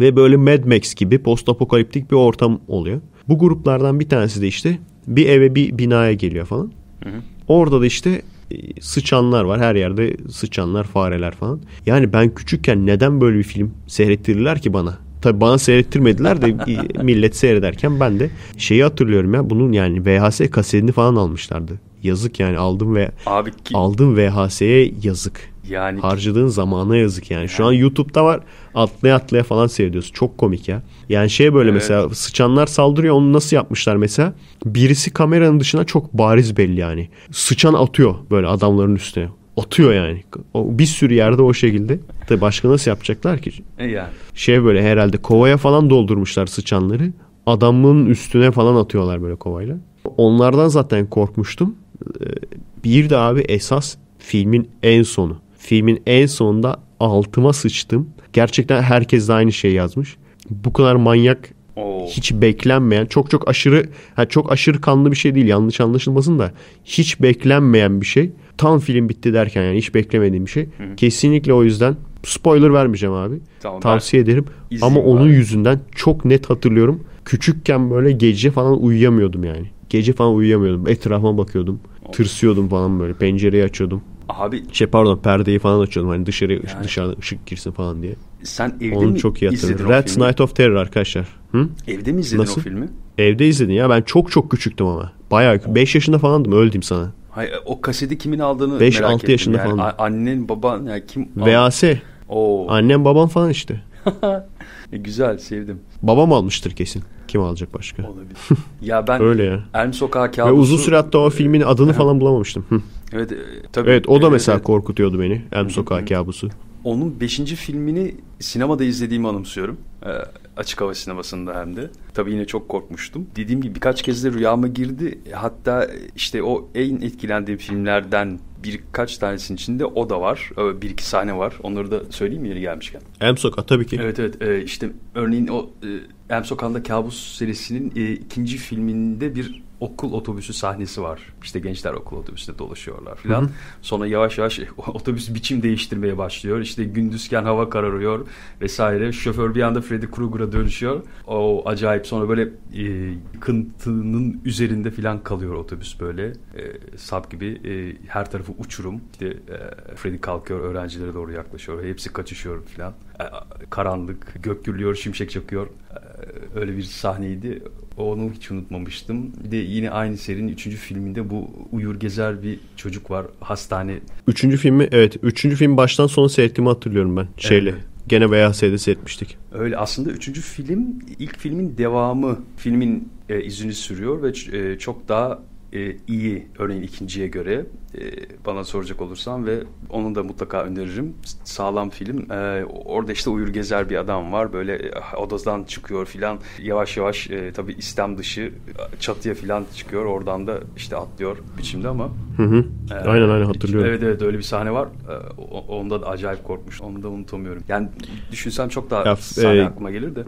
Ve böyle Mad Max gibi post apokaliptik bir ortam oluyor. Bu gruplardan bir tanesi de işte bir eve bir binaya geliyor falan. Hı hı. Orada da işte e, sıçanlar var. Her yerde sıçanlar, fareler falan. Yani ben küçükken neden böyle bir film seyrettirirler ki bana? Tabii bana seyrettirmediler de millet seyrederken ben de şeyi hatırlıyorum ya bunun yani VHS kasetini falan almışlardı. Yazık yani aldım ve Abi ki... aldım VHS'ye yazık. Yani harcadığın zamana yazık yani. yani. Şu an YouTube'da var. Atlaya atlaya falan seyrediyorsun. Çok komik ya. Yani şey böyle evet. mesela sıçanlar saldırıyor. Onu nasıl yapmışlar mesela? Birisi kameranın dışına çok bariz belli yani. Sıçan atıyor böyle adamların üstüne. Atıyor yani. O, bir sürü yerde o şekilde. Tabii başka nasıl yapacaklar ki? E yani. Şey böyle herhalde kovaya falan doldurmuşlar sıçanları. Adamın üstüne falan atıyorlar böyle kovayla. Onlardan zaten korkmuştum. Ee, bir de abi esas filmin en sonu. Filmin en sonunda altıma sıçtım. Gerçekten herkes de aynı şey yazmış. Bu kadar manyak hiç beklenmeyen çok çok aşırı ha çok aşırı kanlı bir şey değil yanlış anlaşılmasın da hiç beklenmeyen bir şey tam film bitti derken yani hiç beklemediğim bir şey Hı-hı. kesinlikle o yüzden spoiler vermeyeceğim abi tamam, tavsiye ederim ama abi. onun yüzünden çok net hatırlıyorum küçükken böyle gece falan uyuyamıyordum yani gece falan uyuyamıyordum etrafıma bakıyordum tırsıyordum falan böyle. Pencereyi açıyordum. Abi şey pardon perdeyi falan açıyordum hani dışarıya yani. dışarıdan ışık girsin falan diye. Sen evde Onu mi çok iyi hatırlıyorum. Red filmi? Night of Terror arkadaşlar. Hı? Evde mi izledin Nasıl? o filmi? Evde izledim ya ben çok çok küçüktüm ama. Bayağı oh. 5 yaşında falandım öldüm sana. Hayır, o kaseti kimin aldığını 5, merak 6 ettim. yaşında yani. falan. Annen baban yani kim? VAS. Oo. Annem babam falan işte. E, güzel sevdim. Babam almıştır kesin. Kim alacak başka? Olabilir. ya ben Öyle ya. Elm Sokağı kabusu... Ve uzun süre hatta o filmin adını falan bulamamıştım. evet e, tabii. Evet o da evet, mesela evet. korkutuyordu beni. Elm Sokağı kabusu. Onun 5. filmini sinemada izlediğimi anımsıyorum. E, açık hava sinemasında hem de. Tabii yine çok korkmuştum. Dediğim gibi birkaç kez de rüyama girdi. Hatta işte o en etkilendiğim filmlerden birkaç tanesinin içinde o da var. Bir iki sahne var. Onları da söyleyeyim yeri gelmişken. M Sokak tabii ki. Evet evet. Ee, işte örneğin o e, M Sokak'ta Kabus serisinin e, ikinci filminde bir okul otobüsü sahnesi var. İşte gençler okul otobüsünde dolaşıyorlar filan. Sonra yavaş yavaş otobüs biçim değiştirmeye başlıyor. İşte gündüzken hava kararıyor vesaire. Şoför bir anda Freddy Krueger'a dönüşüyor. O acayip sonra böyle e, kıntının üzerinde filan kalıyor otobüs böyle. E, sap gibi e, her tarafı uçurum. İşte e, Freddy kalkıyor öğrencilere doğru yaklaşıyor. Hepsi kaçışıyor filan. E, karanlık, gök gürlüyor, şimşek çakıyor. E, öyle bir sahneydi. Onu hiç unutmamıştım. Bir de yine aynı serinin üçüncü filminde bu uyur gezer bir çocuk var. Hastane. Üçüncü filmi evet. Üçüncü film baştan sona seyrettiğimi hatırlıyorum ben. Şeyle. Evet. Gene VHS'de seyretmiştik. Öyle aslında üçüncü film ilk filmin devamı. Filmin e, izini sürüyor ve e, çok daha e, iyi örneğin ikinciye göre e, bana soracak olursam ve onu da mutlaka öneririm. Sağlam film. E, orada işte uyur gezer bir adam var. Böyle e, odadan çıkıyor filan. Yavaş yavaş e, tabii istem dışı çatıya filan çıkıyor. Oradan da işte atlıyor biçimde ama. Hı hı. E, aynen aynen hatırlıyorum. Evet evet öyle bir sahne var. E, onda da acayip korkmuş. Onu da unutamıyorum. Yani düşünsem çok daha ya, sahne e, aklıma gelir de.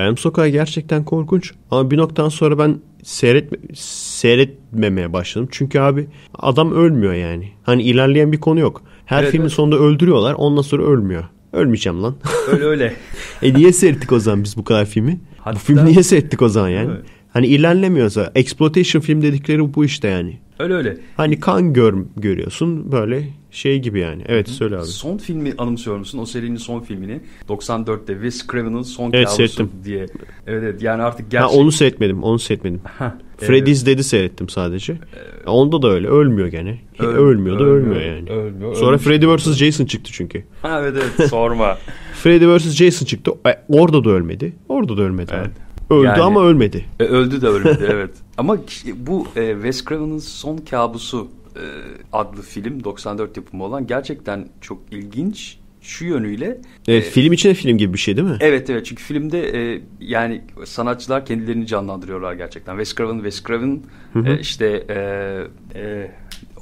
Elm Sokağı gerçekten korkunç ama bir noktadan sonra ben seyretme, seyretmemeye başladım. Çünkü abi adam ölmüyor yani. Hani ilerleyen bir konu yok. Her evet, filmin evet. sonunda öldürüyorlar ondan sonra ölmüyor. Ölmeyeceğim lan. Öyle öyle. e niye seyrettik o zaman biz bu kadar filmi? Hatta... Bu filmi niye seyrettik o zaman yani? Evet. Hani ilerlemiyorsa exploitation film dedikleri bu işte yani. Öyle öyle. Hani kan gör, görüyorsun böyle şey gibi yani. Evet söyle abi. Son filmi anımsıyor musun? O serinin son filmini. 94'te Wes Craven'ın son evet, seyrettim. diye. Evet evet yani artık gerçek. Ha, onu seyretmedim onu seyretmedim. Ha, Freddy's Dead'i seyrettim sadece. Ee, Onda da öyle ölmüyor gene. Öl, ölmüyor da ölmüyor, ölmüyor yani. Ölmüyor, Sonra Freddy vs. Jason çıktı çünkü. Ha, evet evet sorma. Freddy vs. Jason çıktı. E, orada da ölmedi. Orada da ölmedi. Evet. Abi. Öldü yani, ama ölmedi. E, öldü de ölmedi evet. Ama bu e, Wes Craven'ın Son Kabusu e, adlı film 94 yapımı olan gerçekten çok ilginç şu yönüyle. Evet, e, film içine film gibi bir şey değil mi? Evet evet çünkü filmde e, yani sanatçılar kendilerini canlandırıyorlar gerçekten. Wes Craven, Wes Craven E, işte e, e,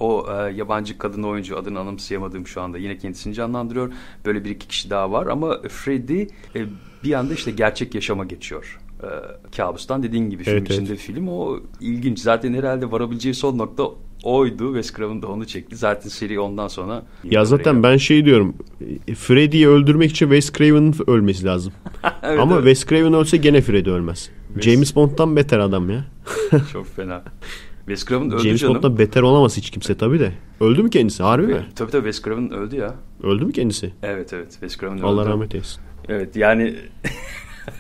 o e, yabancı kadın oyuncu adını anımsayamadığım şu anda yine kendisini canlandırıyor. Böyle bir iki kişi daha var ama Freddy e, bir anda işte gerçek yaşama geçiyor e, kabustan dediğin gibi film evet, içinde evet. film o ilginç. Zaten herhalde varabileceği son nokta oydu. Wes Craven da onu çekti. Zaten seri ondan sonra... Ya zaten ben şey diyorum. E, Freddy'yi öldürmek için Wes Craven'ın ölmesi lazım. evet, Ama evet. Wes Craven ölse gene Freddy ölmez. Wes... James Bond'dan beter adam ya. Çok fena. Wes Craven öldü James canım. Bond'dan beter olamaz hiç kimse tabii de. Öldü mü kendisi harbi mi? Tabii tabii Wes Craven öldü ya. Öldü mü kendisi? Evet evet Wes Craven öldü. Allah rahmet eylesin. Evet yani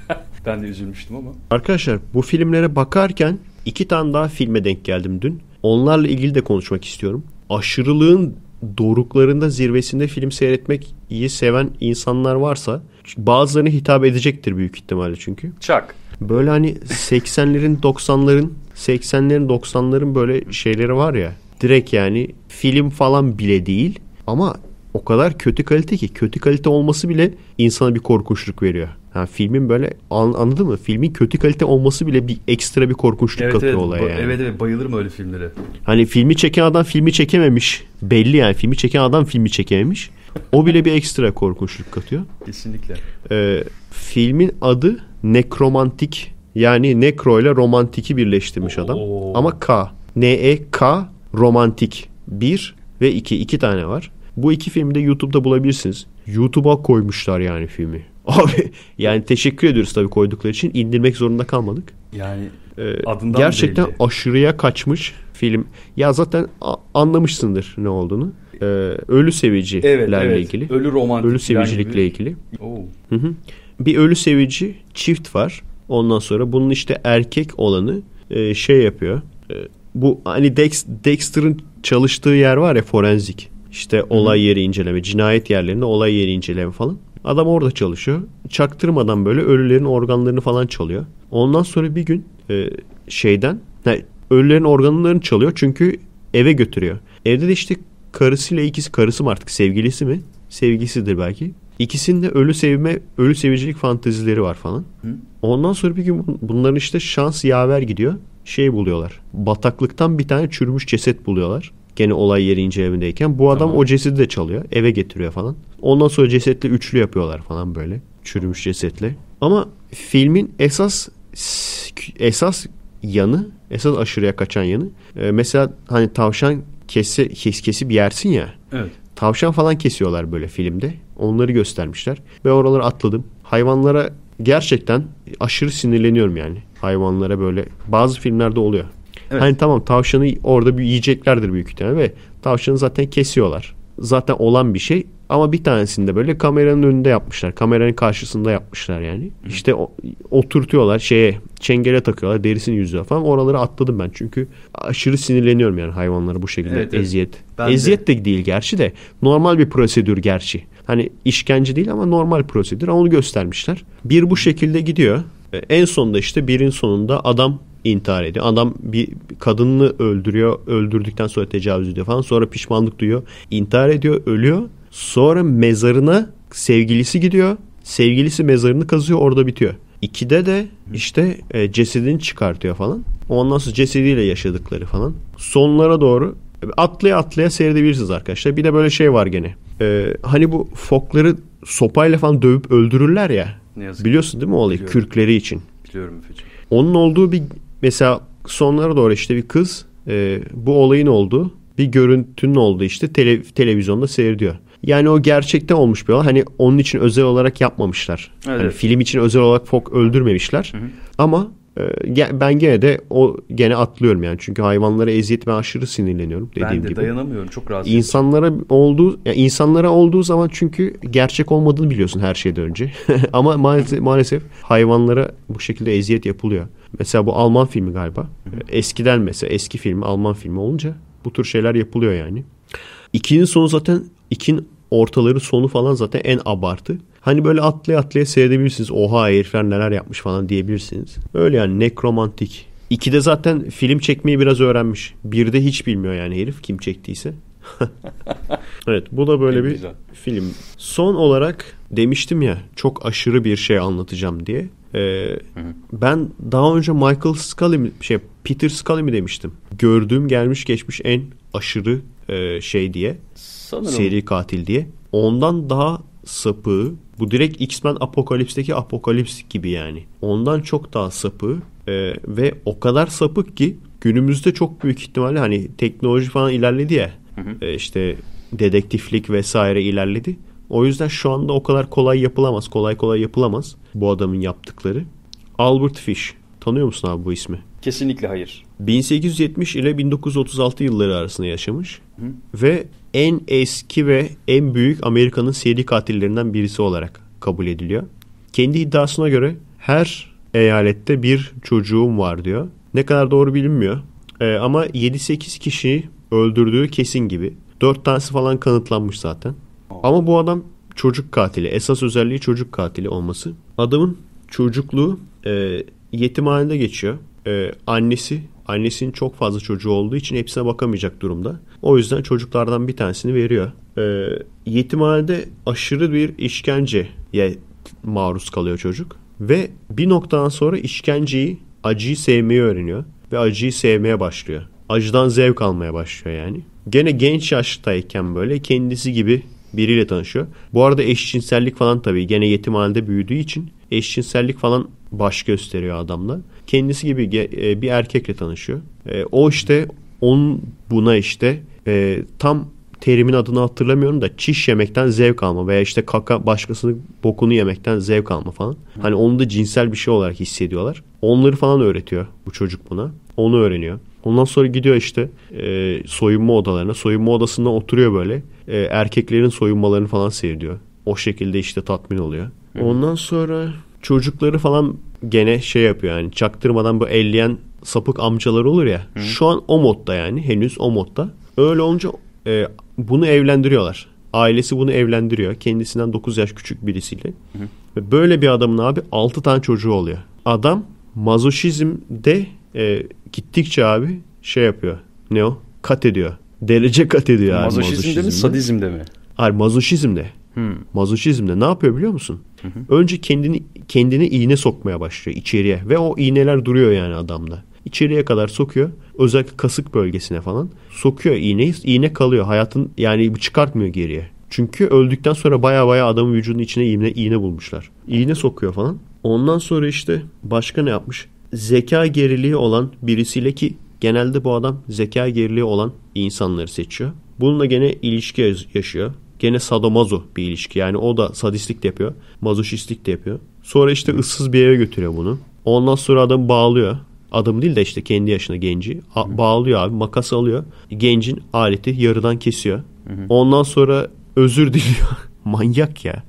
Ben de üzülmüştüm ama. Arkadaşlar bu filmlere bakarken iki tane daha filme denk geldim dün. Onlarla ilgili de konuşmak istiyorum. Aşırılığın doruklarında zirvesinde film seyretmek iyi seven insanlar varsa bazılarına hitap edecektir büyük ihtimalle çünkü. Çak. Böyle hani 80'lerin 90'ların 80'lerin 90'ların böyle şeyleri var ya. Direkt yani film falan bile değil ama o kadar kötü kalite ki kötü kalite olması bile insana bir korkunçluk veriyor. Yani filmin böyle an, anladın mı? Filmin kötü kalite olması bile bir ekstra bir korkunçluk evet, katıyor evet, olaya. Yani. Evet evet bayılırım öyle filmlere. Hani filmi çeken adam filmi çekememiş. Belli yani filmi çeken adam filmi çekememiş. O bile bir ekstra korkunçluk katıyor. Kesinlikle. Ee, filmin adı Nekromantik. Yani nekro ile romantiki birleştirmiş Oo. adam. Ama K. N-E-K romantik. Bir ve iki. iki tane var. Bu iki filmi de YouTube'da bulabilirsiniz. YouTube'a koymuşlar yani filmi. Abi yani teşekkür ediyoruz tabii koydukları için. İndirmek zorunda kalmadık. Yani ee, adından gerçekten belli. aşırıya kaçmış film. Ya zaten anlamışsındır ne olduğunu. Ee, ölü sevicilerle evet, evet. ilgili. Ölü romantik. Ölü sevicilikle gibi. ilgili. Oo. Bir ölü sevici çift var. Ondan sonra bunun işte erkek olanı e, şey yapıyor. E, bu hani Dex, Dexter'ın çalıştığı yer var ya forenzik. İşte olay yeri inceleme, cinayet yerlerinde olay yeri inceleme falan. Adam orada çalışıyor. Çaktırmadan böyle ölülerin organlarını falan çalıyor. Ondan sonra bir gün e, şeyden yani ölülerin organlarını çalıyor çünkü eve götürüyor. Evde de işte karısıyla ikisi karısı mı artık sevgilisi mi? Sevgilisidir belki. İkisinde ölü sevme, ölü sevicilik fantezileri var falan. Hı? Ondan sonra bir gün bunların işte şans yaver gidiyor. Şey buluyorlar. Bataklıktan bir tane çürümüş ceset buluyorlar. Gene olay yeri incelemedeyken. Bu adam tamam. o cesedi de çalıyor. Eve getiriyor falan. Ondan sonra cesetle üçlü yapıyorlar falan böyle. Çürümüş cesetle. Ama filmin esas esas yanı, esas aşırıya kaçan yanı. E, mesela hani tavşan kesse, kes, kesip yersin ya. Evet. Tavşan falan kesiyorlar böyle filmde. Onları göstermişler. Ben oraları atladım. Hayvanlara gerçekten aşırı sinirleniyorum yani. Hayvanlara böyle bazı filmlerde oluyor. Evet. Hani tamam tavşanı orada bir yiyeceklerdir büyük ihtimalle ve tavşanı zaten kesiyorlar. Zaten olan bir şey ama bir tanesinde böyle kameranın önünde yapmışlar. Kameranın karşısında yapmışlar yani. Hı. İşte o, oturtuyorlar şeye çengele takıyorlar derisini yüzüyor falan. Oraları atladım ben çünkü aşırı sinirleniyorum yani hayvanlara bu şekilde evet, eziyet. Evet. Eziyet de. de değil gerçi de normal bir prosedür gerçi. Hani işkence değil ama normal prosedür onu göstermişler. Bir bu şekilde gidiyor. E, en sonunda işte birin sonunda adam intihar ediyor. Adam bir kadını öldürüyor. Öldürdükten sonra tecavüz ediyor falan. Sonra pişmanlık duyuyor. İntihar ediyor. Ölüyor. Sonra mezarına sevgilisi gidiyor. Sevgilisi mezarını kazıyor. Orada bitiyor. İkide de işte e, cesedini çıkartıyor falan. Ondan sonra cesediyle yaşadıkları falan. Sonlara doğru e, atlaya atlaya seyredebilirsiniz arkadaşlar. Bir de böyle şey var gene. Ee, hani bu fokları sopayla falan dövüp öldürürler ya. Ne yazık Biliyorsun değil mi o olayı? Biliyorum. Kürkleri için. Biliyorum efendim Onun olduğu bir Mesela sonlara doğru işte bir kız e, bu olayın oldu bir görüntünün oldu işte tele, televizyonda seyrediyor. Yani o gerçekte olmuş bir olay. Hani onun için özel olarak yapmamışlar. Evet. Hani film için özel olarak Fok öldürmemişler. Hı hı. Ama ee, ben gene de o gene atlıyorum yani. Çünkü hayvanlara eziyet ve aşırı sinirleniyorum dediğim gibi. Ben de gibi. dayanamıyorum. Çok rahatsız. İnsanlara olduğu yani insanlara olduğu zaman çünkü gerçek olmadığını biliyorsun her şeyden önce. Ama maalesef, maalesef hayvanlara bu şekilde eziyet yapılıyor. Mesela bu Alman filmi galiba. Eskiden mesela eski filmi Alman filmi olunca bu tür şeyler yapılıyor yani. İkinin sonu zaten ikin ortaları sonu falan zaten en abartı. Hani böyle atlaya atlaya seyredebilirsiniz. Oha herifler neler yapmış falan diyebilirsiniz. Öyle yani nekromantik. İkide zaten film çekmeyi biraz öğrenmiş. Bir de hiç bilmiyor yani herif kim çektiyse. evet bu da böyle bir film. Son olarak demiştim ya çok aşırı bir şey anlatacağım diye. Ee, ben daha önce Michael Scully mi, şey Peter Scully mi demiştim? Gördüğüm gelmiş geçmiş en aşırı e, şey diye. Sanırım. Seri katil diye. Ondan daha sapı. Bu direkt X-Men Apokalips'teki Apokalips gibi yani. Ondan çok daha sapı ee, ve o kadar sapık ki günümüzde çok büyük ihtimalle hani teknoloji falan ilerledi ya. Hı hı. E, işte dedektiflik vesaire ilerledi. O yüzden şu anda o kadar kolay yapılamaz. Kolay kolay yapılamaz bu adamın yaptıkları. Albert Fish. Tanıyor musun abi bu ismi? Kesinlikle hayır. 1870 ile 1936 yılları arasında yaşamış Hı. ve en eski ve en büyük Amerika'nın seri katillerinden birisi olarak kabul ediliyor. Kendi iddiasına göre her eyalette bir çocuğum var diyor. Ne kadar doğru bilinmiyor ee, ama 7-8 kişi öldürdüğü kesin gibi. 4 tanesi falan kanıtlanmış zaten. Ama bu adam çocuk katili. Esas özelliği çocuk katili olması. Adamın çocukluğu e, yetimhanede geçiyor. E, annesi Annesinin çok fazla çocuğu olduğu için hepsine bakamayacak durumda. O yüzden çocuklardan bir tanesini veriyor. E, yetimhanede aşırı bir işkenceye maruz kalıyor çocuk. Ve bir noktadan sonra işkenceyi, acıyı sevmeyi öğreniyor. Ve acıyı sevmeye başlıyor. Acıdan zevk almaya başlıyor yani. Gene genç yaştayken böyle kendisi gibi biriyle tanışıyor. Bu arada eşcinsellik falan tabii gene yetimhanede büyüdüğü için eşcinsellik falan baş gösteriyor adamla kendisi gibi e, bir erkekle tanışıyor. E, o işte on buna işte e, tam terimin adını hatırlamıyorum da çiş yemekten zevk alma veya işte kaka başkasının bokunu yemekten zevk alma falan. Hani onu da cinsel bir şey olarak hissediyorlar. Onları falan öğretiyor bu çocuk buna. Onu öğreniyor. Ondan sonra gidiyor işte e, soyunma odalarına. Soyunma odasında oturuyor böyle. E, erkeklerin soyunmalarını falan seyrediyor. O şekilde işte tatmin oluyor. Ondan sonra çocukları falan gene şey yapıyor yani çaktırmadan bu elleyen sapık amcalar olur ya. Hı. Şu an o modda yani henüz o modda. Öyle olunca e, bunu evlendiriyorlar. Ailesi bunu evlendiriyor. Kendisinden 9 yaş küçük birisiyle. Hı. Ve böyle bir adamın abi 6 tane çocuğu oluyor. Adam mazoşizmde e, gittikçe abi şey yapıyor. Ne o? Kat ediyor. Derece kat ediyor mazoşizmde abi mazoşizmde. mi sadizmde mi? Hayır mazoşizmde. Hmm. Mazoşizmde ne yapıyor biliyor musun? Hı hı. Önce kendini kendini iğne sokmaya başlıyor içeriye. Ve o iğneler duruyor yani adamda. İçeriye kadar sokuyor. Özellikle kasık bölgesine falan. Sokuyor iğneyi. İğne kalıyor. Hayatın yani çıkartmıyor geriye. Çünkü öldükten sonra baya baya adamın vücudunun içine iğne, iğne bulmuşlar. İğne sokuyor falan. Ondan sonra işte başka ne yapmış? Zeka geriliği olan birisiyle ki genelde bu adam zeka geriliği olan insanları seçiyor. Bununla gene ilişki yaşıyor gene sadomazo bir ilişki. Yani o da sadistlik de yapıyor. Mazoşistlik de yapıyor. Sonra işte ıssız bir eve götürüyor bunu. Ondan sonra adam bağlıyor. Adam değil de işte kendi yaşına genci. A- bağlıyor abi makas alıyor. Gencin aleti yarıdan kesiyor. Ondan sonra özür diliyor. Manyak ya.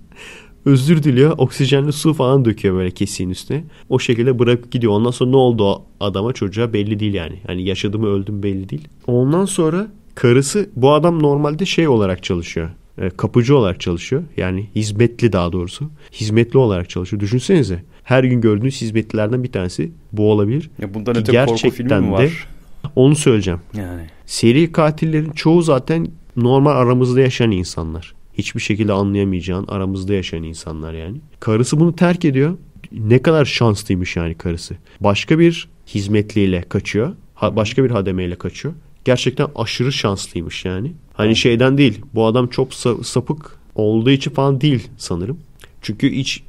Özür diliyor. Oksijenli su falan döküyor böyle kesiğin üstüne. O şekilde bırakıp gidiyor. Ondan sonra ne oldu o adama çocuğa belli değil yani. Hani yaşadı mı öldü mü belli değil. Ondan sonra karısı bu adam normalde şey olarak çalışıyor. E, kapıcı olarak çalışıyor. Yani hizmetli daha doğrusu. Hizmetli olarak çalışıyor. Düşünsenize. Her gün gördüğünüz hizmetlilerden bir tanesi bu olabilir. Ya bundan öte gerçekten korku filmi mi var? De onu söyleyeceğim. Yani. Seri katillerin çoğu zaten normal aramızda yaşayan insanlar. Hiçbir şekilde anlayamayacağın aramızda yaşayan insanlar yani. Karısı bunu terk ediyor. Ne kadar şanslıymış yani karısı. Başka bir hizmetliyle kaçıyor. Başka bir hademeyle kaçıyor gerçekten aşırı şanslıymış yani. Hani şeyden değil bu adam çok sapık olduğu için falan değil sanırım. Çünkü hiç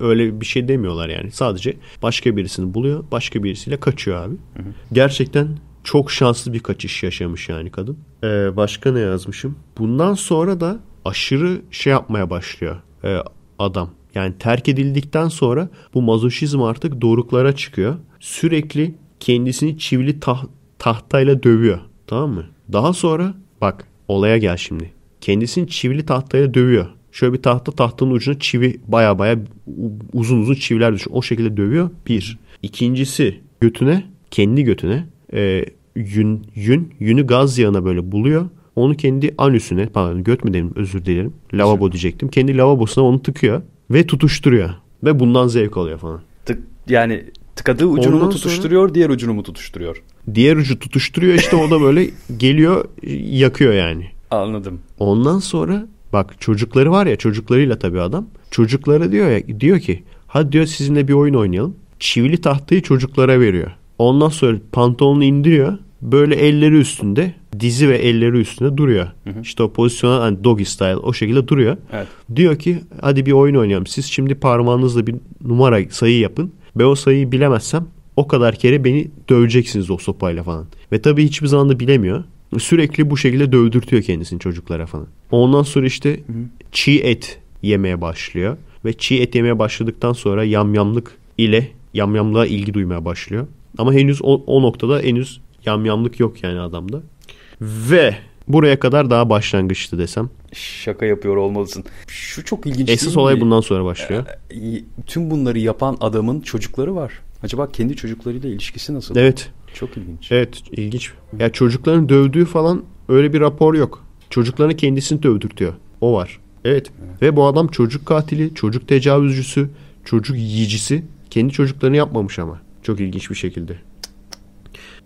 öyle bir şey demiyorlar yani. Sadece başka birisini buluyor, başka birisiyle kaçıyor abi. Gerçekten çok şanslı bir kaçış yaşamış yani kadın. Ee, başka ne yazmışım? Bundan sonra da aşırı şey yapmaya başlıyor ee, adam. Yani terk edildikten sonra bu mazoşizm artık doruklara çıkıyor. Sürekli kendisini çivili taht tahtayla dövüyor. Tamam mı? Daha sonra bak olaya gel şimdi. Kendisini çivili tahtayla dövüyor. Şöyle bir tahta tahtanın ucuna çivi baya baya uzun uzun çiviler düşüyor. O şekilde dövüyor. Bir. İkincisi götüne kendi götüne e, yün, yün yünü gaz yağına böyle buluyor. Onu kendi anüsüne pardon göt mü dedim özür dilerim. Lavabo diyecektim. Kendi lavabosuna onu tıkıyor ve tutuşturuyor. Ve bundan zevk alıyor falan. Tık, yani tıkadığı ucunu Ondan mu tutuşturuyor sonra... diğer ucunu mu tutuşturuyor? Diğer ucu tutuşturuyor işte o da böyle geliyor yakıyor yani. Anladım. Ondan sonra bak çocukları var ya çocuklarıyla tabii adam. Çocuklara diyor ya diyor ki hadi diyor sizinle bir oyun oynayalım. Çivili tahtayı çocuklara veriyor. Ondan sonra pantolonunu indiriyor. Böyle elleri üstünde dizi ve elleri üstünde duruyor. Hı hı. İşte o pozisyona hani doggy style o şekilde duruyor. Evet. Diyor ki hadi bir oyun oynayalım. Siz şimdi parmağınızla bir numara sayı yapın. Ben o sayıyı bilemezsem o kadar kere beni döveceksiniz o sopayla falan. Ve tabii hiçbir zaman da bilemiyor. Sürekli bu şekilde dövdürtüyor kendisini çocuklara falan. Ondan sonra işte çiğ et yemeye başlıyor. Ve çiğ et yemeye başladıktan sonra yamyamlık ile yamyamlığa ilgi duymaya başlıyor. Ama henüz o, o noktada henüz yamyamlık yok yani adamda. Ve buraya kadar daha başlangıçtı desem. Şaka yapıyor olmalısın. Şu çok ilginç Esas olay mi? bundan sonra başlıyor. Ee, tüm bunları yapan adamın çocukları var. Acaba kendi çocuklarıyla ilişkisi nasıl? Evet. Çok ilginç. Evet ilginç. Ya çocukların dövdüğü falan öyle bir rapor yok. Çocuklarını kendisini dövdürtüyor. O var. Evet. evet. Ve bu adam çocuk katili, çocuk tecavüzcüsü, çocuk yiyicisi. Kendi çocuklarını yapmamış ama. Çok ilginç bir şekilde.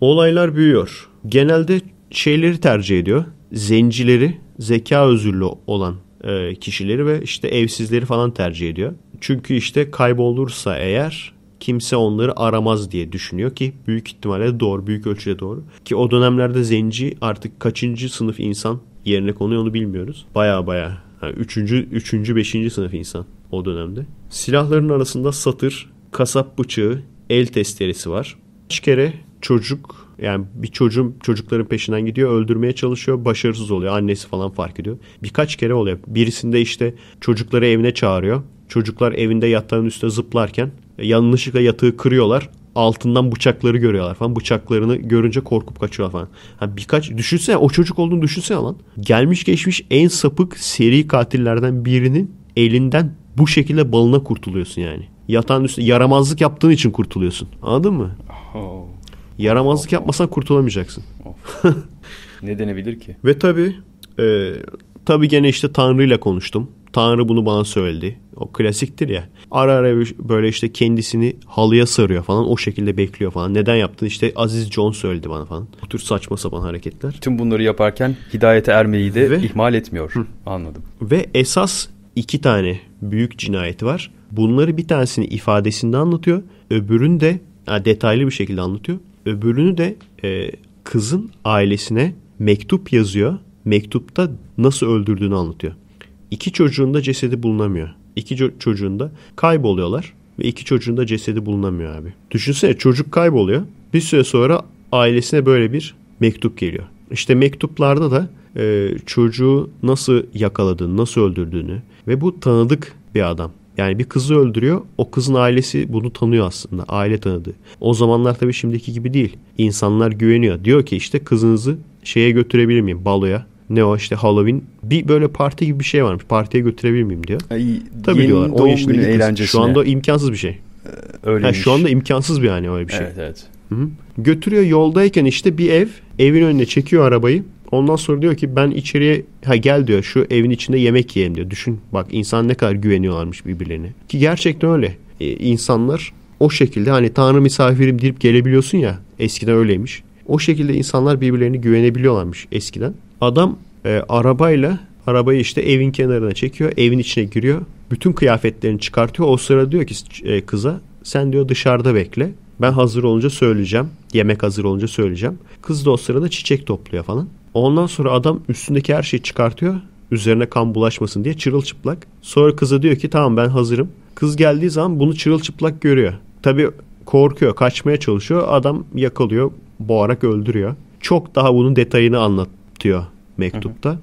Olaylar büyüyor. Genelde şeyleri tercih ediyor. Zencileri, zeka özürlü olan e, kişileri ve işte evsizleri falan tercih ediyor. Çünkü işte kaybolursa eğer kimse onları aramaz diye düşünüyor ki büyük ihtimalle doğru, büyük ölçüde doğru. Ki o dönemlerde zenci artık kaçıncı sınıf insan yerine konuyor onu bilmiyoruz. Baya baya. Yani üçüncü, üçüncü, beşinci sınıf insan o dönemde. Silahların arasında satır, kasap bıçağı, el testeresi var. Kaç kere çocuk yani bir çocuğun çocukların peşinden gidiyor öldürmeye çalışıyor başarısız oluyor annesi falan fark ediyor. Birkaç kere oluyor birisinde işte çocukları evine çağırıyor Çocuklar evinde yatağın üstüne zıplarken e, yanlışlıkla yatağı kırıyorlar. Altından bıçakları görüyorlar falan. Bıçaklarını görünce korkup kaçıyorlar falan. Yani birkaç düşünsene o çocuk olduğunu düşünsene lan. Gelmiş geçmiş en sapık seri katillerden birinin elinden bu şekilde balına kurtuluyorsun yani. Yatağın üstü yaramazlık yaptığın için kurtuluyorsun. Anladın mı? Oh. Yaramazlık oh. yapmasan kurtulamayacaksın. Oh. ne denebilir ki? Ve tabi e, tabi gene işte Tanrı'yla konuştum. Tanrı bunu bana söyledi. O klasiktir ya. Ara ara böyle işte kendisini halıya sarıyor falan. O şekilde bekliyor falan. Neden yaptın? İşte Aziz John söyledi bana falan. Bu tür saçma sapan hareketler. Tüm bunları yaparken hidayete ermeyi de Ve, ihmal etmiyor. Hı. Anladım. Ve esas iki tane büyük cinayeti var. Bunları bir tanesini ifadesinde anlatıyor. Öbürünü de yani detaylı bir şekilde anlatıyor. Öbürünü de e, kızın ailesine mektup yazıyor. Mektupta nasıl öldürdüğünü anlatıyor. İki çocuğunda cesedi bulunamıyor. İki ço- çocuğunda kayboluyorlar ve iki çocuğunda cesedi bulunamıyor abi. Düşünsene çocuk kayboluyor. Bir süre sonra ailesine böyle bir mektup geliyor. İşte mektuplarda da e, çocuğu nasıl yakaladığını, nasıl öldürdüğünü ve bu tanıdık bir adam. Yani bir kızı öldürüyor. O kızın ailesi bunu tanıyor aslında. Aile tanıdı. O zamanlar tabii şimdiki gibi değil. İnsanlar güveniyor. Diyor ki işte kızınızı şeye götürebilir miyim? Baloya ne o işte Halloween bir böyle parti gibi bir şey varmış. Partiye götürebilir miyim diyor. Ay, Tabii diyorlar. O yaşındaki eğlencesine. Şu anda imkansız bir şey. Ee, öyleymiş. Ha, şu anda imkansız bir yani öyle bir şey. Evet evet. Hı-hı. Götürüyor yoldayken işte bir ev evin önüne çekiyor arabayı. Ondan sonra diyor ki ben içeriye ha gel diyor şu evin içinde yemek yiyelim diyor. Düşün bak insan ne kadar güveniyorlarmış birbirlerine. Ki gerçekten öyle. Ee, insanlar o şekilde hani tanrı misafirim deyip gelebiliyorsun ya eskiden öyleymiş. O şekilde insanlar birbirlerine güvenebiliyorlarmış eskiden. Adam e, arabayla arabayı işte evin kenarına çekiyor. Evin içine giriyor. Bütün kıyafetlerini çıkartıyor. O sıra diyor ki e, kıza sen diyor dışarıda bekle. Ben hazır olunca söyleyeceğim. Yemek hazır olunca söyleyeceğim. Kız da o sırada çiçek topluyor falan. Ondan sonra adam üstündeki her şeyi çıkartıyor. Üzerine kan bulaşmasın diye çırılçıplak. Sonra kıza diyor ki tamam ben hazırım. Kız geldiği zaman bunu çırılçıplak görüyor. Tabii korkuyor kaçmaya çalışıyor. Adam yakalıyor boğarak öldürüyor. Çok daha bunun detayını anlat diyor mektupta.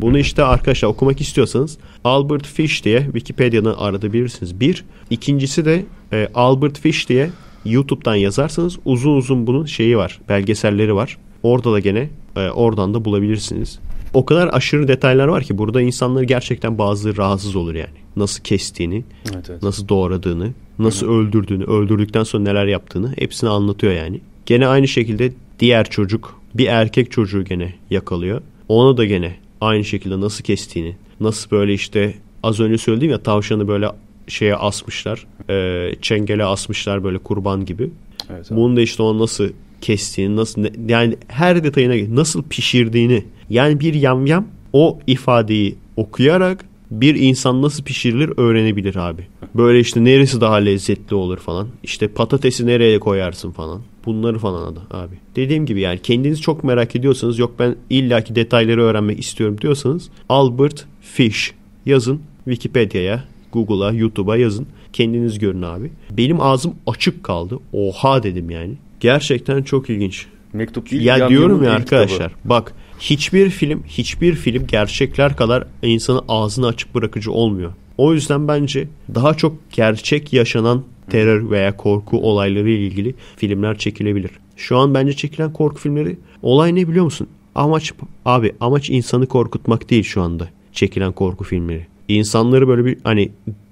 Bunu işte arkadaşlar okumak istiyorsanız Albert Fish diye Wikipedia'dan aradabilirsiniz. Bir. İkincisi de e, Albert Fish diye YouTube'dan yazarsanız uzun uzun bunun şeyi var. Belgeselleri var. Orada da gene e, oradan da bulabilirsiniz. O kadar aşırı detaylar var ki burada insanlar gerçekten bazıları rahatsız olur yani. Nasıl kestiğini, evet, evet. nasıl doğradığını, nasıl Hı-hı. öldürdüğünü, öldürdükten sonra neler yaptığını hepsini anlatıyor yani. Gene aynı şekilde diğer çocuk bir erkek çocuğu gene yakalıyor. Ona da gene aynı şekilde nasıl kestiğini, nasıl böyle işte az önce söylediğim ya tavşanı böyle şeye asmışlar. E, çengele asmışlar böyle kurban gibi. Evet, abi. Bunu da işte o nasıl kestiğini, nasıl yani her detayına nasıl pişirdiğini. Yani bir yamyam o ifadeyi okuyarak bir insan nasıl pişirilir öğrenebilir abi. Böyle işte neresi daha lezzetli olur falan. İşte patatesi nereye koyarsın falan. Bunları falan adı abi. Dediğim gibi yani kendiniz çok merak ediyorsanız yok ben illaki detayları öğrenmek istiyorum diyorsanız Albert Fish yazın Wikipedia'ya, Google'a, YouTube'a yazın. Kendiniz görün abi. Benim ağzım açık kaldı. Oha dedim yani. Gerçekten çok ilginç. Mektup değil. Ya diyorum ya arkadaşlar. Kitabı. Bak hiçbir film hiçbir film gerçekler kadar insanı ağzını açık bırakıcı olmuyor. O yüzden bence daha çok gerçek yaşanan terör veya korku olayları ile ilgili filmler çekilebilir. Şu an bence çekilen korku filmleri olay ne biliyor musun? Amaç abi amaç insanı korkutmak değil şu anda çekilen korku filmleri. İnsanları böyle bir hani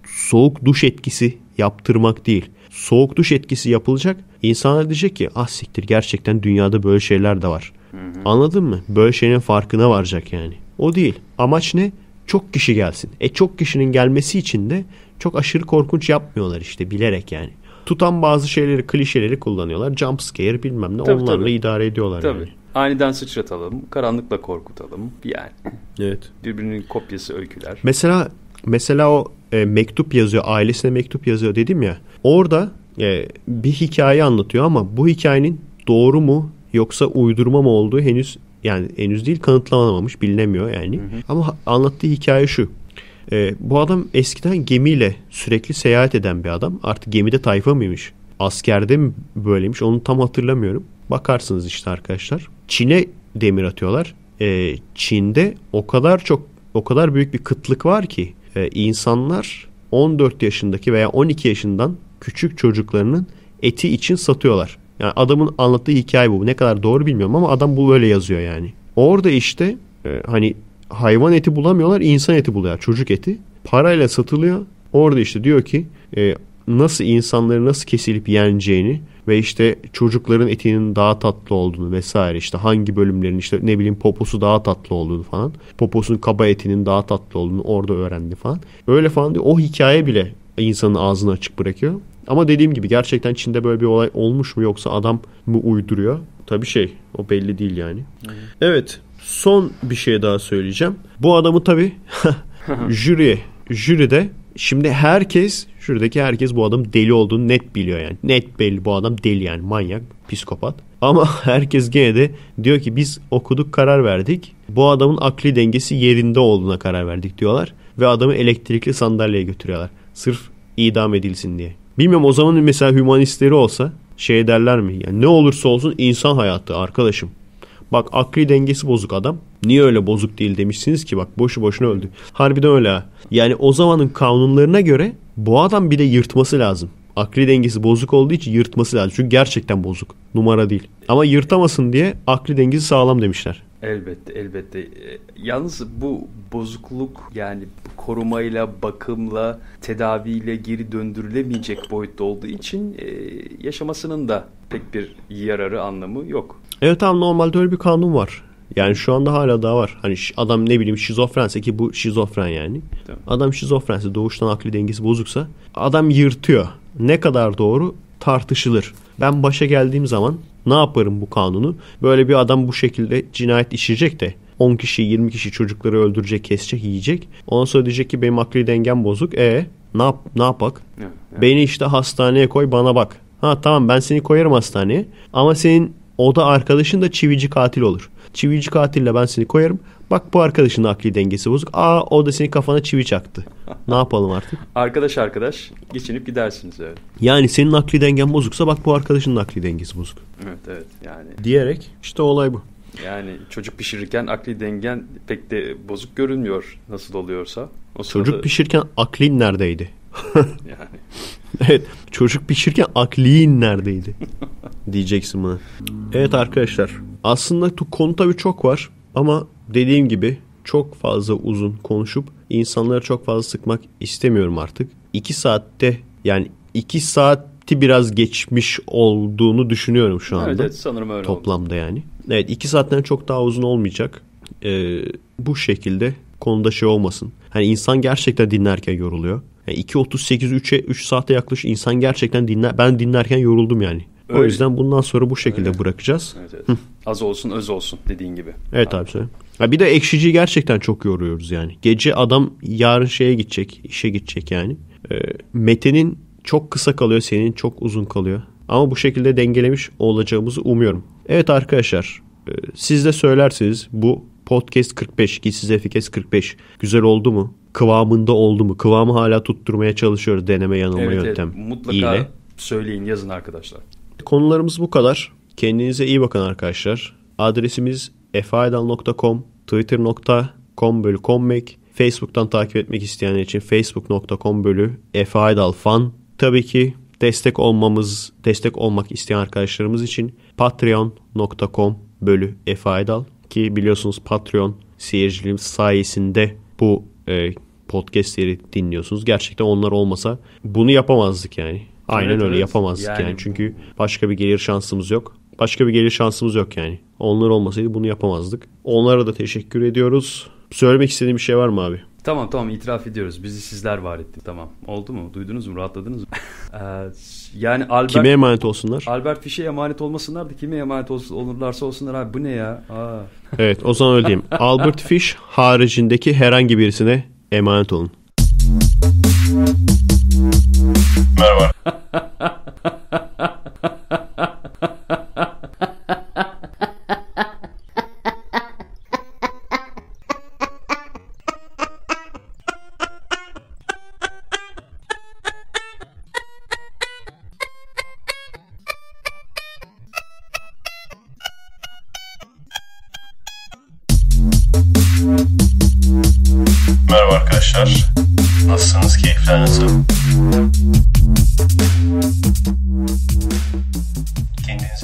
soğuk duş etkisi yaptırmak değil. Soğuk duş etkisi yapılacak. İnsanlar diyecek ki ah siktir gerçekten dünyada böyle şeyler de var. Hı hı. Anladın mı? Böyle şeyin farkına varacak yani. O değil. Amaç ne? çok kişi gelsin. E çok kişinin gelmesi için de çok aşırı korkunç yapmıyorlar işte bilerek yani. Tutan bazı şeyleri, klişeleri kullanıyorlar. Jump scare bilmem ne tabii, onlarla tabii. idare ediyorlar tabii. yani. Aniden sıçratalım, karanlıkla korkutalım yani. Evet. Birbirinin kopyası öyküler. Mesela mesela o e, mektup yazıyor, ailesine mektup yazıyor dedim ya. Orada e, bir hikaye anlatıyor ama bu hikayenin doğru mu yoksa uydurma mı olduğu henüz yani henüz değil kanıtlanamamış bilinemiyor yani. Hı hı. Ama anlattığı hikaye şu. E, bu adam eskiden gemiyle sürekli seyahat eden bir adam. Artık gemide tayfa mıymış? Askerde mi böyleymiş? Onu tam hatırlamıyorum. Bakarsınız işte arkadaşlar. Çin'e demir atıyorlar. E, Çin'de o kadar çok o kadar büyük bir kıtlık var ki e, insanlar 14 yaşındaki veya 12 yaşından küçük çocuklarının eti için satıyorlar. Yani adamın anlattığı hikaye bu. Ne kadar doğru bilmiyorum ama adam bu böyle yazıyor yani. Orada işte e, hani hayvan eti bulamıyorlar insan eti buluyorlar çocuk eti. Parayla satılıyor. Orada işte diyor ki e, nasıl insanları nasıl kesilip yeneceğini ve işte çocukların etinin daha tatlı olduğunu vesaire işte hangi bölümlerin işte ne bileyim poposu daha tatlı olduğunu falan poposun kaba etinin daha tatlı olduğunu orada öğrendi falan öyle falan diyor o hikaye bile insanın ağzını açık bırakıyor ama dediğim gibi gerçekten Çin'de böyle bir olay olmuş mu yoksa adam mı uyduruyor? Tabi şey o belli değil yani. Evet son bir şey daha söyleyeceğim. Bu adamı tabi jüri jüride şimdi herkes jürideki herkes bu adam deli olduğunu net biliyor yani. Net belli bu adam deli yani manyak, psikopat. Ama herkes gene de diyor ki biz okuduk karar verdik. Bu adamın akli dengesi yerinde olduğuna karar verdik diyorlar. Ve adamı elektrikli sandalyeye götürüyorlar. Sırf idam edilsin diye. Bilmiyorum o zaman mesela hümanistleri olsa şey derler mi? Yani ne olursa olsun insan hayatı arkadaşım. Bak akli dengesi bozuk adam. Niye öyle bozuk değil demişsiniz ki bak boşu boşuna öldü. Harbiden öyle ha. Yani o zamanın kanunlarına göre bu adam bir de yırtması lazım. Akli dengesi bozuk olduğu için yırtması lazım. Çünkü gerçekten bozuk. Numara değil. Ama yırtamasın diye akli dengesi sağlam demişler. Elbette, elbette. Ee, yalnız bu bozukluk yani korumayla, bakımla, tedaviyle geri döndürülemeyecek boyutta olduğu için e, yaşamasının da pek bir yararı anlamı yok. Evet abi normalde öyle bir kanun var. Yani şu anda hala daha var. Hani adam ne bileyim şizofrense ki bu şizofren yani. Tamam. Adam şizofrense doğuştan akli dengesi bozuksa adam yırtıyor. Ne kadar doğru tartışılır. Ben başa geldiğim zaman ne yaparım bu kanunu? Böyle bir adam bu şekilde cinayet işleyecek de 10 kişi 20 kişi çocukları öldürecek, kesecek, yiyecek. Ondan sonra diyecek ki benim akli dengem bozuk. E ne yap ne yapak? Evet, Beni işte hastaneye koy bana bak. Ha tamam ben seni koyarım hastaneye ama senin oda arkadaşın da çivici katil olur. Çivici katille ben seni koyarım. Bak bu arkadaşın akli dengesi bozuk. Aa o da senin kafana çivi çaktı. Ne yapalım artık? arkadaş arkadaş geçinip gidersiniz öyle. Yani senin akli dengen bozuksa bak bu arkadaşın akli dengesi bozuk. Evet evet yani. Diyerek işte olay bu. Yani çocuk pişirirken akli dengen pek de bozuk görünmüyor nasıl oluyorsa. O sırada... Çocuk pişirirken aklin neredeydi? yani. evet çocuk pişirirken aklin neredeydi diyeceksin bana. Evet arkadaşlar aslında konu tabii çok var ama dediğim gibi çok fazla uzun konuşup insanları çok fazla sıkmak istemiyorum artık. 2 saatte yani 2 saat vakti biraz geçmiş olduğunu düşünüyorum şu anda. Evet, evet sanırım öyle Toplamda oldu. yani. Evet iki saatten çok daha uzun olmayacak. Ee, bu şekilde konuda şey olmasın. Hani insan gerçekten dinlerken yoruluyor. Yani 2.38 3'e 3 saate yaklaş insan gerçekten dinler. Ben dinlerken yoruldum yani. Öyle. O yüzden bundan sonra bu şekilde evet. bırakacağız. Evet, evet. Az olsun öz olsun dediğin gibi. Evet abi, abi Ha bir de ekşiciyi gerçekten çok yoruyoruz yani. Gece adam yarın şeye gidecek, işe gidecek yani. E, Mete'nin çok kısa kalıyor senin çok uzun kalıyor. Ama bu şekilde dengelemiş olacağımızı umuyorum. Evet arkadaşlar e, siz de söylersiniz bu podcast 45 ki size fikes 45 güzel oldu mu? Kıvamında oldu mu? Kıvamı hala tutturmaya çalışıyoruz deneme yanılma evet, yöntem. Evet mutlaka ile. söyleyin yazın arkadaşlar. Konularımız bu kadar. Kendinize iyi bakın arkadaşlar. Adresimiz efaidan.com twitter.com bölü etmek Facebook.com için facebook.com bölü efaidalfan Tabii ki destek olmamız, destek olmak isteyen arkadaşlarımız için patreon.com bölü efaydal ki biliyorsunuz Patreon seyirciliğimiz sayesinde bu e, podcastleri dinliyorsunuz. Gerçekten onlar olmasa bunu yapamazdık yani. Aynen evet, öyle evet. yapamazdık yani. yani. Çünkü başka bir gelir şansımız yok. Başka bir gelir şansımız yok yani. Onlar olmasaydı bunu yapamazdık. Onlara da teşekkür ediyoruz. Söylemek istediğim bir şey var mı abi? Tamam tamam itiraf ediyoruz. Bizi sizler var etti. Tamam. Oldu mu? Duydunuz mu? Rahatladınız mı? Ee, yani Albert... Kime emanet olsunlar? Albert Fiş'e emanet olmasınlar da kime emanet olsun, olurlarsa olsunlar abi. Bu ne ya? Aa. evet o zaman öyleyim Albert Fish haricindeki herhangi birisine emanet olun. Merhaba.